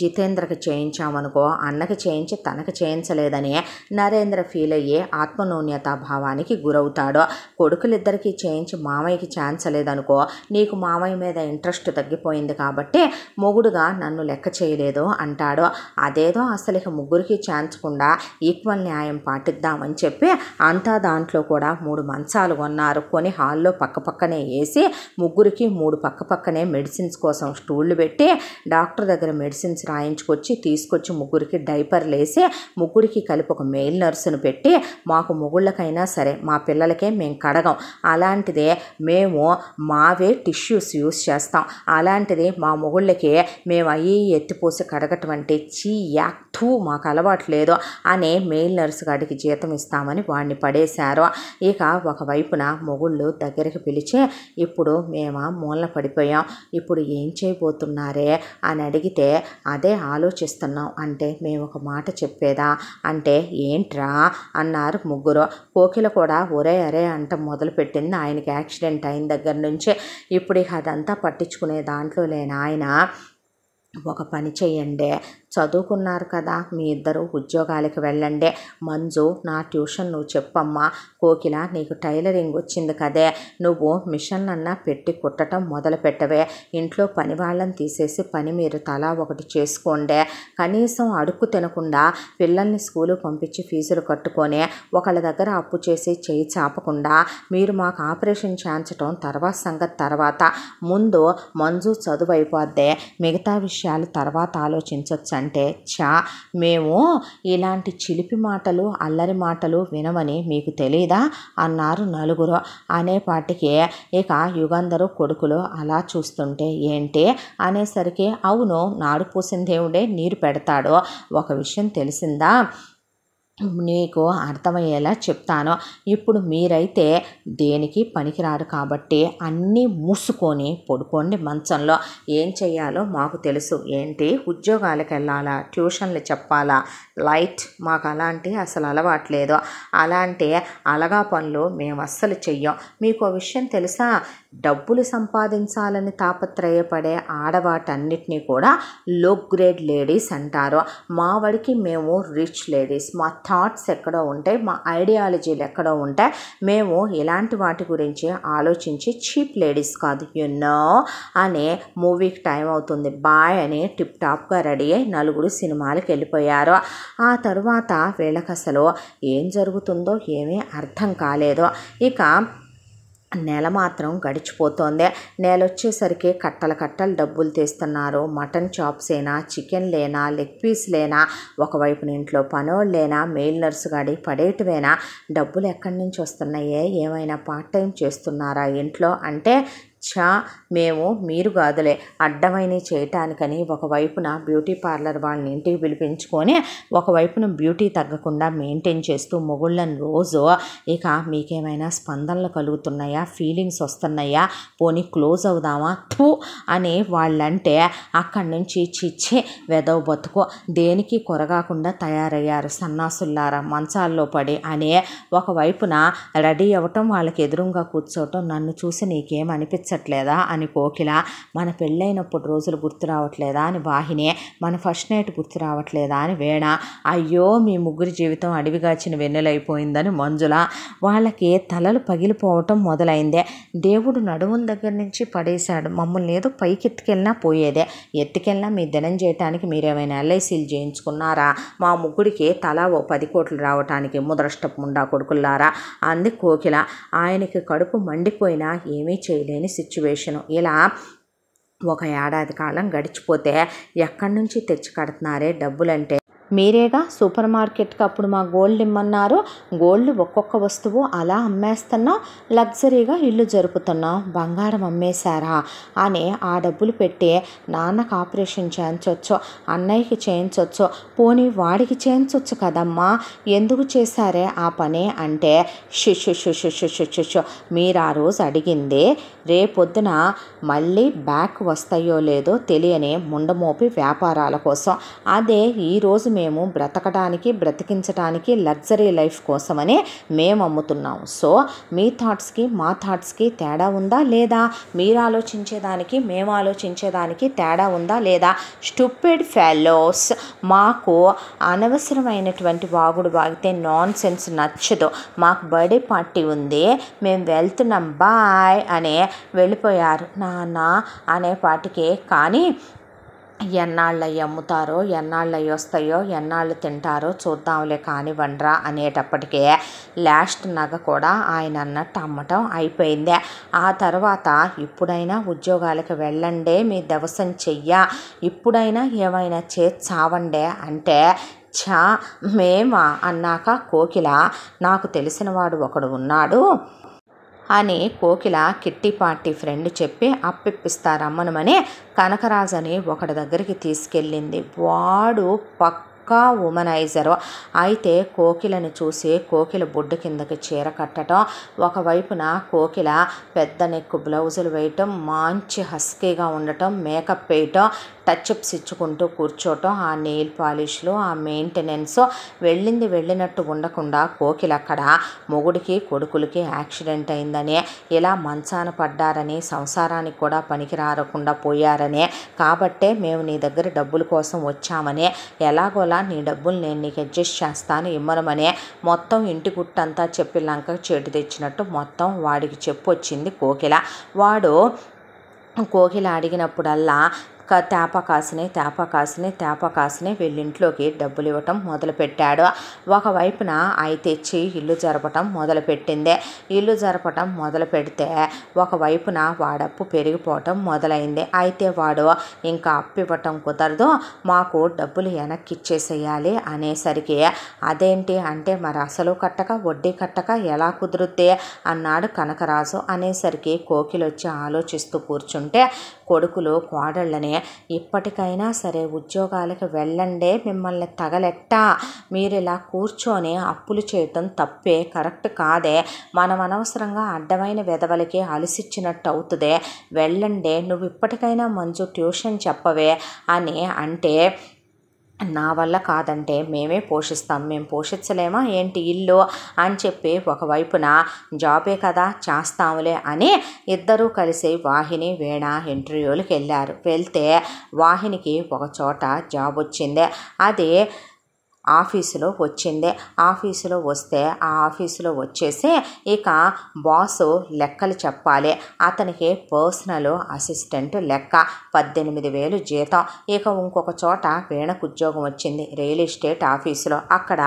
జితేంద్రకి చేయించామనుకో అన్నకి చేయించి తనకి చేయించలేదని నరేంద్ర ఫీల్ అయ్యి ఆత్మనూన్యత భావానికి గురవుతాడు కొడుకులిద్దరికీ చేయించి మామయ్యకి ఛాన్స్ లేదనుకో నీకు మామయ్య మీద ఇంట్రెస్ట్ తగ్గిపోయింది కాబట్టి మొగుడుగా నన్ను లెక్క చేయలేదు అంటాడు అదేదో అసలు ఇక ముగ్గురికి కుండా ఈక్వల్ న్యాయం పాటిద్దామని చెప్పి అంతా దాంట్లో కూడా మూడు మంచాలు కొన్నారు కొని హాల్లో పక్కపక్కనే వేసి ముగ్గురికి మూడు పక్కపక్కనే మెడిసిన్స్ కోసం స్టూళ్ళు పెట్టి డాక్టర్ దగ్గర మెడిసిన్ మెడిసిన్స్ రాయించుకొచ్చి తీసుకొచ్చి ముగ్గురికి డైపర్లు వేసి ముగ్గురికి కలిపి ఒక మెయిల్ నర్సును పెట్టి మాకు మొగుళ్ళకైనా సరే మా పిల్లలకే మేము కడగం అలాంటిదే మేము మావే టిష్యూస్ యూస్ చేస్తాం అలాంటిది మా మొగుళ్ళకి మేము అయ్యి ఎత్తిపోసి కడగటం అంటే చీ యాక్తూ మాకు అలవాటు లేదు అని మెయిల్ నర్సు గారికి జీతం ఇస్తామని వాడిని పడేశారు ఇక ఒకవైపున మొగుళ్ళు దగ్గరికి పిలిచి ఇప్పుడు మేము మూలన పడిపోయాం ఇప్పుడు ఏం చేయబోతున్నారే అని అడిగితే అదే ఆలోచిస్తున్నాం అంటే మేము ఒక మాట చెప్పేదా అంటే ఏంట్రా అన్నారు ముగ్గురు కోకిల కూడా ఒరే అరే అంట మొదలుపెట్టింది ఆయనకి యాక్సిడెంట్ అయిన దగ్గర నుంచే ఇప్పుడు ఇక అదంతా పట్టించుకునే దాంట్లో లేని ఆయన ఒక పని చేయండి చదువుకున్నారు కదా మీ ఇద్దరు ఉద్యోగాలకి వెళ్ళండి మంజు నా ట్యూషన్ నువ్వు చెప్పమ్మా కోకిల నీకు టైలరింగ్ వచ్చింది కదే నువ్వు మిషన్ పెట్టి కుట్టడం మొదలు పెట్టవే ఇంట్లో పని వాళ్ళని తీసేసి పని మీరు తలా ఒకటి చేసుకోండి కనీసం అడుక్కు తినకుండా పిల్లల్ని స్కూలు పంపించి ఫీజులు కట్టుకొని ఒకళ్ళ దగ్గర అప్పు చేసి చేయి చాపకుండా మీరు మాకు ఆపరేషన్ చేయించడం తర్వాత సంగతి తర్వాత ముందు మంజు చదువు అయిపోద్దే మిగతా విషయాలు తర్వాత ఆలోచించవచ్చు అంటే చా మేము ఇలాంటి చిలిపి మాటలు అల్లరి మాటలు వినమని మీకు తెలీదా అన్నారు నలుగురు అనేపాటికి ఇక యుగంధరు కొడుకులు అలా చూస్తుంటే ఏంటి అనేసరికి అవును నాడు పూసిందేవుడే దేవుడే నీరు పెడతాడు ఒక విషయం తెలిసిందా నీకు అర్థమయ్యేలా చెప్తాను ఇప్పుడు మీరైతే దేనికి పనికిరాదు కాబట్టి అన్నీ మూసుకొని పడుకోండి మంచంలో ఏం చేయాలో మాకు తెలుసు ఏంటి ఉద్యోగాలకు వెళ్ళాలా ట్యూషన్లు చెప్పాలా లైట్ మాకు అలాంటి అసలు అలవాట్లేదు అలాంటి అలగా పనులు మేము అస్సలు చెయ్యం మీకు విషయం తెలుసా డబ్బులు సంపాదించాలని తాపత్రయపడే ఆడవాటన్నిటినీ కూడా లో గ్రేడ్ లేడీస్ అంటారు మా వాడికి మేము రిచ్ లేడీస్ మా థాట్స్ ఎక్కడో ఉంటాయి మా ఐడియాలజీలు ఎక్కడో ఉంటాయి మేము ఇలాంటి వాటి గురించి ఆలోచించి చీప్ లేడీస్ కాదు యున్నో అనే మూవీకి టైం అవుతుంది బాయ్ అని టిప్ టాప్గా రెడీ అయ్యి నలుగురు సినిమాలకు వెళ్ళిపోయారు ఆ తరువాత వీళ్ళకి అసలు ఏం జరుగుతుందో ఏమీ అర్థం కాలేదు ఇక నెల మాత్రం గడిచిపోతోంది నెల వచ్చేసరికి కట్టలు కట్టలు డబ్బులు తీస్తున్నారు మటన్ చాప్స్ అయినా చికెన్ లేనా లెగ్ పీస్ లేనా ఒకవైపున ఇంట్లో లేనా మెయిల్ నర్సు గాడి పడేయటమేనా డబ్బులు ఎక్కడి నుంచి వస్తున్నాయే ఏమైనా పార్ట్ టైం చేస్తున్నారా ఇంట్లో అంటే ఛా మేము మీరు కాదులే అడ్డమైన చేయటానికని ఒకవైపున బ్యూటీ పార్లర్ వాళ్ళని ఇంటికి పిలిపించుకొని ఒకవైపున బ్యూటీ తగ్గకుండా మెయింటైన్ చేస్తూ మొగుళ్ళని రోజు ఇక మీకేమైనా స్పందనలు కలుగుతున్నాయా ఫీలింగ్స్ వస్తున్నాయా పోనీ క్లోజ్ అవుదామా థూ అని వాళ్ళంటే అక్కడి నుంచి చిచ్చి వెదవ బతుకు దేనికి కొరగాకుండా తయారయ్యారు సన్నాసుల్లారా మంచాల్లో పడి అనే ఒకవైపున రెడీ అవ్వటం వాళ్ళకి ఎదురుగా కూర్చోవటం నన్ను చూసి నీకేం అనిపించట్లేదా అని కోకిల మన పెళ్ళైనప్పుడు రోజులు గుర్తు రావట్లేదా అని వాహిని మన ఫస్ట్ నైట్ గుర్తు రావట్లేదా అని వేణ అయ్యో మీ ముగ్గురి జీవితం అడవిగాచిన వెన్నెలైపోయిందని మంజుల వాళ్ళకి తలలు పగిలిపోవటం మొదలైందే దేవుడు నడుముల దగ్గర నుంచి పడేశాడు మమ్మల్ని ఏదో పైకి ఎత్తుకెళ్ళినా పోయేదే ఎత్తుకెళ్ళినా మీ దినం చేయటానికి మీరేమైనా ఎల్ఐసీలు చేయించుకున్నారా మా ముగ్గురికి తల ఓ పది కోట్లు రావటానికి ముదరష్టపు ముండా కొడుకుల్లారా అంది కోకిల ఆయనకి కడుపు మండిపోయినా ఏమీ చేయలేని సిచ్యువేషను ఇలా ఒక ఏడాది కాలం గడిచిపోతే ఎక్కడి నుంచి తెచ్చి కడుతున్నారే డబ్బులంటే మీరేగా సూపర్ మార్కెట్కి అప్పుడు మా గోల్డ్ ఇమ్మన్నారు గోల్డ్ ఒక్కొక్క వస్తువు అలా అమ్మేస్తున్నా లగ్జరీగా ఇల్లు జరుపుతున్నాం బంగారం అమ్మేశారా అని ఆ డబ్బులు పెట్టి నాన్నకు ఆపరేషన్ చేయించవచ్చు అన్నయ్యకి చేయించవచ్చు పోనీ వాడికి చేయించవచ్చు కదమ్మా ఎందుకు చేశారే ఆ పని అంటే షుషు షుషు షుషు షుషు మీరు ఆ రోజు అడిగింది రేపొద్దున మళ్ళీ బ్యాక్ వస్తాయో లేదో తెలియని ముండమోపి వ్యాపారాల కోసం అదే ఈరోజు మేము బ్రతకడానికి బ్రతికించడానికి లగ్జరీ లైఫ్ కోసమనే మేము అమ్ముతున్నాం సో మీ థాట్స్కి మా థాట్స్కి తేడా ఉందా లేదా మీరు ఆలోచించేదానికి మేము ఆలోచించేదానికి తేడా ఉందా లేదా స్టూపిడ్ ఫెలోస్ మాకు అనవసరమైనటువంటి వాగుడు వాగితే నాన్ సెన్స్ నచ్చదు మాకు బర్త్డే పార్టీ ఉంది మేము వెళ్తున్నాం బాయ్ అనే వెళ్ళిపోయారు నాన్న అనేపాటికే కానీ ఎన్నాళ్ళవి అమ్ముతారో ఎన్నాళ్ళవి వస్తాయో ఎన్నాళ్ళు తింటారో చూద్దాంలే వండ్రా అనేటప్పటికే లాస్ట్ నగ కూడా ఆయన అన్నట్టు అమ్మటం అయిపోయిందే ఆ తర్వాత ఇప్పుడైనా ఉద్యోగాలకు వెళ్ళండే మీ దవసం చెయ్య ఇప్పుడైనా ఏమైనా చే చావండే అంటే ఛా మేమా అన్నాక కోకిల నాకు తెలిసినవాడు ఒకడు ఉన్నాడు అని కోకిల కిట్టిపాటి ఫ్రెండ్ చెప్పి అప్పిప్పిస్తారమ్మనమని కనకరాజని ఒకటి దగ్గరికి తీసుకెళ్ళింది వాడు పక్క పక్కా ఉమనైజరు అయితే కోకిలను చూసి కోకిల బొడ్డు కిందకి చీర కట్టడం ఒకవైపున కోకిల పెద్ద నెక్కు బ్లౌజులు వేయటం మంచి హస్కీగా ఉండటం మేకప్ వేయటం టచ్అప్స్ ఇచ్చుకుంటూ కూర్చోవటం ఆ నెయిల్ పాలిష్లు ఆ మెయింటెనెన్స్ వెళ్ళింది వెళ్ళినట్టు ఉండకుండా కోకిల అక్కడ మొగుడికి కొడుకులకి యాక్సిడెంట్ అయిందని ఇలా మంచాన పడ్డారని సంసారానికి కూడా పనికి రారకుండా పోయారని కాబట్టే మేము నీ దగ్గర డబ్బుల కోసం వచ్చామని ఎలాగోలా నీ డబ్బులు నేను నీకు అడ్జస్ట్ చేస్తాను ఇమ్మనమని మొత్తం ఇంటి గుట్టంతా చెప్పి లంక చేటు తెచ్చినట్టు మొత్తం వాడికి చెప్పు వచ్చింది కోకిల వాడు కోకిల అడిగినప్పుడల్లా తేప కాసినాయి తేప కాసినాయి తేప కాసినాయి వీళ్ళింట్లోకి డబ్బులు ఇవ్వటం మొదలుపెట్టాడు ఒకవైపున అవి తెచ్చి ఇల్లు జరపటం మొదలుపెట్టిందే ఇల్లు జరపటం మొదలు పెడితే ఒకవైపున వాడప్పు పెరిగిపోవటం మొదలైంది అయితే వాడు ఇంకా అప్పు ఇవ్వటం కుదరదు మాకు డబ్బులు వెనక్కి ఇచ్చేసేయాలి అనేసరికి అదేంటి అంటే మరి అసలు కట్టక వడ్డీ కట్టక ఎలా కుదురుద్ది అన్నాడు కనకరాజు అనేసరికి వచ్చి ఆలోచిస్తూ కూర్చుంటే కొడుకులు కోడళ్ళని ఇప్పటికైనా సరే ఉద్యోగాలకు వెళ్ళండే మిమ్మల్ని తగలెట్టా మీరు ఇలా కూర్చొని అప్పులు చేయటం తప్పే కరెక్ట్ కాదే మనం అనవసరంగా అడ్డమైన విధవలకి అలసిచ్చినట్టు అవుతుంది వెళ్ళండే నువ్వు ఇప్పటికైనా మంచు ట్యూషన్ చెప్పవే అని అంటే నా వల్ల కాదంటే మేమే పోషిస్తాం మేము పోషించలేమా ఏంటి ఇల్లు అని చెప్పి ఒకవైపున జాబే కదా చేస్తాములే అని ఇద్దరూ కలిసి వాహిని వేణ ఇంటర్వ్యూలకు వెళ్ళారు వెళ్తే వాహినికి ఒక చోట జాబ్ వచ్చింది అది ఆఫీసులో వచ్చింది ఆఫీసులో వస్తే ఆ ఆఫీసులో వచ్చేసి ఇక బాసు లెక్కలు చెప్పాలి అతనికి పర్సనల్ అసిస్టెంట్ లెక్క పద్దెనిమిది వేలు జీతం ఇక ఇంకొక చోట వీణకు ఉద్యోగం వచ్చింది రియల్ ఎస్టేట్ ఆఫీసులో అక్కడ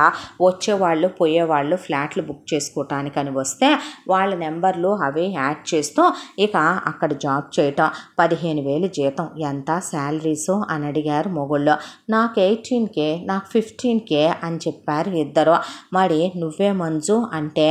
వచ్చేవాళ్ళు పోయేవాళ్ళు ఫ్లాట్లు బుక్ చేసుకోవటానికని వస్తే వాళ్ళ నెంబర్లు అవి యాడ్ చేస్తూ ఇక అక్కడ జాబ్ చేయటం పదిహేను వేలు జీతం ఎంత శాలరీసు అని అడిగారు మొగుళ్ళు నాకు ఎయిటీన్కే నాకు ఫిఫ్టీన్ నీకే అని చెప్పారు ఇద్దరు మరి నువ్వే మంజు అంటే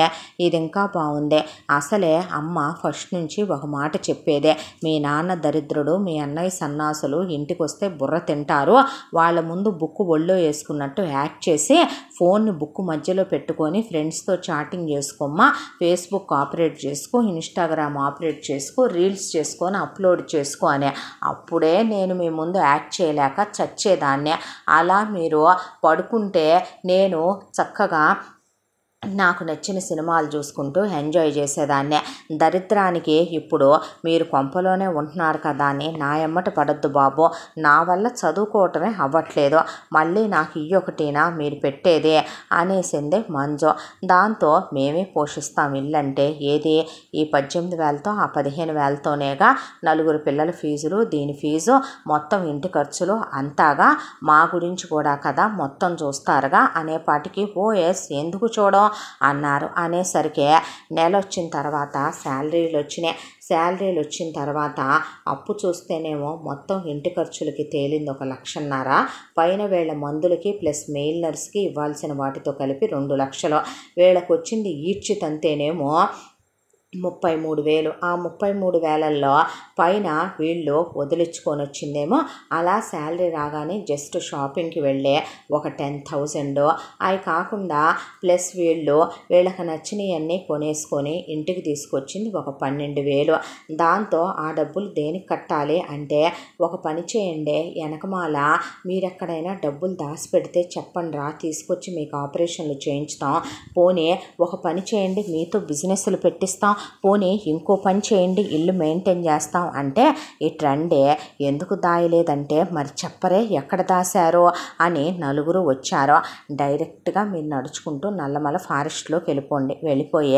ఇది ఇంకా బాగుంది అసలే అమ్మ ఫస్ట్ నుంచి ఒక మాట చెప్పేదే మీ నాన్న దరిద్రుడు మీ అన్నయ్య సన్నాసులు ఇంటికి వస్తే బుర్ర తింటారు వాళ్ళ ముందు బుక్కు ఒళ్ళో వేసుకున్నట్టు యాక్ట్ చేసి ఫోన్ బుక్ మధ్యలో పెట్టుకొని ఫ్రెండ్స్తో చాటింగ్ చేసుకోమ్మా ఫేస్బుక్ ఆపరేట్ చేసుకో ఇన్స్టాగ్రామ్ ఆపరేట్ చేసుకో రీల్స్ చేసుకొని అప్లోడ్ చేసుకో అనే అప్పుడే నేను మీ ముందు యాక్ట్ చేయలేక చచ్చేదాన్నే అలా మీరు పడుకుంటే నేను చక్కగా నాకు నచ్చిన సినిమాలు చూసుకుంటూ ఎంజాయ్ చేసేదాన్నే దరిద్రానికి ఇప్పుడు మీరు కొంపలోనే ఉంటున్నారు కదా అని నా ఎమ్మట పడద్దు బాబు నా వల్ల చదువుకోవటమే అవ్వట్లేదు మళ్ళీ నాకు ఈ ఒకటినా మీరు పెట్టేదే అనేసింది మంజు దాంతో మేమే పోషిస్తాం ఇల్లంటే ఏది ఈ పద్దెనిమిది వేలతో ఆ పదిహేను వేలతోనేగా నలుగురు పిల్లల ఫీజులు దీని ఫీజు మొత్తం ఇంటి ఖర్చులు అంతాగా మా గురించి కూడా కదా మొత్తం చూస్తారుగా అనేపాటికి ఓఎస్ ఎందుకు చూడం అన్నారు అనేసరికి నెల వచ్చిన తర్వాత శాలరీలు వచ్చినాయి శాలరీలు వచ్చిన తర్వాత అప్పు చూస్తేనేమో మొత్తం ఇంటి ఖర్చులకి తేలింది ఒక లక్షన్నర పైన వేళ్ళ మందులకి ప్లస్ మెయిల్ నర్స్కి ఇవ్వాల్సిన వాటితో కలిపి రెండు లక్షలు వీళ్ళకి వచ్చింది ఈడ్చితంతేనేమో ముప్పై మూడు వేలు ఆ ముప్పై మూడు వేలల్లో పైన వీళ్ళు వదిలించుకొని వచ్చిందేమో అలా శాలరీ రాగానే జస్ట్ షాపింగ్కి వెళ్ళే ఒక టెన్ థౌజండ్ అవి కాకుండా ప్లస్ వీళ్ళు వీళ్ళకి నచ్చినవన్నీ కొనేసుకొని ఇంటికి తీసుకొచ్చింది ఒక పన్నెండు వేలు దాంతో ఆ డబ్బులు దేనికి కట్టాలి అంటే ఒక పని చేయండి వెనకమాల మీరెక్కడైనా డబ్బులు దాచిపెడితే చెప్పండి రా తీసుకొచ్చి మీకు ఆపరేషన్లు చేయించుతాం పోనీ ఒక పని చేయండి మీతో బిజినెస్లు పెట్టిస్తాం పోనీ ఇంకో పని చేయండి ఇల్లు మెయింటైన్ చేస్తాం అంటే ఈ ట్రెండే ఎందుకు దాయలేదంటే మరి చెప్పరే ఎక్కడ దాశారో అని నలుగురు వచ్చారో డైరెక్ట్గా మీరు నడుచుకుంటూ నల్లమల ఫారెస్ట్లోకి వెళ్ళిపోండి వెళ్ళిపోయి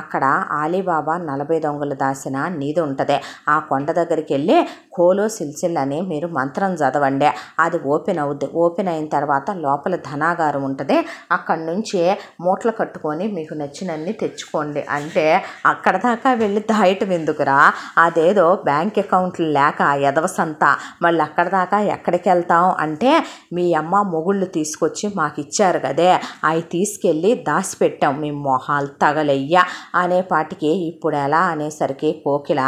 అక్కడ ఆలీబాబా నలభై దొంగలు దాసిన నీది ఉంటుంది ఆ కొండ దగ్గరికి వెళ్ళి కోలో సిల్సిల్ అని మీరు మంత్రం చదవండి అది ఓపెన్ అవుద్ది ఓపెన్ అయిన తర్వాత లోపల ధనాగారం ఉంటుంది అక్కడి నుంచి మూటలు కట్టుకొని మీకు నచ్చినన్ని తెచ్చుకోండి అంటే అక్కడ అక్కడ దాకా వెళ్ళి దాయటం ఎందుకురా అదేదో బ్యాంక్ అకౌంట్లు లేక ఎదవసంతా మళ్ళీ అక్కడ దాకా ఎక్కడికి వెళ్తాం అంటే మీ అమ్మ మొగుళ్ళు తీసుకొచ్చి మాకు ఇచ్చారు కదే అవి తీసుకెళ్ళి దాసిపెట్టాం మీ మొహాలు తగలయ్యా అనే పాటికి ఇప్పుడు ఎలా అనేసరికి కోకిల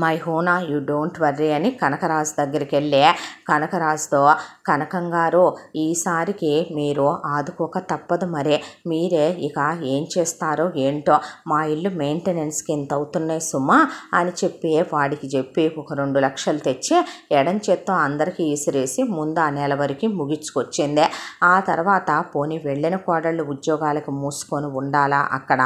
మై హోనా యు డోంట్ వర్రీ అని కనకరాజు దగ్గరికి వెళ్ళి కనకరాజుతో కనకంగారు ఈసారికి మీరు ఆదుకోక తప్పదు మరే మీరే ఇక ఏం చేస్తారో ఏంటో మా ఇల్లు మెయింటెనెన్స్కి ఇంత అవుతున్నాయి సుమా అని చెప్పి వాడికి చెప్పి ఒక రెండు లక్షలు తెచ్చి ఎడం చేత్తో అందరికీ ఈసిరేసి ముందు ఆ నెల వరకు ముగించుకొచ్చింది ఆ తర్వాత పోనీ వెళ్ళిన కోడళ్ళు ఉద్యోగాలకు మూసుకొని ఉండాలా అక్కడ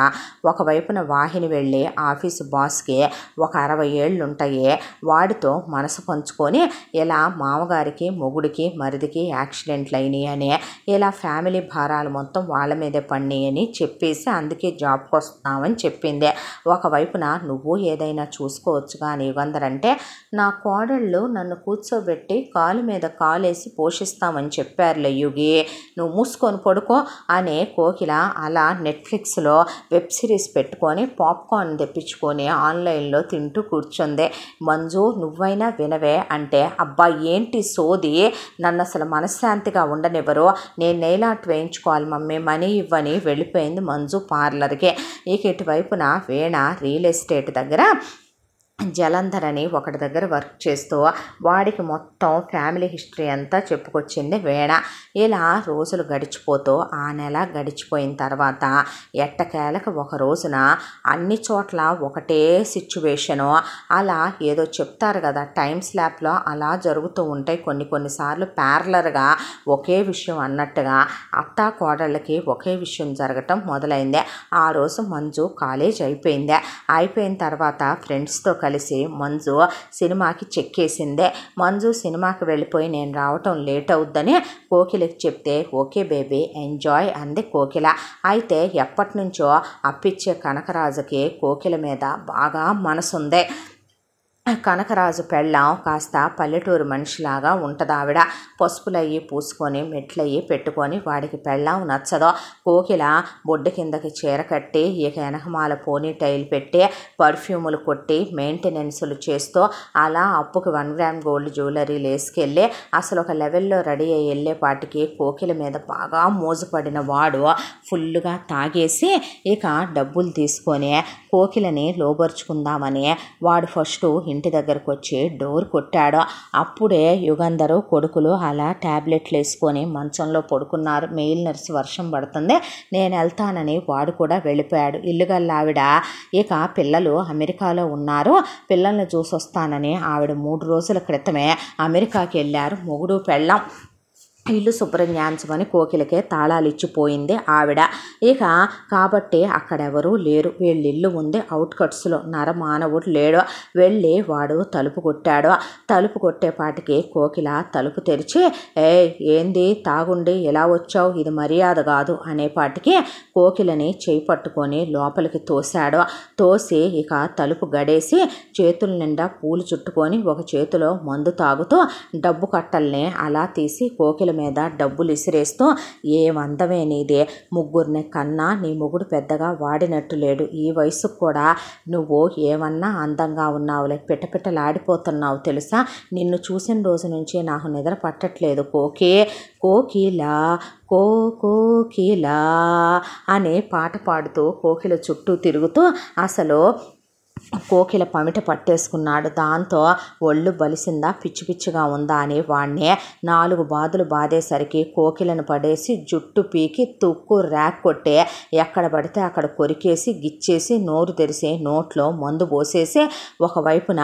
ఒకవైపున వాహిని వెళ్ళి ఆఫీసు బాస్కి ఒక అరవై ఏళ్ళు ఉంటాయే వాడితో మనసు పంచుకొని ఇలా మామగారికి మొగుడికి మరిదికి యాక్సిడెంట్లు అయినాయి అని ఇలా ఫ్యామిలీ భారాలు మొత్తం వాళ్ళ మీదే పడినాయి అని చెప్పేసి అందుకే జాబ్కి వస్తున్నామని చెప్పింది ఒకవైపున నువ్వు ఏదైనా చూసుకోవచ్చు కానీ ఇవ్వందరంటే నా కోడళ్ళు నన్ను కూర్చోబెట్టి కాలు మీద కాలేసి పోషిస్తామని చెప్పారులే యుగి నువ్వు మూసుకొని పడుకో అనే కోకిల అలా నెట్ఫ్లిక్స్లో వెబ్ సిరీస్ పెట్టుకొని పాప్కార్న్ తెప్పించుకొని ఆన్లైన్లో తింటూ కూర్చొని కూర్చుందే మంజు నువ్వైనా వినవే అంటే అబ్బా ఏంటి సోది నన్ను అసలు మనశ్శాంతిగా ఉండనివ్వరు నేను నేలాట్ వేయించుకోవాలి మమ్మీ మనీ ఇవ్వని వెళ్ళిపోయింది మంజు పార్లర్కి ఇక ఇటువైపున వీణ రియల్ ఎస్టేట్ దగ్గర జలంధర్ అని ఒకటి దగ్గర వర్క్ చేస్తూ వాడికి మొత్తం ఫ్యామిలీ హిస్టరీ అంతా చెప్పుకొచ్చింది వేణ ఇలా రోజులు గడిచిపోతూ ఆ నెల గడిచిపోయిన తర్వాత ఎట్టకేలకు ఒక రోజున అన్ని చోట్ల ఒకటే సిచ్యువేషను అలా ఏదో చెప్తారు కదా టైం స్లాప్లో అలా జరుగుతూ ఉంటాయి కొన్ని కొన్నిసార్లు ప్యారలర్గా ఒకే విషయం అన్నట్టుగా అత్తా కోడళ్ళకి ఒకే విషయం జరగటం మొదలైంది ఆ రోజు మంజు కాలేజ్ అయిపోయింది అయిపోయిన తర్వాత ఫ్రెండ్స్తో కలిసి మంజు సినిమాకి చెక్కేసిందే మంజు సినిమాకి వెళ్ళిపోయి నేను రావటం లేట్ అవుద్దని కోకిలకి చెప్తే ఓకే బేబీ ఎంజాయ్ అంది కోకిల అయితే ఎప్పటి నుంచో అప్పిచ్చే కనకరాజుకి కోకిల మీద బాగా మనసుందే కనకరాజు పెళ్ళం కాస్త పల్లెటూరు మనిషిలాగా ఉంటుంది ఆవిడ పసుపులయ్యి పూసుకొని మెట్లయ్యి పెట్టుకొని వాడికి పెళ్ళం నచ్చదో కోకిల బొడ్డు కిందకి చీర కట్టి ఇక ఎనకమాల పోనీ టైల్ పెట్టి పర్ఫ్యూములు కొట్టి మెయింటెనెన్సులు చేస్తూ అలా అప్పుకి వన్ గ్రామ్ గోల్డ్ జ్యువెలరీ లేసుకెళ్ళి అసలు ఒక లెవెల్లో రెడీ అయ్యి వెళ్ళేపాటికి కోకిల మీద బాగా మోజుపడిన వాడు ఫుల్గా తాగేసి ఇక డబ్బులు తీసుకొని కోకిలని లోబరుచుకుందామని వాడు ఫస్ట్ ఇంటి దగ్గరకు వచ్చి డోర్ కొట్టాడు అప్పుడే యుగంధరు కొడుకులు అలా ట్యాబ్లెట్లు వేసుకొని మంచంలో పడుకున్నారు మెయిల్ నర్స్ వర్షం పడుతుంది నేను వెళ్తానని వాడు కూడా వెళ్ళిపోయాడు ఇల్లుగల్లావిడ ఇక పిల్లలు అమెరికాలో ఉన్నారు పిల్లల్ని చూసొస్తానని ఆవిడ మూడు రోజుల క్రితమే అమెరికాకి వెళ్ళారు మొగుడు పెళ్ళం ఇల్లు శుభ్రం చేయించమని కోకిలకే తాళాలు ఇచ్చిపోయింది ఆవిడ ఇక కాబట్టి అక్కడెవరూ లేరు ఇల్లు ఉంది అవుట్ కట్స్లో నర మానవుడు లేడు వెళ్ళి వాడు తలుపు కొట్టాడు తలుపు కొట్టేపాటికి కోకిల తలుపు తెరిచి ఏ ఏంది తాగుండి ఎలా వచ్చావు ఇది మర్యాద కాదు అనేపాటికి కోకిలని చేయి పట్టుకొని లోపలికి తోశాడు తోసి ఇక తలుపు గడేసి చేతుల నిండా పూలు చుట్టుకొని ఒక చేతిలో మందు తాగుతూ డబ్బు కట్టల్ని అలా తీసి కోకిల మీద డబ్బులు ఇసిరేస్తూ ఏమందమే నీదే ముగ్గురిని కన్నా నీ మొగుడు పెద్దగా వాడినట్టు లేడు ఈ వయసు కూడా నువ్వు ఏమన్నా అందంగా ఉన్నావులే పిట్టపిట్టలాడిపోతున్నావు తెలుసా నిన్ను చూసిన రోజు నుంచి నాకు నిద్ర పట్టట్లేదు కోకే కోకిలా కో కోకిలా అనే పాట పాడుతూ కోకిల చుట్టూ తిరుగుతూ అసలు కోకిల పమిట పట్టేసుకున్నాడు దాంతో ఒళ్ళు బలిసిందా పిచ్చి పిచ్చిగా ఉందా అని వాణ్ణి నాలుగు బాధలు బాధేసరికి కోకిలను పడేసి జుట్టు పీకి తుక్కు ర్యాక్ కొట్టే ఎక్కడ పడితే అక్కడ కొరికేసి గిచ్చేసి నోరు తెరిసి నోట్లో మందు పోసేసి ఒకవైపున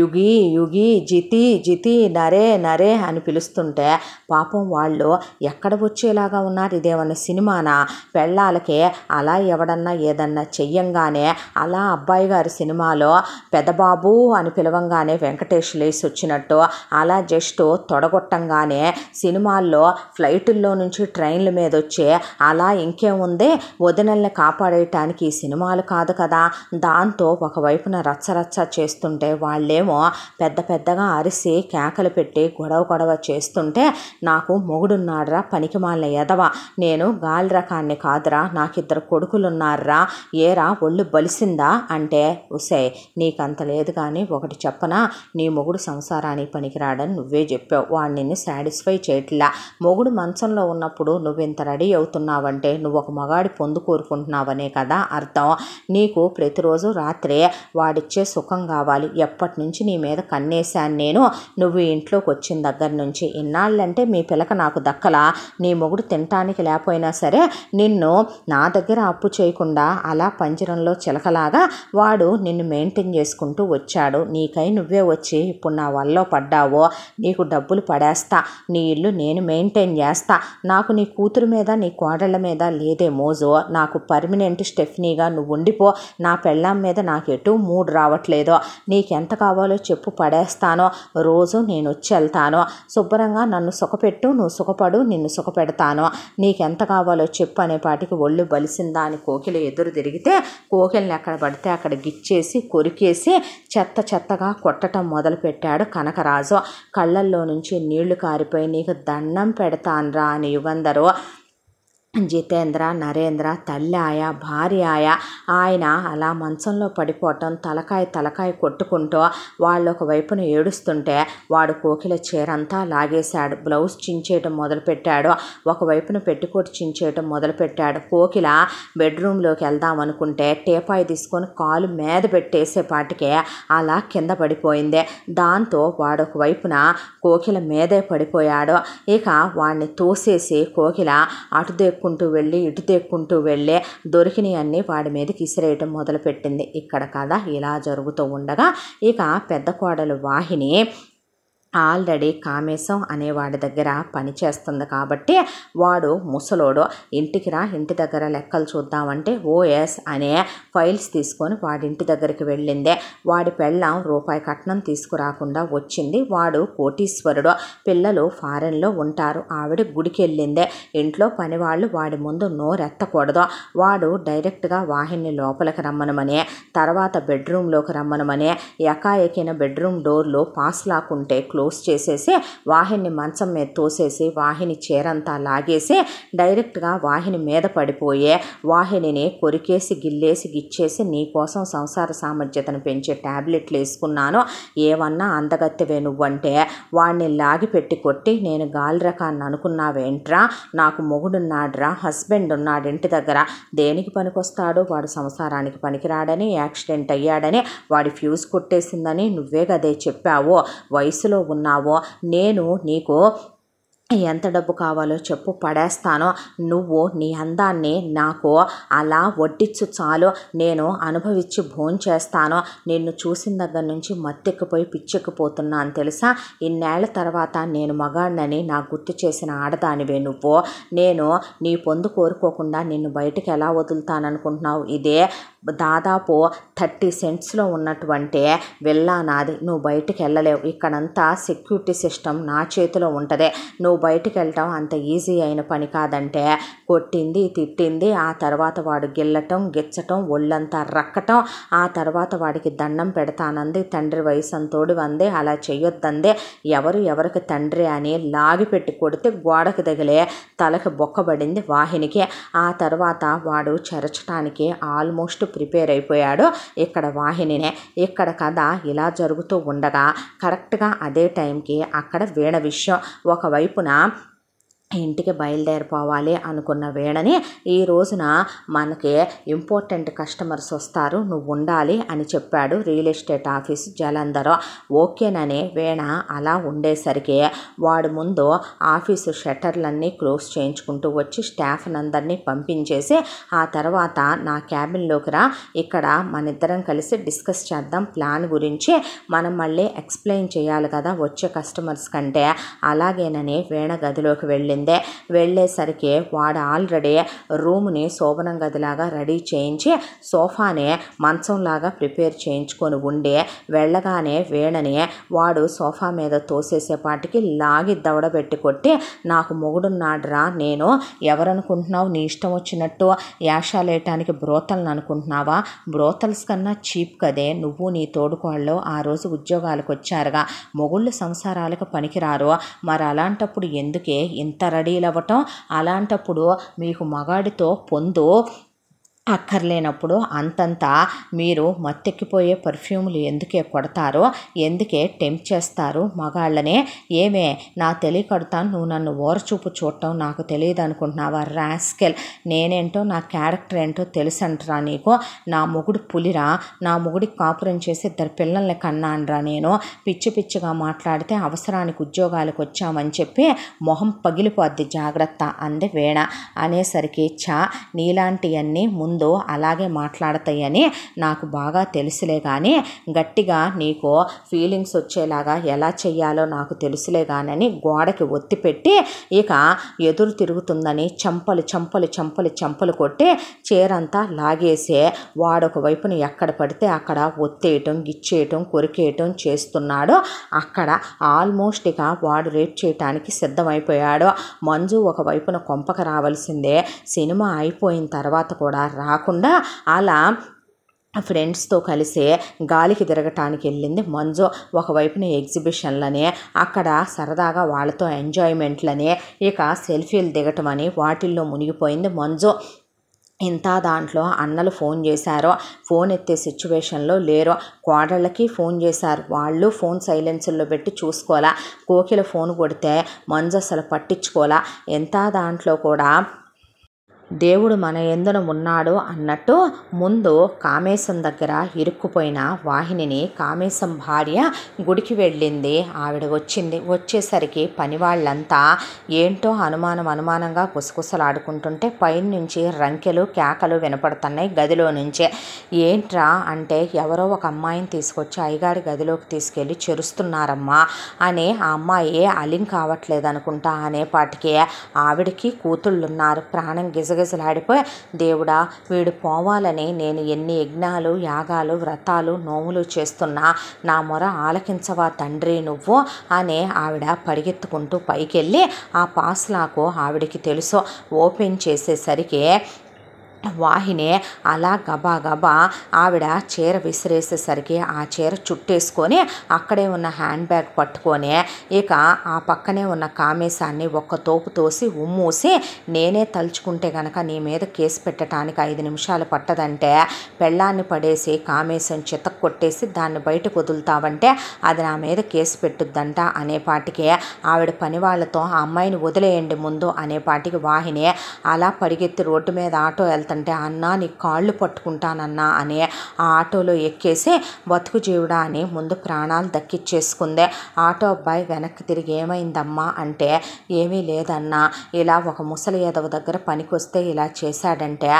యుగి యుగి జితి జితి నరే నరే అని పిలుస్తుంటే పాపం వాళ్ళు ఎక్కడ వచ్చేలాగా ఉన్నారు ఇదేమన్నా సినిమానా పెళ్ళాలకే అలా ఎవడన్నా ఏదన్నా చెయ్యంగానే అలా అబ్బాయి గారి సినిమా సినిమాలో పెదబాబు అని పిలవంగానే వెంకటేష్ లేసి వచ్చినట్టు అలా జస్ట్ తొడగొట్టంగానే సినిమాల్లో ఫ్లైటుల్లో నుంచి ట్రైన్ల మీద వచ్చే అలా ఇంకేముంది వదినల్ని కాపాడేయటానికి ఈ సినిమాలు కాదు కదా దాంతో ఒకవైపున రచ్చరచ్చ చేస్తుంటే వాళ్ళేమో పెద్ద పెద్దగా అరిసి కేకలు పెట్టి గొడవ గొడవ చేస్తుంటే నాకు మొగుడున్నాడ్రా మాలిన ఎదవ నేను గాలి రకాన్ని కాదురా నాకు ఇద్దరు కొడుకులున్నారా ఏరా ఒళ్ళు బలిసిందా అంటే ఉసే సరే నీకంత లేదు కానీ ఒకటి చెప్పనా నీ మొగుడు సంసారానికి పనికిరాడని నువ్వే చెప్పావు వాడిని నిన్ను సాటిస్ఫై చేయట్లా మొగుడు మంచంలో ఉన్నప్పుడు ఇంత రెడీ అవుతున్నావంటే నువ్వు ఒక మగాడి పొందు కోరుకుంటున్నావనే కదా అర్థం నీకు ప్రతిరోజు రాత్రే వాడిచ్చే సుఖం కావాలి ఎప్పటి నుంచి నీ మీద కన్నేశాను నేను నువ్వు ఇంట్లోకి వచ్చిన దగ్గర నుంచి ఇన్నాళ్ళంటే మీ పిలక నాకు దక్కలా నీ మొగుడు తినటానికి లేకపోయినా సరే నిన్ను నా దగ్గర అప్పు చేయకుండా అలా పంజరంలో చిలకలాగా వాడు నిన్ను మెయింటైన్ చేసుకుంటూ వచ్చాడు నీకై నువ్వే వచ్చి ఇప్పుడు నా వల్ల పడ్డావో నీకు డబ్బులు పడేస్తా నీ ఇల్లు నేను మెయింటైన్ చేస్తా నాకు నీ కూతురు మీద నీ కోడళ్ళ మీద లేదే మోజు నాకు పర్మినెంట్ స్టెఫ్నీగా నువ్వు ఉండిపో నా పెళ్ళాం మీద నాకు ఎటు మూడు రావట్లేదో నీకెంత కావాలో చెప్పు పడేస్తానో రోజు నేను వచ్చి వెళ్తాను శుభ్రంగా నన్ను సుఖపెట్టు నువ్వు సుఖపడు నిన్ను సుఖపెడతాను నీకెంత కావాలో చెప్పు అనే పాటికి ఒళ్ళు బలిసిందా అని కోకిలు ఎదురు తిరిగితే కోకిలను ఎక్కడ పడితే అక్కడ గిచ్చేసి కొరికేసి కొరికేసి చెత్త చెత్తగా కొట్టడం మొదలుపెట్టాడు కనకరాజు కళ్ళల్లో నుంచి నీళ్లు కారిపోయి నీకు దండం పెడతాన్రా అని యుగంధరు జితేంద్ర నరేంద్ర తల్లి ఆయ భార్య ఆయ ఆయన అలా మంచంలో పడిపోవటం తలకాయ తలకాయ కొట్టుకుంటూ వాళ్ళు ఒకవైపున ఏడుస్తుంటే వాడు కోకిల చీరంతా లాగేశాడు బ్లౌజ్ చించేయటం మొదలుపెట్టాడు ఒకవైపున పెట్టుకోటి చించేయటం మొదలుపెట్టాడు కోకిల బెడ్రూమ్లోకి వెళ్దాం అనుకుంటే టేపాయి తీసుకొని కాలు మీద పెట్టేసేపాటికే అలా కింద పడిపోయింది దాంతో వాడు ఒకవైపున కోకిల మీదే పడిపోయాడు ఇక వాడిని తోసేసి కోకిల అటుదే తేక్కుంటూ వెళ్ళి ఇటు తేక్కుంటూ వెళ్ళే దొరికినవి అన్నీ వాడి మీదకి ఇసిరేయటం మొదలుపెట్టింది ఇక్కడ కథ ఇలా జరుగుతూ ఉండగా ఇక పెద్ద కోడలు వాహిని ఆల్రెడీ కామేశం అనే వాడి దగ్గర పని చేస్తుంది కాబట్టి వాడు ముసలోడు ఇంటికి రా ఇంటి దగ్గర లెక్కలు చూద్దామంటే ఓఎస్ అనే ఫైల్స్ తీసుకొని వాడి ఇంటి దగ్గరికి వెళ్ళిందే వాడి పెళ్ళం రూపాయి కట్నం తీసుకురాకుండా వచ్చింది వాడు కోటీశ్వరుడు పిల్లలు ఫారెన్లో ఉంటారు ఆవిడ గుడికి వెళ్ళిందే ఇంట్లో పనివాళ్ళు వాడి ముందు నోరెత్తకూడదు వాడు డైరెక్ట్గా వాహిని లోపలికి రమ్మనమని తర్వాత బెడ్రూమ్లోకి రమ్మనమని ఎకాయకిన బెడ్రూమ్ డోర్లో పాస్ ఉంటే క్లోజ్ చేసేసి వాహిని మంచం మీద తోసేసి వాహిని చీరంతా లాగేసి డైరెక్ట్గా వాహిని మీద పడిపోయే వాహినిని కొరికేసి గిల్లేసి గిచ్చేసి నీ కోసం సంసార సామర్థ్యతను పెంచే ట్యాబ్లెట్లు వేసుకున్నాను ఏమన్నా అందగత్తవే నువ్వంటే వాడిని లాగిపెట్టి కొట్టి నేను గాలి రకాన్ని అనుకున్నావేంట్రా నాకు మొగుడున్నాడ్రా హస్బెండ్ ఉన్నాడు ఇంటి దగ్గర దేనికి పనికొస్తాడు వాడు సంసారానికి పనికిరాడని యాక్సిడెంట్ అయ్యాడని వాడి ఫ్యూజ్ కొట్టేసిందని నువ్వే కదే చెప్పావు వయసులో ఉన్నావో నేను నీకు ఎంత డబ్బు కావాలో చెప్పు పడేస్తాను నువ్వు నీ అందాన్ని నాకు అలా వడ్డిచ్చు చాలు నేను అనుభవించి భోంచేస్తాను నిన్ను చూసిన దగ్గర నుంచి మత్తెక్కిపోయి పిచ్చెక్కిపోతున్నాను తెలుసా ఇన్నేళ్ల తర్వాత నేను మగాడినని నాకు గుర్తు చేసిన ఆడదానివే నువ్వు నేను నీ పొందు కోరుకోకుండా నిన్ను బయటకు ఎలా వదులుతాననుకుంటున్నావు ఇదే దాదాపు థర్టీ సెంట్స్లో ఉన్నటువంటి విల్లా నాది నువ్వు బయటకు వెళ్ళలేవు ఇక్కడంతా సెక్యూరిటీ సిస్టమ్ నా చేతిలో ఉంటుంది నువ్వు బయటికి వెళ్ళటం అంత ఈజీ అయిన పని కాదంటే కొట్టింది తిట్టింది ఆ తర్వాత వాడు గిల్లటం గిచ్చటం ఒళ్ళంతా రక్కటం ఆ తర్వాత వాడికి దండం పెడతానంది తండ్రి వయసు అంతోడి వంది అలా చేయొద్దందే ఎవరు ఎవరికి తండ్రి అని లాగిపెట్టి కొడితే గోడకు తగిలే తలకి బొక్కబడింది వాహినికి ఆ తర్వాత వాడు చెరచటానికి ఆల్మోస్ట్ ప్రిపేర్ అయిపోయాడు ఇక్కడ వాహినినే ఇక్కడ కథ ఇలా జరుగుతూ ఉండగా కరెక్ట్గా అదే టైంకి అక్కడ వీణ విషయం ఒకవైపున Paraná ఇంటికి బయలుదేరిపోవాలి అనుకున్న వేళని ఈ రోజున మనకి ఇంపార్టెంట్ కస్టమర్స్ వస్తారు నువ్వు ఉండాలి అని చెప్పాడు రియల్ ఎస్టేట్ ఆఫీస్ జలంధర్ ఓకేనని వేణ అలా ఉండేసరికి వాడు ముందు ఆఫీసు షట్టర్లన్నీ క్లోజ్ చేయించుకుంటూ వచ్చి స్టాఫ్ పంపించేసి ఆ తర్వాత నా క్యాబిన్లోకి రా ఇక్కడ మనిద్దరం కలిసి డిస్కస్ చేద్దాం ప్లాన్ గురించి మనం మళ్ళీ ఎక్స్ప్లెయిన్ చేయాలి కదా వచ్చే కస్టమర్స్ కంటే అలాగేనని వేణ గదిలోకి వెళ్ళింది వెళ్ళింది వెళ్ళేసరికి వాడు ఆల్రెడీ రూమ్ని శోభనం గదిలాగా రెడీ చేయించి సోఫాని మంచంలాగా ప్రిపేర్ చేయించుకొని ఉండి వెళ్ళగానే వీణని వాడు సోఫా మీద తోసేసేపాటికి లాగి దవడబెట్టి కొట్టి నాకు మొగుడున్నాడ్రా నేను ఎవరనుకుంటున్నావు నీ ఇష్టం వచ్చినట్టు యాషాలేయటానికి బ్రోతల్ని అనుకుంటున్నావా బ్రోతల్స్ కన్నా చీప్ కదే నువ్వు నీ తోడుకోళ్ళు ఆ రోజు ఉద్యోగాలకు వచ్చారుగా మొగుళ్ళు సంసారాలకు పనికిరారు మరి అలాంటప్పుడు ఎందుకే ఇంత రెడీలు అవ్వటం అలాంటప్పుడు మీకు మగాడితో పొందు అక్కర్లేనప్పుడు అంతంత మీరు మత్తెక్కిపోయే పర్ఫ్యూములు ఎందుకే కొడతారో ఎందుకే టెంప్ చేస్తారు మగాళ్ళనే ఏమే నా తెలియకడతాను నువ్వు నన్ను ఓరచూపు చూడటం నాకు తెలియదు అనుకుంటున్నావా రాస్కెల్ నేనేంటో నా క్యారెక్టర్ ఏంటో తెలుసంటరా నీకు నా మొగుడు పులిరా నా మొగుడికి కాపురం చేసి ఇద్దరు పిల్లల్ని కన్నానరా నేను పిచ్చి పిచ్చిగా మాట్లాడితే అవసరానికి ఉద్యోగాలకు వచ్చామని చెప్పి మొహం పగిలిపోద్ది జాగ్రత్త అంది వేణ అనేసరికి చా నీలాంటివన్నీ ముందు ఉందో అలాగే మాట్లాడతాయని నాకు బాగా తెలుసులే కానీ గట్టిగా నీకు ఫీలింగ్స్ వచ్చేలాగా ఎలా చేయాలో నాకు తెలుసులే కానని గోడకి ఒత్తి పెట్టి ఇక ఎదురు తిరుగుతుందని చంపలు చంపలు చంపలు చంపలు కొట్టి చీరంతా లాగేసే వాడొక వైపున ఎక్కడ పడితే అక్కడ ఒత్తేయటం గిచ్చేయటం కొరికేయటం చేస్తున్నాడు అక్కడ ఆల్మోస్ట్ ఇక వాడు రేట్ చేయటానికి సిద్ధమైపోయాడు మంజు ఒక వైపున కొంపక రావాల్సిందే సినిమా అయిపోయిన తర్వాత కూడా రా కాకుండా అలా ఫ్రెండ్స్తో కలిసి గాలికి తిరగటానికి వెళ్ళింది మంజు ఒకవైపున ఎగ్జిబిషన్లని అక్కడ సరదాగా వాళ్ళతో ఎంజాయ్మెంట్లని ఇక సెల్ఫీలు దిగటం అని వాటిల్లో మునిగిపోయింది మంజు ఇంత దాంట్లో అన్నలు ఫోన్ చేశారో ఫోన్ ఎత్తే సిచ్యువేషన్లో లేరో కోడళ్ళకి ఫోన్ చేశారు వాళ్ళు ఫోన్ సైలెన్సుల్లో పెట్టి చూసుకోవాలా కోకిల ఫోన్ కొడితే మంజు అసలు పట్టించుకోవాలా ఎంత దాంట్లో కూడా దేవుడు మన ఎందున ఉన్నాడు అన్నట్టు ముందు కామేశం దగ్గర ఇరుక్కుపోయిన వాహినిని కామేశం భార్య గుడికి వెళ్ళింది ఆవిడ వచ్చింది వచ్చేసరికి పని వాళ్ళంతా ఏంటో అనుమానం అనుమానంగా కుసకుసలాడుకుంటుంటే పైన నుంచి రంకెలు కేకలు వినపడుతున్నాయి గదిలో నుంచే ఏంట్రా అంటే ఎవరో ఒక అమ్మాయిని తీసుకొచ్చి అయ్యగారి గదిలోకి తీసుకెళ్ళి చెరుస్తున్నారమ్మా అని ఆ అమ్మాయి అలిం కావట్లేదు అనుకుంటా అనేపాటికే ఆవిడికి ఆవిడకి కూతుళ్ళున్నారు ప్రాణం గిజగ గుసగుసలాడిపోయి దేవుడా వీడు పోవాలని నేను ఎన్ని యజ్ఞాలు యాగాలు వ్రతాలు నోములు చేస్తున్నా నా మొర ఆలకించవా తండ్రి నువ్వు అని ఆవిడ పరిగెత్తుకుంటూ పైకెళ్ళి ఆ పాస్లాకు ఆవిడకి తెలుసు ఓపెన్ చేసేసరికి వాహిని అలా గబా గబా ఆవిడ చీర విసిరేసేసరికి ఆ చీర చుట్టేసుకొని అక్కడే ఉన్న హ్యాండ్ బ్యాగ్ పట్టుకొని ఇక ఆ పక్కనే ఉన్న కామేశాన్ని ఒక్క తోపు తోసి ఉమ్మూసి నేనే తలుచుకుంటే కనుక నీ మీద కేసు పెట్టడానికి ఐదు నిమిషాలు పట్టదంటే పెళ్ళాన్ని పడేసి కామేశం చితక్ కొట్టేసి దాన్ని బయట వదులుతావంటే అది నా మీద కేసు పెట్టుద్దంట అనేపాటికి ఆవిడ పని వాళ్ళతో ఆ అమ్మాయిని వదిలేయండి ముందు అనేపాటికి వాహిని అలా పరిగెత్తి రోడ్డు మీద ఆటో వెళ్తా వెళ్తుంటే అన్నా నీ కాళ్ళు పట్టుకుంటానన్నా అనే ఆ ఆటోలో ఎక్కేసి బతుకు జీవుడా అని ముందు ప్రాణాలు దక్కిచ్చేసుకుంది ఆటో అబ్బాయి వెనక్కి తిరిగి ఏమైందమ్మా అంటే ఏమీ లేదన్నా ఇలా ఒక ముసలి ఎదవ దగ్గర పనికొస్తే ఇలా చేశాడంటే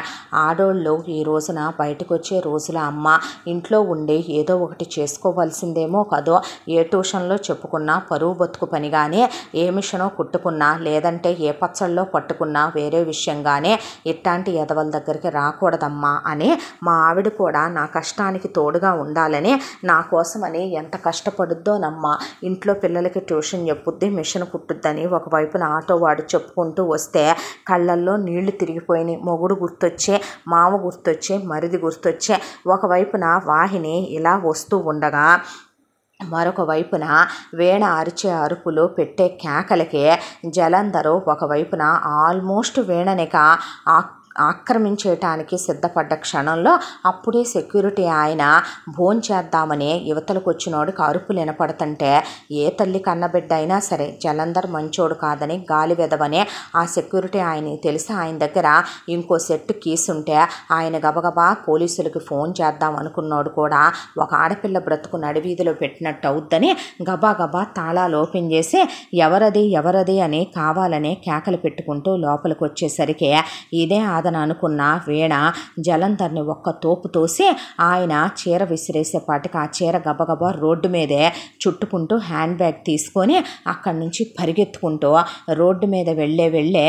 ఆడోళ్ళు ఈ రోజున బయటకు వచ్చే రోజుల అమ్మ ఇంట్లో ఉండి ఏదో ఒకటి చేసుకోవాల్సిందేమో కదో ఏ ట్యూషన్లో చెప్పుకున్నా పరువు బతుకు పని కానీ ఏ మిషనో కుట్టుకున్నా లేదంటే ఏ పచ్చళ్ళలో పట్టుకున్నా వేరే విషయంగానే ఇట్లాంటి ఎదవల దగ్గర దగ్గరికి రాకూడదమ్మా అని మా ఆవిడ కూడా నా కష్టానికి తోడుగా ఉండాలని నా కోసమని ఎంత కష్టపడుద్దోనమ్మా ఇంట్లో పిల్లలకి ట్యూషన్ చెప్పుద్ది మిషన్ కుట్టుద్దని ఒకవైపున ఆటో వాడు చెప్పుకుంటూ వస్తే కళ్ళల్లో నీళ్లు తిరిగిపోయినాయి మొగుడు గుర్తొచ్చే మామ గుర్తొచ్చే మరిది గుర్తొచ్చే ఒకవైపున వాహిని ఇలా వస్తూ ఉండగా మరొక వైపున వేణ అరిచే అరుపులు పెట్టే కేకలకే జలంధరు ఒకవైపున ఆల్మోస్ట్ వేణనిక ఆ ఆక్రమించేయటానికి సిద్ధపడ్డ క్షణంలో అప్పుడే సెక్యూరిటీ ఆయన భోంచేద్దామని యువతలకు వచ్చినోడు అరుపులు వినపడుతుంటే ఏ తల్లి కన్నబిడ్డ అయినా సరే జలంధర్ మంచోడు కాదని గాలి వెదవని ఆ సెక్యూరిటీ ఆయనకి తెలిసి ఆయన దగ్గర ఇంకో సెట్ కీసుంటే ఆయన గబగబా పోలీసులకి ఫోన్ చేద్దాం అనుకున్నాడు కూడా ఒక ఆడపిల్ల బ్రతుకు నడివీధిలో పెట్టినట్టు అవుద్దని గబా గబా తాళాలు ఓపెన్ చేసి ఎవరది ఎవరది అని కావాలనే కేకలు పెట్టుకుంటూ లోపలికి వచ్చేసరికి ఇదే ఆదరణ కాదని అనుకున్న వీణ జలంధర్ని ఒక్క తోపు తోసి ఆయన చీర విసిరేసే పాటికి ఆ చీర గబగబా రోడ్డు మీదే చుట్టుకుంటూ హ్యాండ్ బ్యాగ్ తీసుకొని అక్కడి నుంచి పరిగెత్తుకుంటూ రోడ్డు మీద వెళ్ళే వెళ్ళే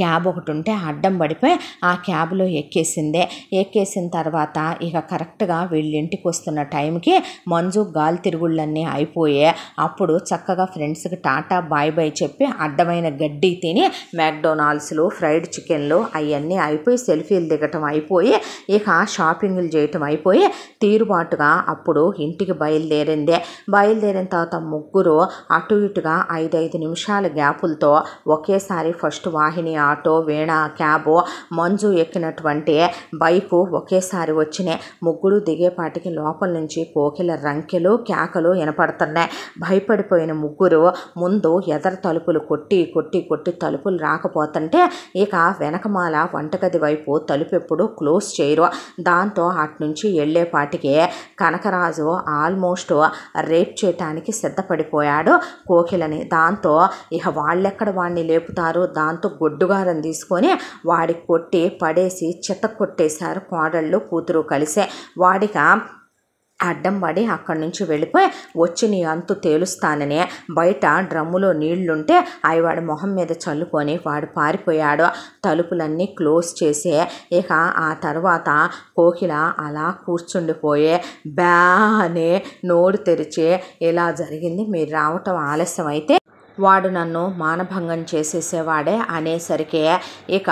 క్యాబ్ ఒకటి ఉంటే అడ్డం పడిపోయి ఆ క్యాబ్లో ఎక్కేసిందే ఎక్కేసిన తర్వాత ఇక కరెక్ట్గా ఇంటికి వస్తున్న టైంకి మంజు గాలి తిరుగుళ్ళన్నీ అయిపోయే అప్పుడు చక్కగా ఫ్రెండ్స్కి టాటా బాయ్ బాయ్ చెప్పి అడ్డమైన గడ్డి తిని మ్యాక్డొనాల్డ్స్లు ఫ్రైడ్ చికెన్లు అవన్నీ అయిపోయి సెల్ఫీలు దిగటం అయిపోయి ఇక షాపింగ్లు చేయటం అయిపోయి తీరుబాటుగా అప్పుడు ఇంటికి బయలుదేరిందే బయలుదేరిన తర్వాత ముగ్గురు అటు ఇటుగా ఐదైదు నిమిషాల గ్యాపులతో ఒకేసారి first Vahini Vani auto Veena cab Manju ఎక్కినటువంటి బైకు ఒకేసారి వచ్చినాయి ముగ్గురు దిగేపాటికి లోపల నుంచి కోకిల రంకెలు కేకలు వినపడుతున్నాయి భయపడిపోయిన ముగ్గురు ముందు ఎదర తలుపులు కొట్టి కొట్టి కొట్టి తలుపులు రాకపోతుంటే ఇక వెనకమాల వంటగది వైపు తలుపు ఎప్పుడు క్లోజ్ చేయరు దాంతో అటు నుంచి వెళ్ళేపాటికి కనకరాజు ఆల్మోస్ట్ రేప్ చేయటానికి సిద్ధపడిపోయాడు కోకిలని దాంతో ఇక వాళ్ళెక్కడ వాడిని లేపుతారు దాంతో గుడ్ గొడ్డుగారం తీసుకొని వాడి కొట్టి పడేసి చెత్త కొట్టేశారు కోడళ్ళు కూతురు కలిసే వాడికి అడ్డం పడి అక్కడి నుంచి వెళ్ళిపోయి వచ్చి నీ అంతు తేలుస్తానని బయట డ్రమ్ములో నీళ్లుంటే అవి వాడి మొహం మీద చల్లుకొని వాడు పారిపోయాడు తలుపులన్నీ క్లోజ్ చేసే ఇక ఆ తర్వాత కోకిల అలా కూర్చుండిపోయే బ్యా అని నోరు తెరిచే ఇలా జరిగింది మీరు రావటం ఆలస్యం అయితే వాడు నన్ను మానభంగం చేసేసేవాడే అనేసరికి ఇక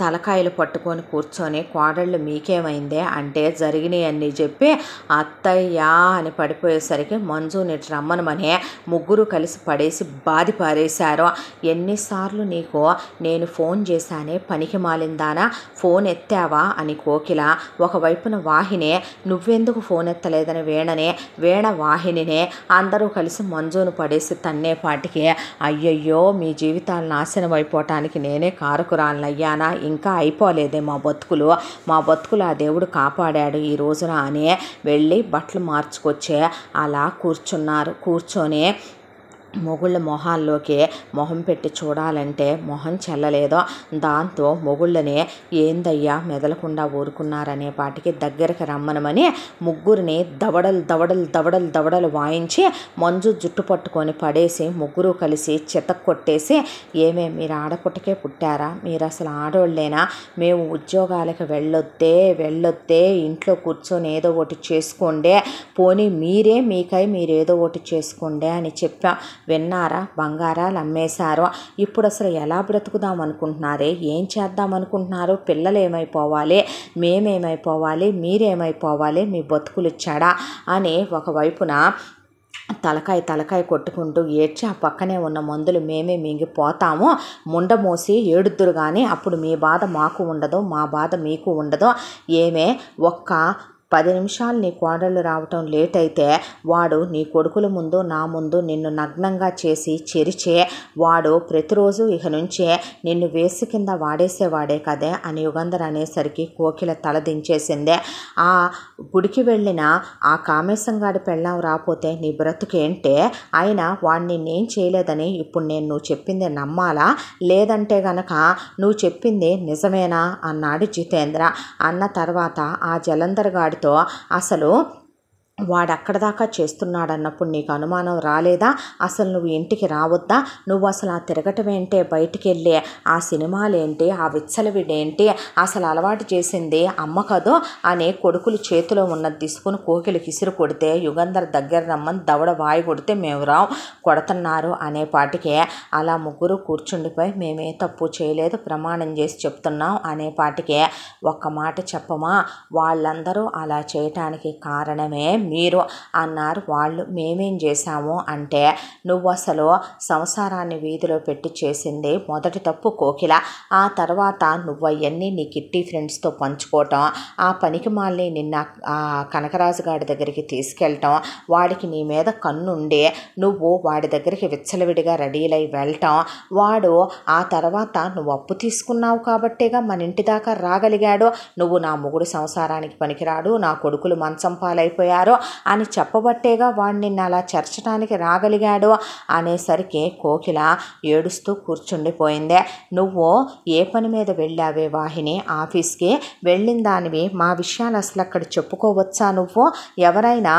తలకాయలు పట్టుకొని కూర్చొని కోడళ్ళు మీకేమైందే అంటే జరిగినాయన్నీ చెప్పి అత్తయ్యా అని పడిపోయేసరికి మంజు నీటి రమ్మనమని ముగ్గురు కలిసి పడేసి బాధి పారేశారు ఎన్నిసార్లు నీకు నేను ఫోన్ చేశానే పనికి మాలిందానా ఫోన్ ఎత్తావా అని కోకిల ఒకవైపున వాహినే నువ్వెందుకు ఫోన్ ఎత్తలేదని వేణనే వేణ వాహినినే అందరూ కలిసి మంజును పడేసి తన్నేపాటికి అయ్యయ్యో మీ జీవితాలు నాశనం అయిపోవటానికి నేనే కారకురాలనయ్యానా ఇంకా అయిపోలేదే మా బతుకులు మా బతుకులు ఆ దేవుడు కాపాడాడు ఈ రోజున అని వెళ్ళి బట్టలు మార్చుకొచ్చే అలా కూర్చున్నారు కూర్చొని మొగుళ్ళ మొహాల్లోకి మొహం పెట్టి చూడాలంటే మొహం చెల్లలేదో దాంతో మొగుళ్ళని ఏందయ్యా మెదలకుండా ఊరుకున్నారనే పాటికి దగ్గరికి రమ్మనమని ముగ్గురిని దవడలు దవడలు దవడలు దవడలు వాయించి మంజు జుట్టు పట్టుకొని పడేసి ముగ్గురు కలిసి చితక్ కొట్టేసి ఏమే మీరు ఆడపుట్టకే పుట్టారా మీరు అసలు ఆడోళ్ళేనా మేము ఉద్యోగాలకు వెళ్ళొద్దే వెళ్ళొద్దే ఇంట్లో కూర్చొని ఏదో ఒకటి చేసుకోండే పోనీ మీరే మీకై మీరేదో ఒకటి చేసుకోండే అని చెప్పాం విన్నారా బంగారాలు అమ్మేశారు ఇప్పుడు అసలు ఎలా బ్రతుకుదాం అనుకుంటున్నారే ఏం చేద్దాం అనుకుంటున్నారు పిల్లలు ఏమైపోవాలి మేమేమైపోవాలి మీరేమైపోవాలి మీ బతుకులు ఇచ్చాడా అని ఒకవైపున తలకాయ తలకాయ కొట్టుకుంటూ ఏడ్చి ఆ పక్కనే ఉన్న మందులు మేమే మింగిపోతాము ముండమోసి ఏడుద్దురు కానీ అప్పుడు మీ బాధ మాకు ఉండదు మా బాధ మీకు ఉండదు ఏమే ఒక్క పది నిమిషాలు నీ కోడళ్ళు రావటం లేట్ అయితే వాడు నీ కొడుకుల ముందు నా ముందు నిన్ను నగ్నంగా చేసి చెరిచే వాడు ప్రతిరోజు ఇక నుంచే నిన్ను వేసి కింద వాడేసేవాడే కదే అని యుగంధర్ అనేసరికి కోకిల తలదించేసిందే ఆ గుడికి వెళ్ళిన ఆ కామేశంగాడి పెళ్ళాం రాపోతే నీ బ్రతుకేంటే ఆయన వాడిని నిన్నేం చేయలేదని ఇప్పుడు నేను నువ్వు చెప్పింది నమ్మాలా లేదంటే గనక నువ్వు చెప్పింది నిజమేనా అన్నాడు జితేంద్ర అన్న తర్వాత ఆ జలంధర్ గాడితో ఉంటుందో అసలు వాడక్కడ దాకా చేస్తున్నాడన్నప్పుడు నీకు అనుమానం రాలేదా అసలు నువ్వు ఇంటికి రావద్దా నువ్వు అసలు ఆ తిరగటం ఏంటి బయటికి వెళ్ళే ఆ సినిమాలేంటి ఆ విచ్చలవిడేంటి అసలు అలవాటు చేసింది అమ్మ కదో అనే కొడుకులు చేతిలో ఉన్నది తీసుకుని కోకిలు కిసిరు కొడితే యుగంధర్ దగ్గర రమ్మని దవడ వాయి కొడితే మేము రావు కొడుతున్నారు అనే పాటికే అలా ముగ్గురు కూర్చుండిపోయి మేమే తప్పు చేయలేదు ప్రమాణం చేసి చెప్తున్నాం అనే పాటికే ఒక్క మాట చెప్పమా వాళ్ళందరూ అలా చేయటానికి కారణమే మీరు అన్నారు వాళ్ళు మేమేం చేశాము అంటే నువ్వు అసలు సంసారాన్ని వీధిలో పెట్టి చేసింది మొదటి తప్పు కోకిల ఆ తర్వాత నువ్వు అవన్నీ నీ కిట్టి ఫ్రెండ్స్తో పంచుకోవటం ఆ పనికి మాల్ని నిన్న కనకరాజు గారి దగ్గరికి తీసుకెళ్ళటం వాడికి నీ మీద కన్నుండి నువ్వు వాడి దగ్గరికి విచ్చలవిడిగా రెడీలై వెళ్ళటం వాడు ఆ తర్వాత నువ్వు అప్పు తీసుకున్నావు కాబట్టేగా మన ఇంటి దాకా రాగలిగాడు నువ్వు నా మొగుడు సంసారానికి పనికిరాడు నా కొడుకులు మంచం పాలైపోయారు చేశాడో అని చెప్పబట్టేగా వాడు అలా చర్చడానికి రాగలిగాడు అనేసరికి కోకిల ఏడుస్తూ కూర్చుండిపోయింది నువ్వు ఏ పని మీద వెళ్ళావే వాహిని ఆఫీస్కి వెళ్ళిన దానివి మా విషయాలు అసలు అక్కడ చెప్పుకోవచ్చా నువ్వు ఎవరైనా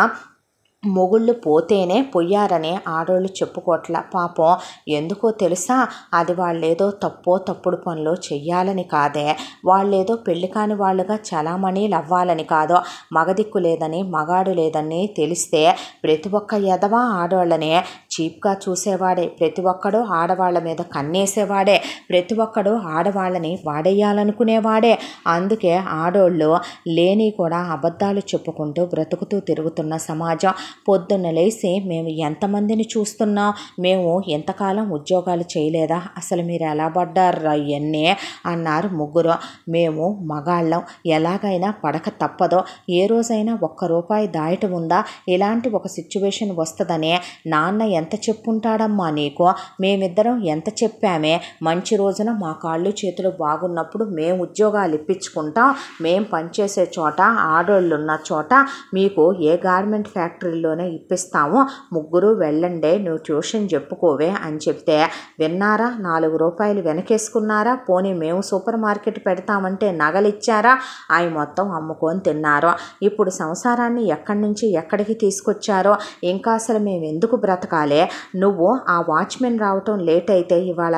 మొగుళ్ళు పోతేనే పొయ్యారని ఆడోళ్ళు చెప్పుకోట్ల పాపం ఎందుకో తెలుసా అది వాళ్ళేదో తప్పో తప్పుడు పనులు చెయ్యాలని కాదే వాళ్ళేదో పెళ్లి కాని వాళ్ళుగా చలామణీలు అవ్వాలని కాదో మగదిక్కు లేదని మగాడు లేదని తెలిస్తే ప్రతి ఒక్క ఎదవా ఆడవాళ్ళని చీప్గా చూసేవాడే ప్రతి ఒక్కడు ఆడవాళ్ళ మీద కన్నేసేవాడే ప్రతి ఒక్కడు ఆడవాళ్ళని వాడేయాలనుకునేవాడే అందుకే ఆడోళ్ళు లేని కూడా అబద్ధాలు చెప్పుకుంటూ బ్రతుకుతూ తిరుగుతున్న సమాజం పొద్దున్న లేచి మేము ఎంతమందిని చూస్తున్నా మేము ఎంతకాలం ఉద్యోగాలు చేయలేదా అసలు మీరు ఎలా పడ్డారు అవన్నీ అన్నారు ముగ్గురు మేము మగాళ్ళం ఎలాగైనా పడక తప్పదో ఏ రోజైనా ఒక్క రూపాయి దాయటం ఉందా ఇలాంటి ఒక సిచ్యువేషన్ వస్తుందనే నాన్న ఎంత చెప్పుంటాడమ్మా నీకు మేమిద్దరం ఎంత చెప్పామే మంచి రోజున మా కాళ్ళు చేతులు బాగున్నప్పుడు మేము ఉద్యోగాలు ఇప్పించుకుంటాం మేము పనిచేసే చోట ఆడోళ్ళు ఉన్న చోట మీకు ఏ గార్మెంట్ ఫ్యాక్టరీ రోజుల్లోనే ఇప్పిస్తాము ముగ్గురు వెళ్ళండి నువ్వు ట్యూషన్ చెప్పుకోవే అని చెప్తే విన్నారా నాలుగు రూపాయలు వెనకేసుకున్నారా పోనీ మేము సూపర్ మార్కెట్ పెడతామంటే నగలిచ్చారా అవి మొత్తం అమ్ముకొని తిన్నారు ఇప్పుడు సంసారాన్ని ఎక్కడి నుంచి ఎక్కడికి తీసుకొచ్చారో ఇంకా అసలు మేము ఎందుకు బ్రతకాలే నువ్వు ఆ వాచ్మెన్ రావటం లేట్ అయితే ఇవాళ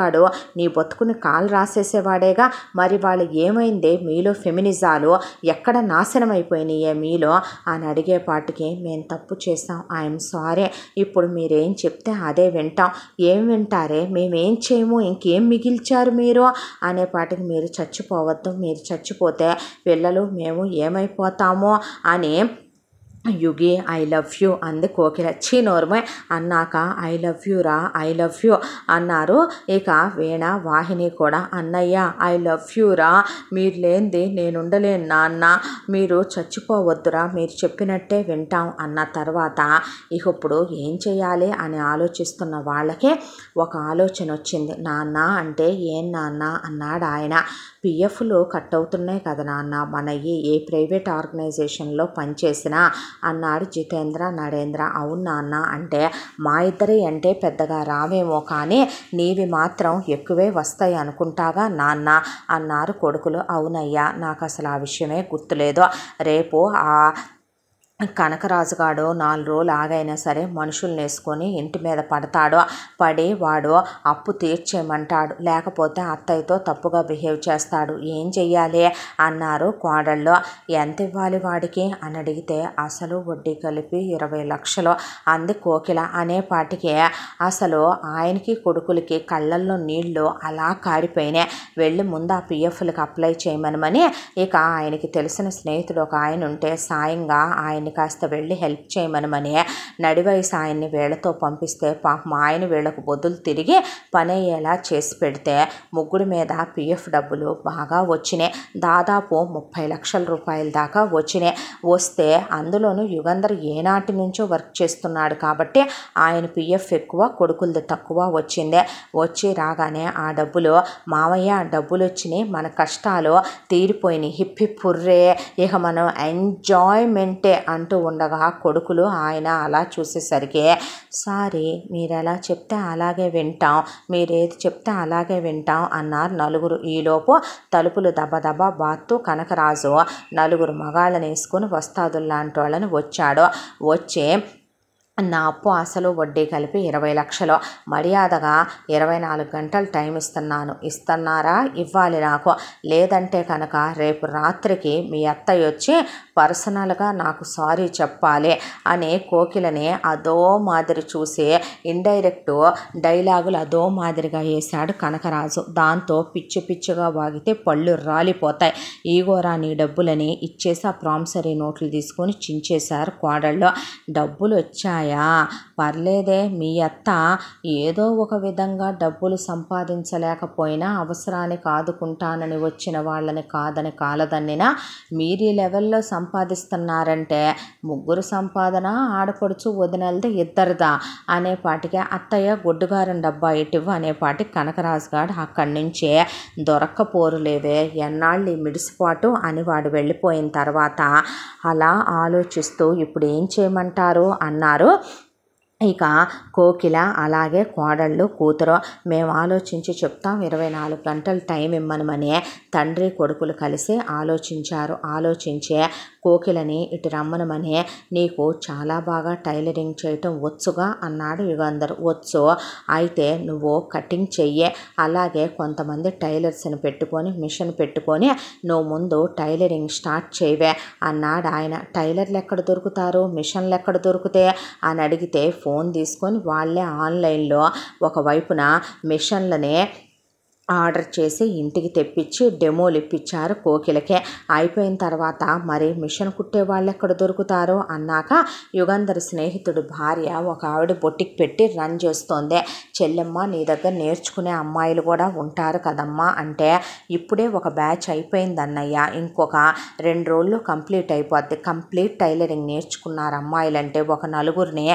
గాడు నీ బతుకుని కాలు రాసేసేవాడేగా మరి వాళ్ళు ఏమైందే మీలో ఫెమినిజాలు ఎక్కడ నాశనం అయిపోయినాయే మీలో అని అడిగే పాటికి మేము తప్పు చేసాం ఐఎమ్ సారీ ఇప్పుడు మీరేం చెప్తే అదే వింటాం ఏం వింటారే మేమేం చేయము ఇంకేం మిగిల్చారు మీరు అనే పాటికి మీరు చచ్చిపోవద్దు మీరు చచ్చిపోతే పిల్లలు మేము ఏమైపోతామో అని యుగి ఐ లవ్ యూ అంది కోకిల చీ నోర్మే అన్నాక ఐ లవ్ యూ రా ఐ లవ్ యూ అన్నారు ఇక వీణ వాహిని కూడా అన్నయ్య ఐ లవ్ యూ రా మీరు లేనిది నేనుండలేను నాన్న మీరు చచ్చిపోవద్దురా మీరు చెప్పినట్టే వింటాం అన్న తర్వాత ఇక ఇప్పుడు ఏం చేయాలి అని ఆలోచిస్తున్న వాళ్ళకే ఒక ఆలోచన వచ్చింది నాన్న అంటే ఏం నాన్న అన్నాడు ఆయన పిఎఫ్లో కట్ అవుతున్నాయి కదా నాన్న మనయ్యి ఏ ప్రైవేట్ ఆర్గనైజేషన్లో పనిచేసినా అన్నాడు జితేంద్ర నరేంద్ర అవును నాన్న అంటే మా ఇద్దరి అంటే పెద్దగా రావేమో కానీ నీవి మాత్రం ఎక్కువే వస్తాయి అనుకుంటాగా నాన్న అన్నారు కొడుకులు అవునయ్యా నాకు అసలు ఆ విషయమే గుర్తులేదు రేపు ఆ కనకరాజుగాడు నాలుగు రోజులు ఆగైనా సరే మనుషుల్ని వేసుకొని ఇంటి మీద పడతాడు పడి వాడు అప్పు తీర్చేయమంటాడు లేకపోతే అత్తయ్యతో తప్పుగా బిహేవ్ చేస్తాడు ఏం చెయ్యాలి అన్నారు కోడళ్ళు ఎంత ఇవ్వాలి వాడికి అని అడిగితే అసలు వడ్డీ కలిపి ఇరవై లక్షలు అంది కోకిల అనే పాటికి అసలు ఆయనకి కొడుకులకి కళ్ళల్లో నీళ్లు అలా కారిపోయినాయి వెళ్ళి ముందు ఆ పిఎఫ్లకు అప్లై చేయమనమని ఇక ఆయనకి తెలిసిన స్నేహితుడు ఒక ఆయన ఉంటే సాయంగా ఆయన కాస్త వెళ్ళి హెల్ప్ చేయమనమని నడివయసు ఆయన్ని వేళతో పంపిస్తే పాపం ఆయన వీళ్ళకు బొద్దులు తిరిగి పని అయ్యేలా చేసి పెడితే ముగ్గురు మీద పిఎఫ్ డబ్బులు బాగా వచ్చినాయి దాదాపు ముప్పై లక్షల రూపాయల దాకా వచ్చినాయి వస్తే అందులోనూ యుగంధర్ ఏనాటి నుంచో వర్క్ చేస్తున్నాడు కాబట్టి ఆయన పిఎఫ్ ఎక్కువ కొడుకులది తక్కువ వచ్చింది వచ్చి రాగానే ఆ డబ్బులు ఆ డబ్బులు వచ్చినాయి మన కష్టాలు తీరిపోయినాయి హిప్పి పుర్రే ఇక మనం ఎంజాయ్మెంటే అంటూ ఉండగా కొడుకులు ఆయన అలా చూసేసరికి సారీ మీరు ఎలా చెప్తే అలాగే వింటాం మీరేది చెప్తే అలాగే వింటాం అన్నారు నలుగురు ఈలోపు తలుపులు దబదబా బాత్తు కనకరాజు నలుగురు మగాళ్ళని వేసుకుని వస్తాదుల్లాంటి వాళ్ళని వచ్చాడు వచ్చి నా అప్పు అసలు వడ్డీ కలిపి ఇరవై లక్షలు మర్యాదగా ఇరవై నాలుగు గంటలు టైం ఇస్తున్నాను ఇస్తున్నారా ఇవ్వాలి నాకు లేదంటే కనుక రేపు రాత్రికి మీ అత్తయ్య వచ్చి పర్సనల్గా నాకు సారీ చెప్పాలి అని కోకిలని అదో మాదిరి చూసి ఇండైరెక్ట్ డైలాగులు అదో మాదిరిగా వేశాడు కనకరాజు దాంతో పిచ్చి పిచ్చిగా వాగితే పళ్ళు రాలిపోతాయి ఈగోరా నీ డబ్బులని ఇచ్చేసి ఆ ప్రామిసరీ నోట్లు తీసుకొని చించేశారు కోడళ్ళు డబ్బులు వచ్చాయా పర్లేదే మీ అత్త ఏదో ఒక విధంగా డబ్బులు సంపాదించలేకపోయినా అవసరానికి ఆదుకుంటానని వచ్చిన వాళ్ళని కాదని కాలదన్నినా ఈ లెవెల్లో సం సంపాదిస్తున్నారంటే ముగ్గురు సంపాదన ఆడపడుచు వదినలది ఇద్దరిదా అనేపాటికి అత్తయ్య గుడ్డుగారం డబ్బా ఇటువు అనేపాటి కనకరాజుగాడు అక్కడి నుంచే దొరక్కపోరులేవే ఎన్నాళ్ళు ఈ మిడిసిపాటు అని వాడు వెళ్ళిపోయిన తర్వాత అలా ఆలోచిస్తూ ఇప్పుడు ఏం చేయమంటారు అన్నారు ఇక కోకిల అలాగే కోడళ్ళు కూతురు మేము ఆలోచించి చెప్తాం ఇరవై నాలుగు గంటలు టైం ఇమ్మనమని తండ్రి కొడుకులు కలిసి ఆలోచించారు ఆలోచించే కోకిలని ఇటు రమ్మనమనే నీకు చాలా బాగా టైలరింగ్ చేయటం వచ్చుగా అన్నాడు యుగంధర్ వచ్చు అయితే నువ్వు కటింగ్ చెయ్యే అలాగే కొంతమంది టైలర్స్ని పెట్టుకొని మిషన్ పెట్టుకొని నువ్వు ముందు టైలరింగ్ స్టార్ట్ చేయవే అన్నాడు ఆయన టైలర్లు ఎక్కడ దొరుకుతారు మిషన్లు ఎక్కడ దొరికితే అని అడిగితే ఫోన్ తీసుకొని వాళ్ళే ఆన్లైన్లో ఒకవైపున మిషన్లనే ఆర్డర్ చేసి ఇంటికి తెప్పించి డెమోలు ఇప్పించారు కోకిలకే అయిపోయిన తర్వాత మరి మిషన్ కుట్టే వాళ్ళు ఎక్కడ దొరుకుతారో అన్నాక యుగంధర్ స్నేహితుడు భార్య ఒక ఆవిడ బొట్టికి పెట్టి రన్ చేస్తోంది చెల్లెమ్మ నీ దగ్గర నేర్చుకునే అమ్మాయిలు కూడా ఉంటారు కదమ్మా అంటే ఇప్పుడే ఒక బ్యాచ్ అయిపోయింది అన్నయ్య ఇంకొక రెండు రోజులు కంప్లీట్ అయిపోద్ది కంప్లీట్ టైలరింగ్ నేర్చుకున్నారు అమ్మాయిలంటే ఒక నలుగురిని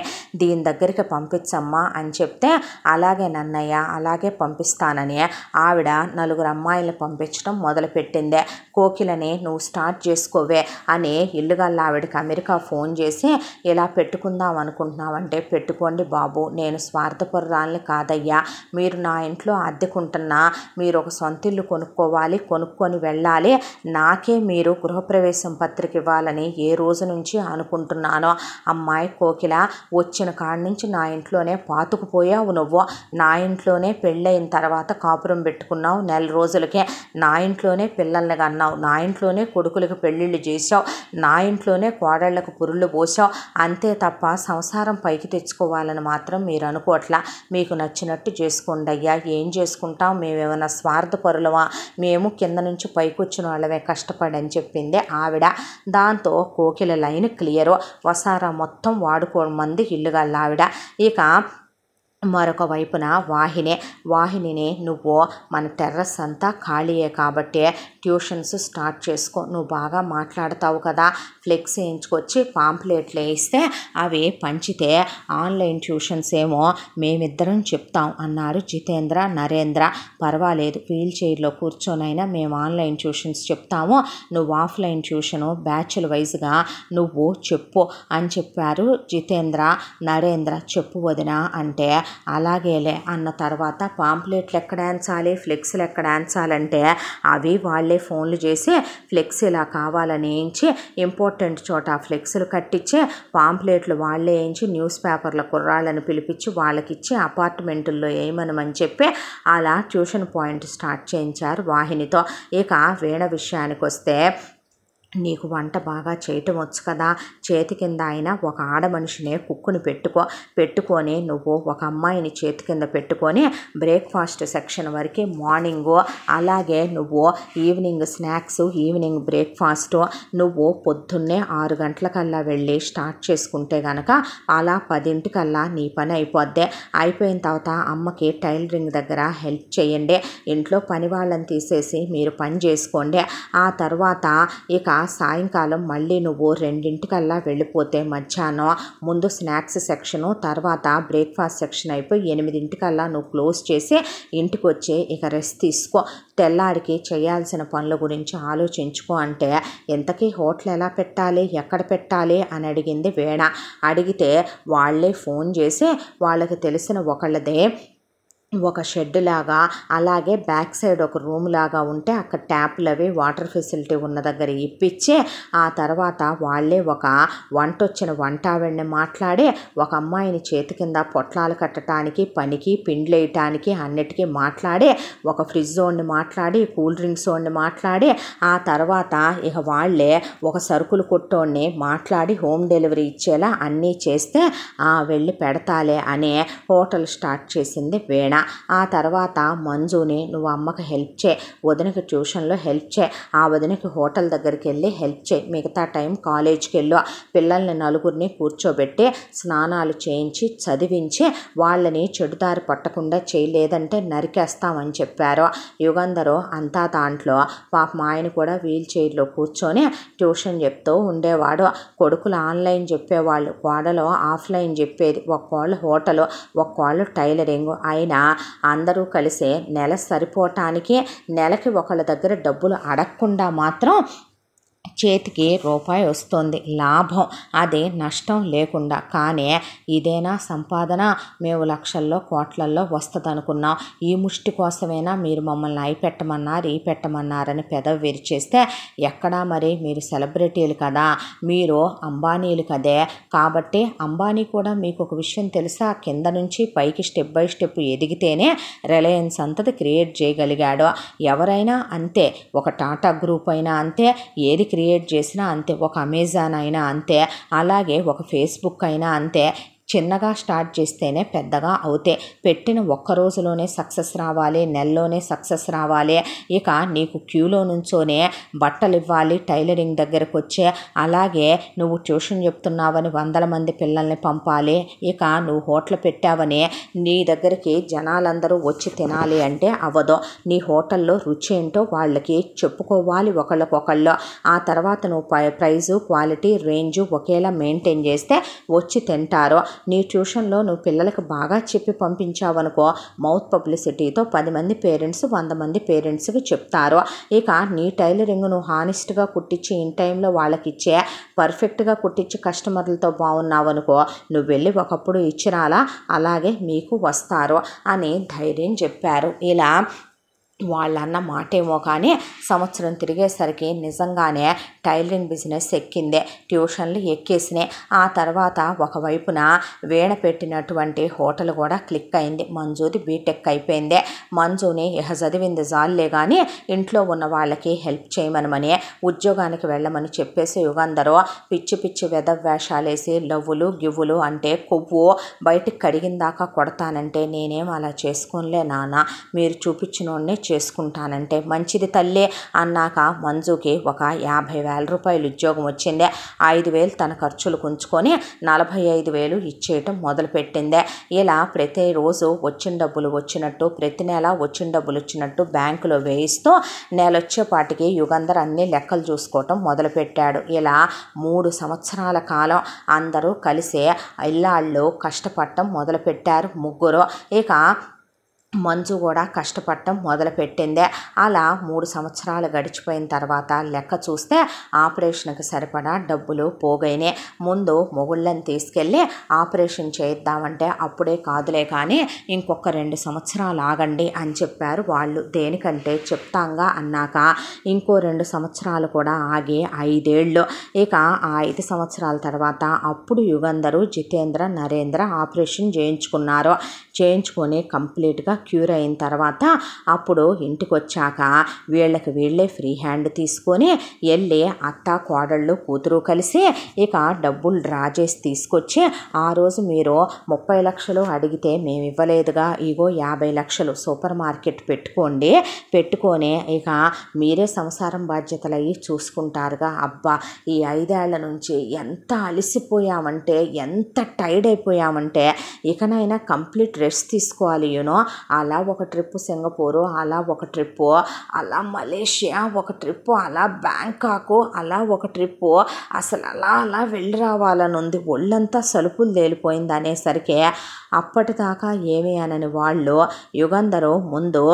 దీని దగ్గరికి పంపించమ్మా అని చెప్తే అలాగే నన్నయ్య అలాగే పంపిస్తానని ఆ ఆవిడ నలుగురు అమ్మాయిలను పంపించడం మొదలుపెట్టిందే కోకిలని నువ్వు స్టార్ట్ చేసుకోవే అని ఇల్లుగల్లా ఆవిడకి అమెరికా ఫోన్ చేసి ఇలా పెట్టుకుందాం అనుకుంటున్నామంటే పెట్టుకోండి బాబు నేను స్వార్థపరురాలని కాదయ్యా మీరు నా ఇంట్లో అద్దెకుంటున్నా మీరు ఒక సొంత ఇల్లు కొనుక్కోవాలి కొనుక్కొని వెళ్ళాలి నాకే మీరు గృహప్రవేశం పత్రిక ఇవ్వాలని ఏ రోజు నుంచి అనుకుంటున్నానో అమ్మాయి కోకిల వచ్చిన కాడి నుంచి నా ఇంట్లోనే పాతుకుపోయావు నువ్వు నా ఇంట్లోనే పెళ్ళైన తర్వాత కాపురం పెట్టి పెట్టుకున్నావు నెల రోజులకే నా ఇంట్లోనే పిల్లల్ని కన్నావు నా ఇంట్లోనే కొడుకులకు పెళ్ళిళ్ళు చేసావు నా ఇంట్లోనే కోడళ్లకు పురుళ్ళు పోసావు అంతే తప్ప సంసారం పైకి తెచ్చుకోవాలని మాత్రం మీరు అనుకోవట్లా మీకు నచ్చినట్టు చేసుకోండి అయ్యా ఏం చేసుకుంటాం మేమేమైనా స్వార్థపరులమా మేము కింద నుంచి పైకి వచ్చిన వాళ్ళమే కష్టపడని చెప్పింది ఆవిడ దాంతో కోకిల లైన్ క్లియరు వసారా మొత్తం వాడుకో మంది ఇల్లుగల్ల ఆవిడ ఇక మరొక వైపున వాహిని వాహినిని నువ్వు మన టెర్రస్ అంతా ఖాళీయే కాబట్టి ట్యూషన్స్ స్టార్ట్ చేసుకో నువ్వు బాగా మాట్లాడతావు కదా ఫ్లెక్స్ వేయించుకొచ్చి పాంప్లెట్లు వేస్తే అవి పంచితే ఆన్లైన్ ట్యూషన్స్ ఏమో మేమిద్దరం చెప్తాం అన్నారు జితేంద్ర నరేంద్ర పర్వాలేదు వీల్ చైర్లో కూర్చొనైనా మేము ఆన్లైన్ ట్యూషన్స్ చెప్తాము నువ్వు ఆఫ్లైన్ ట్యూషను బ్యాచ్ల వైజ్గా నువ్వు చెప్పు అని చెప్పారు జితేంద్ర నరేంద్ర చెప్పు వదిన అంటే అలాగేలే అన్న తర్వాత పాంప్లెట్లు ఎక్కడ ఆన్సాలి ఫ్లెక్స్లు ఎక్కడ ఆన్సాలంటే అవి వాళ్ళే ఫోన్లు చేసి ఫ్లెక్స్ ఇలా కావాలని ఏంచి ఇంపార్టెంట్ చోట ఫ్లెక్స్లు కట్టించి పాంప్లెట్లు వాళ్ళే వేయించి న్యూస్ పేపర్ల కుర్రాళ్ళని పిలిపించి వాళ్ళకిచ్చి అపార్ట్మెంటుల్లో వేయమనమని చెప్పి అలా ట్యూషన్ పాయింట్ స్టార్ట్ చేయించారు వాహినితో ఇక వీణ విషయానికి వస్తే నీకు వంట బాగా చేయటం వచ్చు కదా చేతి కింద అయినా ఒక ఆడ మనిషినే కుక్కుని పెట్టుకో పెట్టుకొని నువ్వు ఒక అమ్మాయిని చేతి కింద పెట్టుకొని బ్రేక్ఫాస్ట్ సెక్షన్ వరకు మార్నింగు అలాగే నువ్వు ఈవినింగ్ స్నాక్స్ ఈవినింగ్ బ్రేక్ఫాస్ట్ నువ్వు పొద్దున్నే ఆరు గంటలకల్లా వెళ్ళి స్టార్ట్ చేసుకుంటే గనక అలా పదింటికల్లా నీ పని అయిపోద్ది అయిపోయిన తర్వాత అమ్మకి టైలరింగ్ దగ్గర హెల్ప్ చేయండి ఇంట్లో పని వాళ్ళని తీసేసి మీరు పని చేసుకోండి ఆ తర్వాత ఇక సాయంకాలం మళ్ళీ నువ్వు రెండింటికల్లా వెళ్ళిపోతే మధ్యాహ్నం ముందు స్నాక్స్ సెక్షను తర్వాత బ్రేక్ఫాస్ట్ సెక్షన్ అయిపోయి ఎనిమిదింటికల్లా నువ్వు క్లోజ్ చేసి ఇంటికి వచ్చి ఇక రెస్ట్ తీసుకో తెల్లారికి చేయాల్సిన పనుల గురించి ఆలోచించుకో అంటే ఎంతకీ హోటల్ ఎలా పెట్టాలి ఎక్కడ పెట్టాలి అని అడిగింది వేణ అడిగితే వాళ్ళే ఫోన్ చేసి వాళ్ళకి తెలిసిన ఒకళ్ళదే ఒక షెడ్ లాగా అలాగే బ్యాక్ సైడ్ ఒక రూమ్ లాగా ఉంటే అక్కడ ట్యాప్లు అవి వాటర్ ఫెసిలిటీ ఉన్న దగ్గర ఇప్పించి ఆ తర్వాత వాళ్ళే ఒక వంట వచ్చిన వంట ఆవిడని మాట్లాడి ఒక అమ్మాయిని చేతి కింద పొట్లాలు కట్టడానికి పనికి పిండ్లు వేయటానికి అన్నిటికీ మాట్లాడి ఒక ఫ్రిడ్జ్ జోన్ని మాట్లాడి కూల్ డ్రింక్స్ జోన్ని మాట్లాడి ఆ తర్వాత ఇక వాళ్ళే ఒక సరుకులు కొట్టోడిని మాట్లాడి హోమ్ డెలివరీ ఇచ్చేలా అన్నీ చేస్తే వెళ్ళి పెడతాలే అనే హోటల్ స్టార్ట్ చేసింది వేణ అయినా ఆ తర్వాత మంజుని నువ్వు అమ్మకి హెల్ప్ చే వదినకి ట్యూషన్లో హెల్ప్ చే ఆ వదినకి హోటల్ దగ్గరికి వెళ్ళి హెల్ప్ చే మిగతా టైం కాలేజ్కి వెళ్ళు పిల్లల్ని నలుగురిని కూర్చోబెట్టి స్నానాలు చేయించి చదివించి వాళ్ళని చెడుదారి పట్టకుండా చేయలేదంటే నరికేస్తామని చెప్పారు యుగంధరు అంతా దాంట్లో పాప మా ఆయన కూడా వీల్ చైర్లో కూర్చొని ట్యూషన్ చెప్తూ ఉండేవాడు కొడుకులు ఆన్లైన్ చెప్పేవాళ్ళు కోడలు ఆఫ్లైన్ చెప్పేది ఒక్కోళ్ళు హోటలు ఒక్కోళ్ళు టైలరింగ్ అయినా అందరూ కలిసి నెల సరిపోవటానికి నెలకి ఒకళ్ళ దగ్గర డబ్బులు అడగకుండా మాత్రం చేతికి రూపాయి వస్తుంది లాభం అది నష్టం లేకుండా కానీ ఇదేనా సంపాదన మేము లక్షల్లో కోట్లల్లో వస్తుంది అనుకున్నాం ఈ ముష్టి కోసమైనా మీరు మమ్మల్ని అయి పెట్టమన్నారు ఈ పెట్టమన్నారని పెదవి విరిచేస్తే ఎక్కడా మరి మీరు సెలబ్రిటీలు కదా మీరు అంబానీలు కదే కాబట్టి అంబానీ కూడా మీకు ఒక విషయం తెలుసా కింద నుంచి పైకి స్టెప్ బై స్టెప్ ఎదిగితేనే రిలయన్స్ అంతది క్రియేట్ చేయగలిగాడు ఎవరైనా అంతే ఒక టాటా గ్రూప్ అయినా అంతే ఏది క్రియేట్ క్రియేట్ చేసినా అంతే ఒక అమెజాన్ అయినా అంతే అలాగే ఒక ఫేస్బుక్ అయినా అంతే చిన్నగా స్టార్ట్ చేస్తేనే పెద్దగా అవుతే పెట్టిన ఒక్క రోజులోనే సక్సెస్ రావాలి నెలలోనే సక్సెస్ రావాలి ఇక నీకు క్యూలో నుంచోనే బట్టలు ఇవ్వాలి టైలరింగ్ దగ్గరకు వచ్చే అలాగే నువ్వు ట్యూషన్ చెప్తున్నావని వందల మంది పిల్లల్ని పంపాలి ఇక నువ్వు హోటల్ పెట్టావని నీ దగ్గరికి జనాలందరూ వచ్చి తినాలి అంటే అవ్వదు నీ హోటల్లో రుచి ఏంటో వాళ్ళకి చెప్పుకోవాలి ఒకళ్ళకొకళ్ళు ఆ తర్వాత నువ్వు ప్రైజు క్వాలిటీ రేంజు ఒకేలా మెయింటైన్ చేస్తే వచ్చి తింటారు నీ ట్యూషన్లో నువ్వు పిల్లలకు బాగా చెప్పి పంపించావనుకో మౌత్ పబ్లిసిటీతో పది మంది పేరెంట్స్ వంద మంది పేరెంట్స్కి చెప్తారు ఇక నీ టైలరింగ్ నువ్వు హానెస్ట్గా కుట్టించి ఇన్ టైంలో వాళ్ళకి ఇచ్చే పర్ఫెక్ట్గా కుట్టించి కస్టమర్లతో బాగున్నావు అనుకో నువ్వు వెళ్ళి ఒకప్పుడు ఇచ్చిరాలా అలాగే మీకు వస్తారు అని ధైర్యం చెప్పారు ఇలా వాళ్ళన్న మాటేమో కానీ సంవత్సరం తిరిగేసరికి నిజంగానే టైలరింగ్ బిజినెస్ ఎక్కిందే ట్యూషన్లు ఎక్కేసినాయి ఆ తర్వాత ఒకవైపున వేణ పెట్టినటువంటి హోటల్ కూడా క్లిక్ అయింది మంజూది బీటెక్ అయిపోయిందే మంజుని ఇహ చదివింది జాలే కానీ ఇంట్లో ఉన్న వాళ్ళకి హెల్ప్ చేయమనమని ఉద్యోగానికి వెళ్ళమని చెప్పేసి యుగందరూ పిచ్చి పిచ్చి వెద వేషాలేసి లవ్వులు గివ్వులు అంటే కొవ్వు బయటికి కడిగిందాక కొడతానంటే నేనేం అలా చేసుకోలే నాన్న మీరు చూపించినోడిని చేసుకుంటానంటే మంచిది తల్లే అన్నాక మంజుకి ఒక యాభై వేల రూపాయలు ఉద్యోగం వచ్చిందే ఐదు వేలు తన ఖర్చులు కుంచుకొని నలభై ఐదు వేలు ఇచ్చేయటం మొదలుపెట్టిందే ఇలా ప్రతిరోజు వచ్చిన డబ్బులు వచ్చినట్టు ప్రతి నెల వచ్చిన డబ్బులు వచ్చినట్టు బ్యాంకులో వేయిస్తూ నెలొచ్చేపాటికి యుగంధర్ అన్ని లెక్కలు చూసుకోవటం మొదలుపెట్టాడు ఇలా మూడు సంవత్సరాల కాలం అందరూ కలిసే ఇల్లాళ్ళు కష్టపడటం మొదలుపెట్టారు ముగ్గురు ఇక మంజు కూడా కష్టపడటం మొదలుపెట్టిందే అలా మూడు సంవత్సరాలు గడిచిపోయిన తర్వాత లెక్క చూస్తే ఆపరేషన్కి సరిపడా డబ్బులు పోగైనాయి ముందు మొగుళ్ళని తీసుకెళ్ళి ఆపరేషన్ చేద్దామంటే అప్పుడే కాదులే కానీ ఇంకొక రెండు సంవత్సరాలు ఆగండి అని చెప్పారు వాళ్ళు దేనికంటే చెప్తాంగా అన్నాక ఇంకో రెండు సంవత్సరాలు కూడా ఆగి ఐదేళ్ళు ఇక ఆ ఐదు సంవత్సరాల తర్వాత అప్పుడు యుగంధరు జితేంద్ర నరేంద్ర ఆపరేషన్ చేయించుకున్నారు చేయించుకొని కంప్లీట్గా క్యూర్ అయిన తర్వాత అప్పుడు ఇంటికి వచ్చాక వీళ్ళకి వీళ్ళే ఫ్రీ హ్యాండ్ తీసుకొని వెళ్ళి అత్త కోడళ్ళు కూతురు కలిసి ఇక డబ్బులు డ్రా చేసి తీసుకొచ్చి ఆ రోజు మీరు ముప్పై లక్షలు అడిగితే మేము ఇవ్వలేదుగా ఇగో యాభై లక్షలు సూపర్ మార్కెట్ పెట్టుకోండి పెట్టుకొని ఇక మీరే సంసారం బాధ్యతలు అయ్యి చూసుకుంటారుగా అబ్బా ఈ ఐదేళ్ల నుంచి ఎంత అలసిపోయామంటే ఎంత టైర్డ్ అయిపోయామంటే ఇకనైనా కంప్లీట్ రెస్ట్ తీసుకోవాలి యూనో అలా ఒక ట్రిప్ సింగపూరు అలా ఒక ట్రిప్పు అలా మలేషియా ఒక ట్రిప్పు అలా బ్యాంకాకు అలా ఒక ట్రిప్పు అసలు అలా అలా వెళ్ళి రావాలని ఉంది ఒళ్ళంతా సలుపులు తేలిపోయింది అనేసరికి అప్పటిదాకా ఏమి అనని వాళ్ళు యుగంధరు ముందు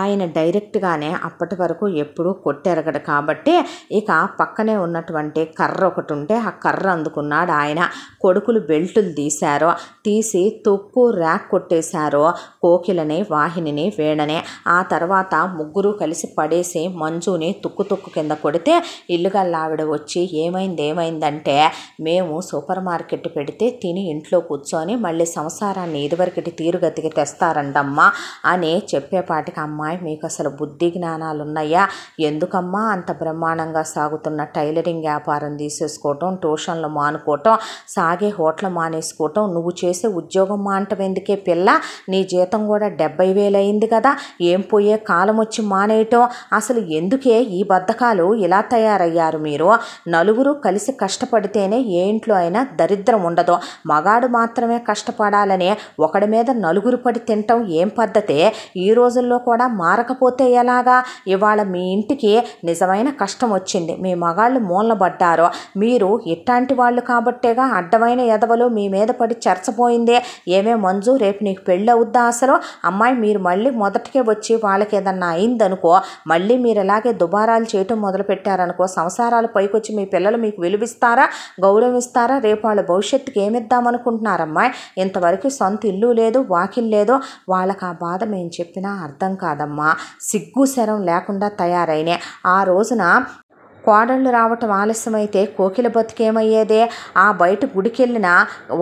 ఆయన డైరెక్ట్గానే అప్పటి వరకు ఎప్పుడూ కొట్టెరగడు కాబట్టి ఇక పక్కనే ఉన్నటువంటి కర్ర ఒకటి ఉంటే ఆ కర్ర అందుకున్నాడు ఆయన కొడుకులు బెల్టులు తీశారో తీసి తుప్పు ర్యాక్ కొట్టేశారో కోకిలని వాహినిని వేణని ఆ తర్వాత ముగ్గురు కలిసి పడేసి మంజుని తుక్కు తుక్కు కింద కొడితే ఇల్లుగల్లావిడ వచ్చి ఏమైంది ఏమైందంటే మేము సూపర్ మార్కెట్ పెడితే తిని ఇంట్లో కూర్చొని మళ్ళీ సంసారాన్ని ఇదివరకటి తీరుగతికి తెస్తారండమ్మా అని చెప్పేపాటికి అమ్మాయి మీకు అసలు బుద్ధి జ్ఞానాలు ఉన్నాయా ఎందుకమ్మా అంత బ్రహ్మాండంగా సాగుతున్న టైలరింగ్ వ్యాపారం తీసేసుకోవటం ట్యూషన్లు మానుకోవటం సాగే హోటల్ మానేసుకోవటం నువ్వు చేసే ఉద్యోగం మానటం ఎందుకే పిల్ల నీ జీతం కూడా డెబ్బై వేలు అయింది కదా ఏం పోయే కాలం వచ్చి మానేయటం అసలు ఎందుకే ఈ బద్ధకాలు ఇలా తయారయ్యారు మీరు నలుగురు కలిసి కష్టపడితేనే ఏ ఇంట్లో అయినా దరిద్రం ఉండదు మగాడు మాత్రమే కష్టపడాలనే ఒకడి మీద నలుగురు పడి తినటం ఏం పద్ధతే ఈ రోజుల్లో కూడా కూడా మారకపోతే ఎలాగా ఇవాళ మీ ఇంటికి నిజమైన కష్టం వచ్చింది మీ మగాళ్ళు మూలబడ్డారు మీరు ఎట్లాంటి వాళ్ళు కాబట్టేగా అడ్డమైన ఎదవలు మీ మీద పడి చర్చపోయింది ఏమే మంజు రేపు నీకు పెళ్ళి అవుద్దా అసలు అమ్మాయి మీరు మళ్ళీ మొదటికే వచ్చి వాళ్ళకి ఏదన్నా అయిందనుకో మళ్ళీ మీరు ఇలాగే దుబారాలు చేయటం మొదలుపెట్టారనుకో సంసారాలు పైకొచ్చి మీ పిల్లలు మీకు విలువిస్తారా గౌరవిస్తారా రేపు వాళ్ళ భవిష్యత్తుకి ఏమిద్దామనుకుంటున్నారమ్మాయి ఇంతవరకు సొంత ఇల్లు లేదు వాకిల్ లేదు వాళ్ళకి ఆ బాధ మేము చెప్పినా అర్థం కాదు కాదమ్మా సిగ్గు శరం లేకుండా తయారైన ఆ రోజున కోడళ్ళు రావటం ఆలస్యమైతే కోకిల బ్రతికేమయ్యేదే ఆ బయట గుడికెళ్ళిన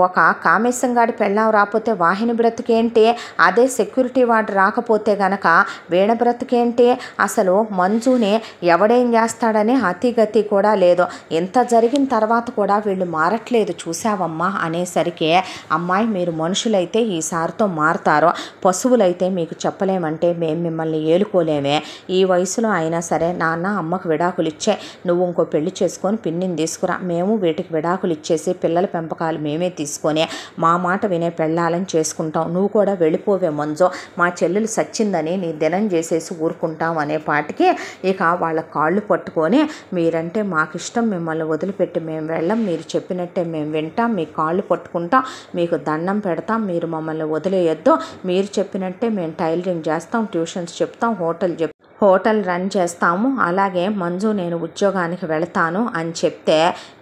ఒక కామేశంగాడి పెళ్ళాం రాకపోతే వాహిని బ్రతికేంటి అదే సెక్యూరిటీ వాడు రాకపోతే గనక వీణ బ్రతికేంటి అసలు మంజుని ఎవడేం చేస్తాడని అతిగతి కూడా లేదు ఎంత జరిగిన తర్వాత కూడా వీళ్ళు మారట్లేదు చూసావమ్మా అనేసరికి అమ్మాయి మీరు మనుషులైతే ఈసారితో మారతారో పశువులైతే మీకు చెప్పలేమంటే మేము మిమ్మల్ని ఏలుకోలేమే ఈ వయసులో అయినా సరే నాన్న అమ్మకు విడాకులు ఇచ్చే నువ్వు ఇంకో పెళ్లి చేసుకొని పిన్నిని తీసుకురా మేము వీటికి విడాకులు ఇచ్చేసి పిల్లల పెంపకాలు మేమే తీసుకొని మా మాట వినే పెళ్ళాలని చేసుకుంటాం నువ్వు కూడా వెళ్ళిపోవే మంజో మా చెల్లెలు సచ్చిందని నీ దినం చేసేసి ఊరుకుంటాం అనే పాటికి ఇక వాళ్ళ కాళ్ళు పట్టుకొని మీరంటే మాకిష్టం మిమ్మల్ని వదిలిపెట్టి మేము వెళ్ళం మీరు చెప్పినట్టే మేము వింటాం మీ కాళ్ళు పట్టుకుంటాం మీకు దండం పెడతాం మీరు మమ్మల్ని వదిలేయొద్దు మీరు చెప్పినట్టే మేము టైలరింగ్ చేస్తాం ట్యూషన్స్ చెప్తాం హోటల్ చెప్తాం హోటల్ రన్ చేస్తాము అలాగే మంజు నేను ఉద్యోగానికి వెళ్తాను అని చెప్తే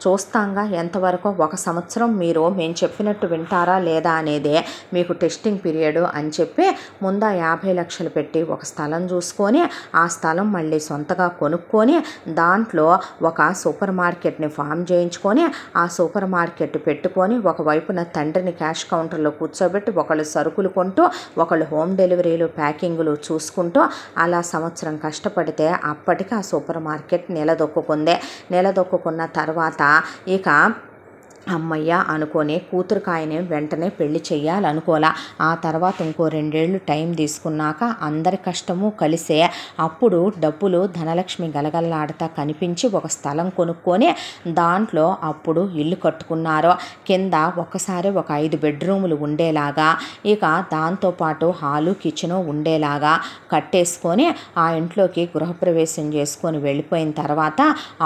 చూస్తాంగా ఎంతవరకు ఒక సంవత్సరం మీరు మేము చెప్పినట్టు వింటారా లేదా అనేదే మీకు టెస్టింగ్ పీరియడ్ అని చెప్పి ముందా యాభై లక్షలు పెట్టి ఒక స్థలం చూసుకొని ఆ స్థలం మళ్ళీ సొంతగా కొనుక్కొని దాంట్లో ఒక సూపర్ మార్కెట్ని ఫామ్ చేయించుకొని ఆ సూపర్ మార్కెట్ పెట్టుకొని ఒకవైపున తండ్రిని క్యాష్ కౌంటర్లో కూర్చోబెట్టి ఒకళ్ళు సరుకులు కొంటూ ఒకళ్ళు హోమ్ డెలివరీలు ప్యాకింగ్లు చూసుకుంటూ అలా సంవత్సరం సంవత్సరం కష్టపడితే అప్పటికి ఆ సూపర్ మార్కెట్ నిలదొక్కుకుంది నిలదొక్కుకున్న తర్వాత ఇక అమ్మయ్య అనుకోనే కూతురు వెంటనే పెళ్లి చేయాలనుకోలా ఆ తర్వాత ఇంకో రెండేళ్లు టైం తీసుకున్నాక అందరి కష్టము కలిసే అప్పుడు డబ్బులు ధనలక్ష్మి గలగల్లాడతా కనిపించి ఒక స్థలం కొనుక్కొని దాంట్లో అప్పుడు ఇల్లు కట్టుకున్నారు కింద ఒకసారి ఒక ఐదు బెడ్రూములు ఉండేలాగా ఇక దాంతోపాటు హాలు కిచెను ఉండేలాగా కట్టేసుకొని ఆ ఇంట్లోకి గృహప్రవేశం చేసుకొని వెళ్ళిపోయిన తర్వాత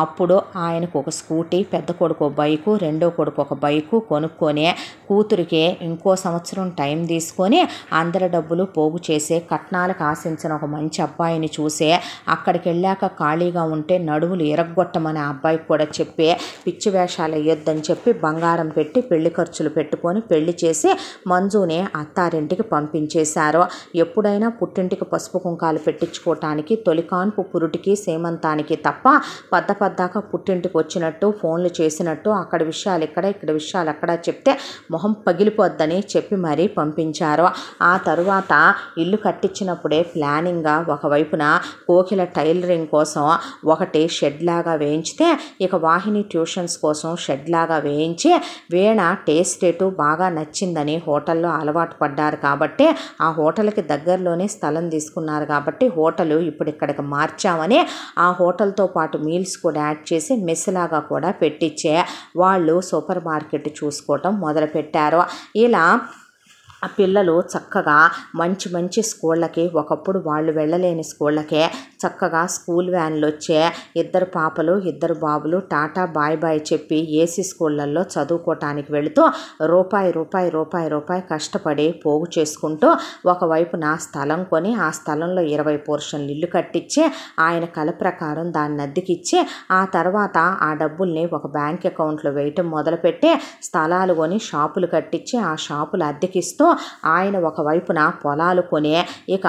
అప్పుడు ఆయనకు ఒక స్కూటీ పెద్ద కొడుకు బైకు రెండో కొడుకు కొడుకు ఒక బైకు కొనుక్కొని కూతురికే ఇంకో సంవత్సరం టైం తీసుకొని అందరి డబ్బులు పోగు చేసే కట్నాలకు ఆశించిన ఒక మంచి అబ్బాయిని చూసే అక్కడికి వెళ్ళాక ఖాళీగా ఉంటే నడువులు ఎరగొట్టమని అబ్బాయికి కూడా చెప్పి పిచ్చి వేషాలు వేయొద్దని చెప్పి బంగారం పెట్టి పెళ్లి ఖర్చులు పెట్టుకొని పెళ్లి చేసి మంజుని అత్తారింటికి పంపించేశారు ఎప్పుడైనా పుట్టింటికి పసుపు కుంకాలు పెట్టించుకోవటానికి తొలికాన్పు పురుటికి సేమంతానికి తప్ప పద్ద పద్దాక పుట్టింటికి వచ్చినట్టు ఫోన్లు చేసినట్టు అక్కడ విషయాలు ఎక్కడ ఇక్కడ విషయాలు అక్కడ చెప్తే మొహం పగిలిపోద్దని చెప్పి మరీ పంపించారు ఆ తరువాత ఇల్లు కట్టించినప్పుడే ప్లానింగ్గా ఒకవైపున కోకిల టైలరింగ్ కోసం ఒకటి షెడ్ లాగా వేయించితే ఇక వాహిని ట్యూషన్స్ కోసం షెడ్ లాగా వేయించి వీణ టేస్ట్ రేటు బాగా నచ్చిందని హోటల్లో అలవాటు పడ్డారు కాబట్టి ఆ హోటల్కి దగ్గరలోనే స్థలం తీసుకున్నారు కాబట్టి హోటల్ ఇప్పుడు ఇక్కడికి మార్చామని ఆ హోటల్తో పాటు మీల్స్ కూడా యాడ్ చేసి మెస్ లాగా కూడా పెట్టించే వాళ్ళు సో సూపర్ మార్కెట్ చూసుకోవటం మొదలుపెట్టారు ఇలా ఆ పిల్లలు చక్కగా మంచి మంచి స్కూళ్ళకి ఒకప్పుడు వాళ్ళు వెళ్ళలేని స్కూళ్ళకే చక్కగా స్కూల్ వ్యాన్లు వచ్చే ఇద్దరు పాపలు ఇద్దరు బాబులు టాటా బాయ్ బాయ్ చెప్పి ఏసీ స్కూళ్ళల్లో చదువుకోవటానికి వెళుతూ రూపాయి రూపాయి రూపాయి రూపాయి కష్టపడి పోగు చేసుకుంటూ ఒకవైపున స్థలం కొని ఆ స్థలంలో ఇరవై పోర్షన్లు ఇల్లు కట్టించి ఆయన కల ప్రకారం దాన్ని అద్దెకిచ్చి ఆ తర్వాత ఆ డబ్బుల్ని ఒక బ్యాంక్ అకౌంట్లో వేయటం మొదలుపెట్టి స్థలాలు కొని షాపులు కట్టించి ఆ షాపులు అద్దెకిస్తూ ఆయన ఒకవైపున పొలాలు కొనే ఇక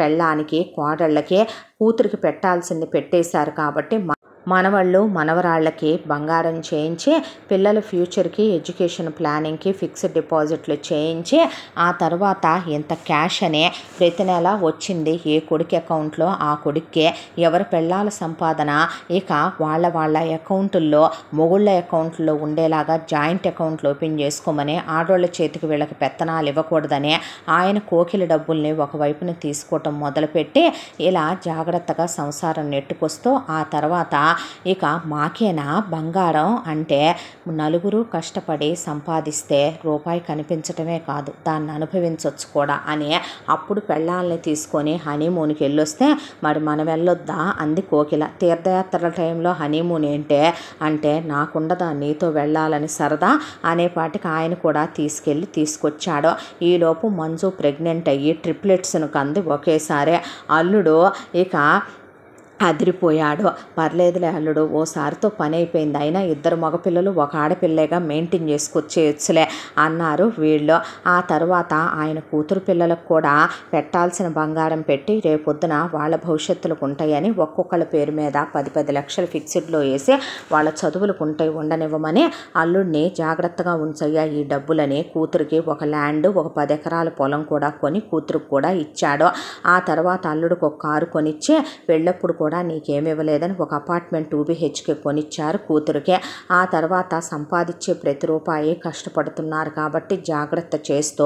పెళ్ళానికి కోడళ్ళకి కూతురికి పెట్టాల్సింది పెట్టేశారు కాబట్టి మనవాళ్ళు మనవరాళ్ళకి బంగారం చేయించి పిల్లల ఫ్యూచర్కి ఎడ్యుకేషన్ ప్లానింగ్కి ఫిక్స్డ్ డిపాజిట్లు చేయించి ఆ తర్వాత ఇంత క్యాష్ అనే ప్రతి నెల వచ్చింది ఏ కొడుకు అకౌంట్లో ఆ కొడుక్కే ఎవరి పెళ్ళాల సంపాదన ఇక వాళ్ళ వాళ్ళ అకౌంట్లో మొగుళ్ళ అకౌంట్లో ఉండేలాగా జాయింట్ అకౌంట్లు ఓపెన్ చేసుకోమని ఆడోళ్ళ చేతికి వీళ్ళకి పెత్తనాలు ఇవ్వకూడదని ఆయన కోకిల డబ్బుల్ని ఒకవైపున తీసుకోవటం మొదలుపెట్టి ఇలా జాగ్రత్తగా సంసారం నెట్టుకొస్తూ ఆ తర్వాత ఇక మాకేనా బంగారం అంటే నలుగురు కష్టపడి సంపాదిస్తే రూపాయి కనిపించటమే కాదు దాన్ని అనుభవించవచ్చు కూడా అని అప్పుడు పెళ్ళాలని తీసుకొని హనీమూన్కి వెళ్ళొస్తే మరి మనం వెళ్ళొద్దా అంది కోకిల తీర్థయాత్రల టైంలో హనీమూన్ ఏంటే అంటే నాకుండదా నీతో వెళ్ళాలని సరదా అనేపాటికి ఆయన కూడా తీసుకెళ్ళి తీసుకొచ్చాడు ఈలోపు మంజు ప్రెగ్నెంట్ అయ్యి ట్రిప్లెట్స్ను కంది ఒకేసారి అల్లుడు ఇక అదిరిపోయాడు పర్లేదులే అల్లుడు ఓసారితో పని అయిపోయింది అయినా ఇద్దరు మగపిల్లలు ఒక ఆడపిల్లగా మెయింటైన్ చేసుకొచ్చేయచ్చులే అన్నారు వీళ్ళు ఆ తర్వాత ఆయన కూతురు పిల్లలకు కూడా పెట్టాల్సిన బంగారం పెట్టి రేపొద్దున వాళ్ళ భవిష్యత్తులకు ఉంటాయని ఒక్కొక్కళ్ళ పేరు మీద పది పది లక్షలు ఫిక్స్డ్లో వేసి వాళ్ళ చదువులకు ఉంటాయి ఉండనివ్వమని అల్లుడిని జాగ్రత్తగా ఉంచయ్యా ఈ డబ్బులని కూతురికి ఒక ల్యాండ్ ఒక పది ఎకరాల పొలం కూడా కొని కూతురుకు కూడా ఇచ్చాడు ఆ తర్వాత అల్లుడికి ఒక కారు కొనిచ్చి వెళ్ళప్పుడు కూడా నీకేమివ్వలేదని ఒక అపార్ట్మెంట్ టూ బీహెచ్కే కొనిచ్చారు కూతురికే ఆ తర్వాత సంపాదించే ప్రతి రూపాయి కష్టపడుతున్నారు కాబట్టి జాగ్రత్త చేస్తూ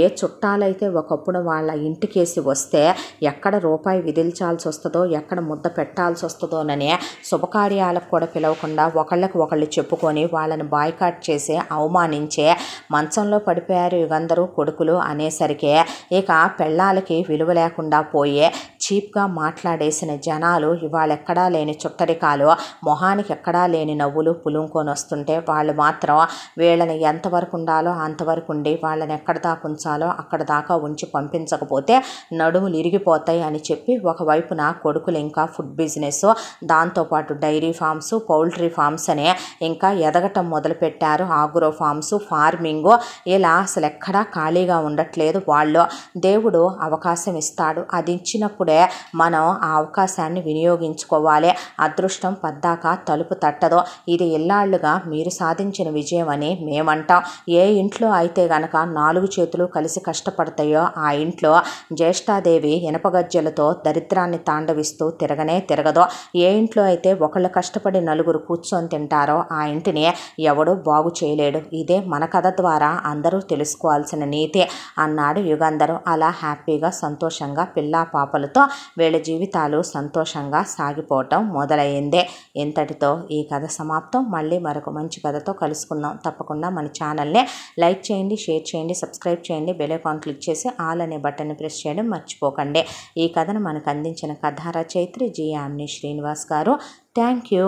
ఏ చుట్టాలైతే ఒకప్పుడు వాళ్ళ ఇంటికేసి వస్తే ఎక్కడ రూపాయి విధించాల్సి వస్తుందో ఎక్కడ ముద్ద పెట్టాల్సి వస్తుందోనని శుభకార్యాలకు కూడా పిలవకుండా ఒకళ్ళకి ఒకళ్ళు చెప్పుకొని వాళ్ళని బాయ్కాట్ చేసి అవమానించే మంచంలో పడిపోయారు ఇవందరూ కొడుకులు అనేసరికి ఇక పెళ్ళాలకి విలువ లేకుండా పోయే చీప్గా మాట్లాడేసిన జనాలు ఇవాళ ఇవాళెక్కడా లేని చుట్టరికాలు మొహానికి ఎక్కడా లేని నవ్వులు పులుంకొని వస్తుంటే వాళ్ళు మాత్రం వీళ్ళని ఎంతవరకు ఉండాలో అంతవరకు ఉండి వాళ్ళని ఎక్కడ దాకా ఉంచాలో అక్కడ దాకా ఉంచి పంపించకపోతే నడుములు ఇరిగిపోతాయి అని చెప్పి ఒకవైపున కొడుకులు ఇంకా ఫుడ్ బిజినెస్ దాంతోపాటు డైరీ ఫామ్స్ పౌల్ట్రీ ఫామ్స్ అనే ఇంకా ఎదగటం మొదలుపెట్టారు ఆగ్రో ఫామ్స్ ఫార్మింగ్ ఇలా అసలు ఎక్కడా ఖాళీగా ఉండట్లేదు వాళ్ళు దేవుడు అవకాశం ఇస్తాడు అది ఇచ్చినప్పుడే మనం ఆ అవకాశాన్ని వినియోగించుకోవాలి అదృష్టం పద్దాక తలుపు తట్టదో ఇది ఇల్లాళ్లుగా మీరు సాధించిన విజయం అని మేమంటాం ఏ ఇంట్లో అయితే గనక నాలుగు చేతులు కలిసి కష్టపడతాయో ఆ ఇంట్లో జ్యేష్ఠాదేవి ఇనపగజ్జలతో దరిద్రాన్ని తాండవిస్తూ తిరగనే తిరగదో ఏ ఇంట్లో అయితే ఒకళ్ళు కష్టపడి నలుగురు కూర్చొని తింటారో ఆ ఇంటిని ఎవడు బాగు చేయలేడు ఇదే మన కథ ద్వారా అందరూ తెలుసుకోవాల్సిన నీతి అన్నాడు యుగంధరు అలా హ్యాపీగా సంతోషంగా పిల్లా పాపలతో వీళ్ళ జీవితాలు సంతోష సంతోషంగా సాగిపోవటం మొదలయ్యిందే ఎంతటితో ఈ కథ సమాప్తం మళ్ళీ మరొక మంచి కథతో కలుసుకుందాం తప్పకుండా మన ఛానల్ని లైక్ చేయండి షేర్ చేయండి సబ్స్క్రైబ్ చేయండి బెల్ ఐకాన్ క్లిక్ చేసి ఆల్ అనే బటన్ని ప్రెస్ చేయడం మర్చిపోకండి ఈ కథను మనకు అందించిన కథ రచయిత్రి జి ఆమ్ని శ్రీనివాస్ గారు థ్యాంక్ యూ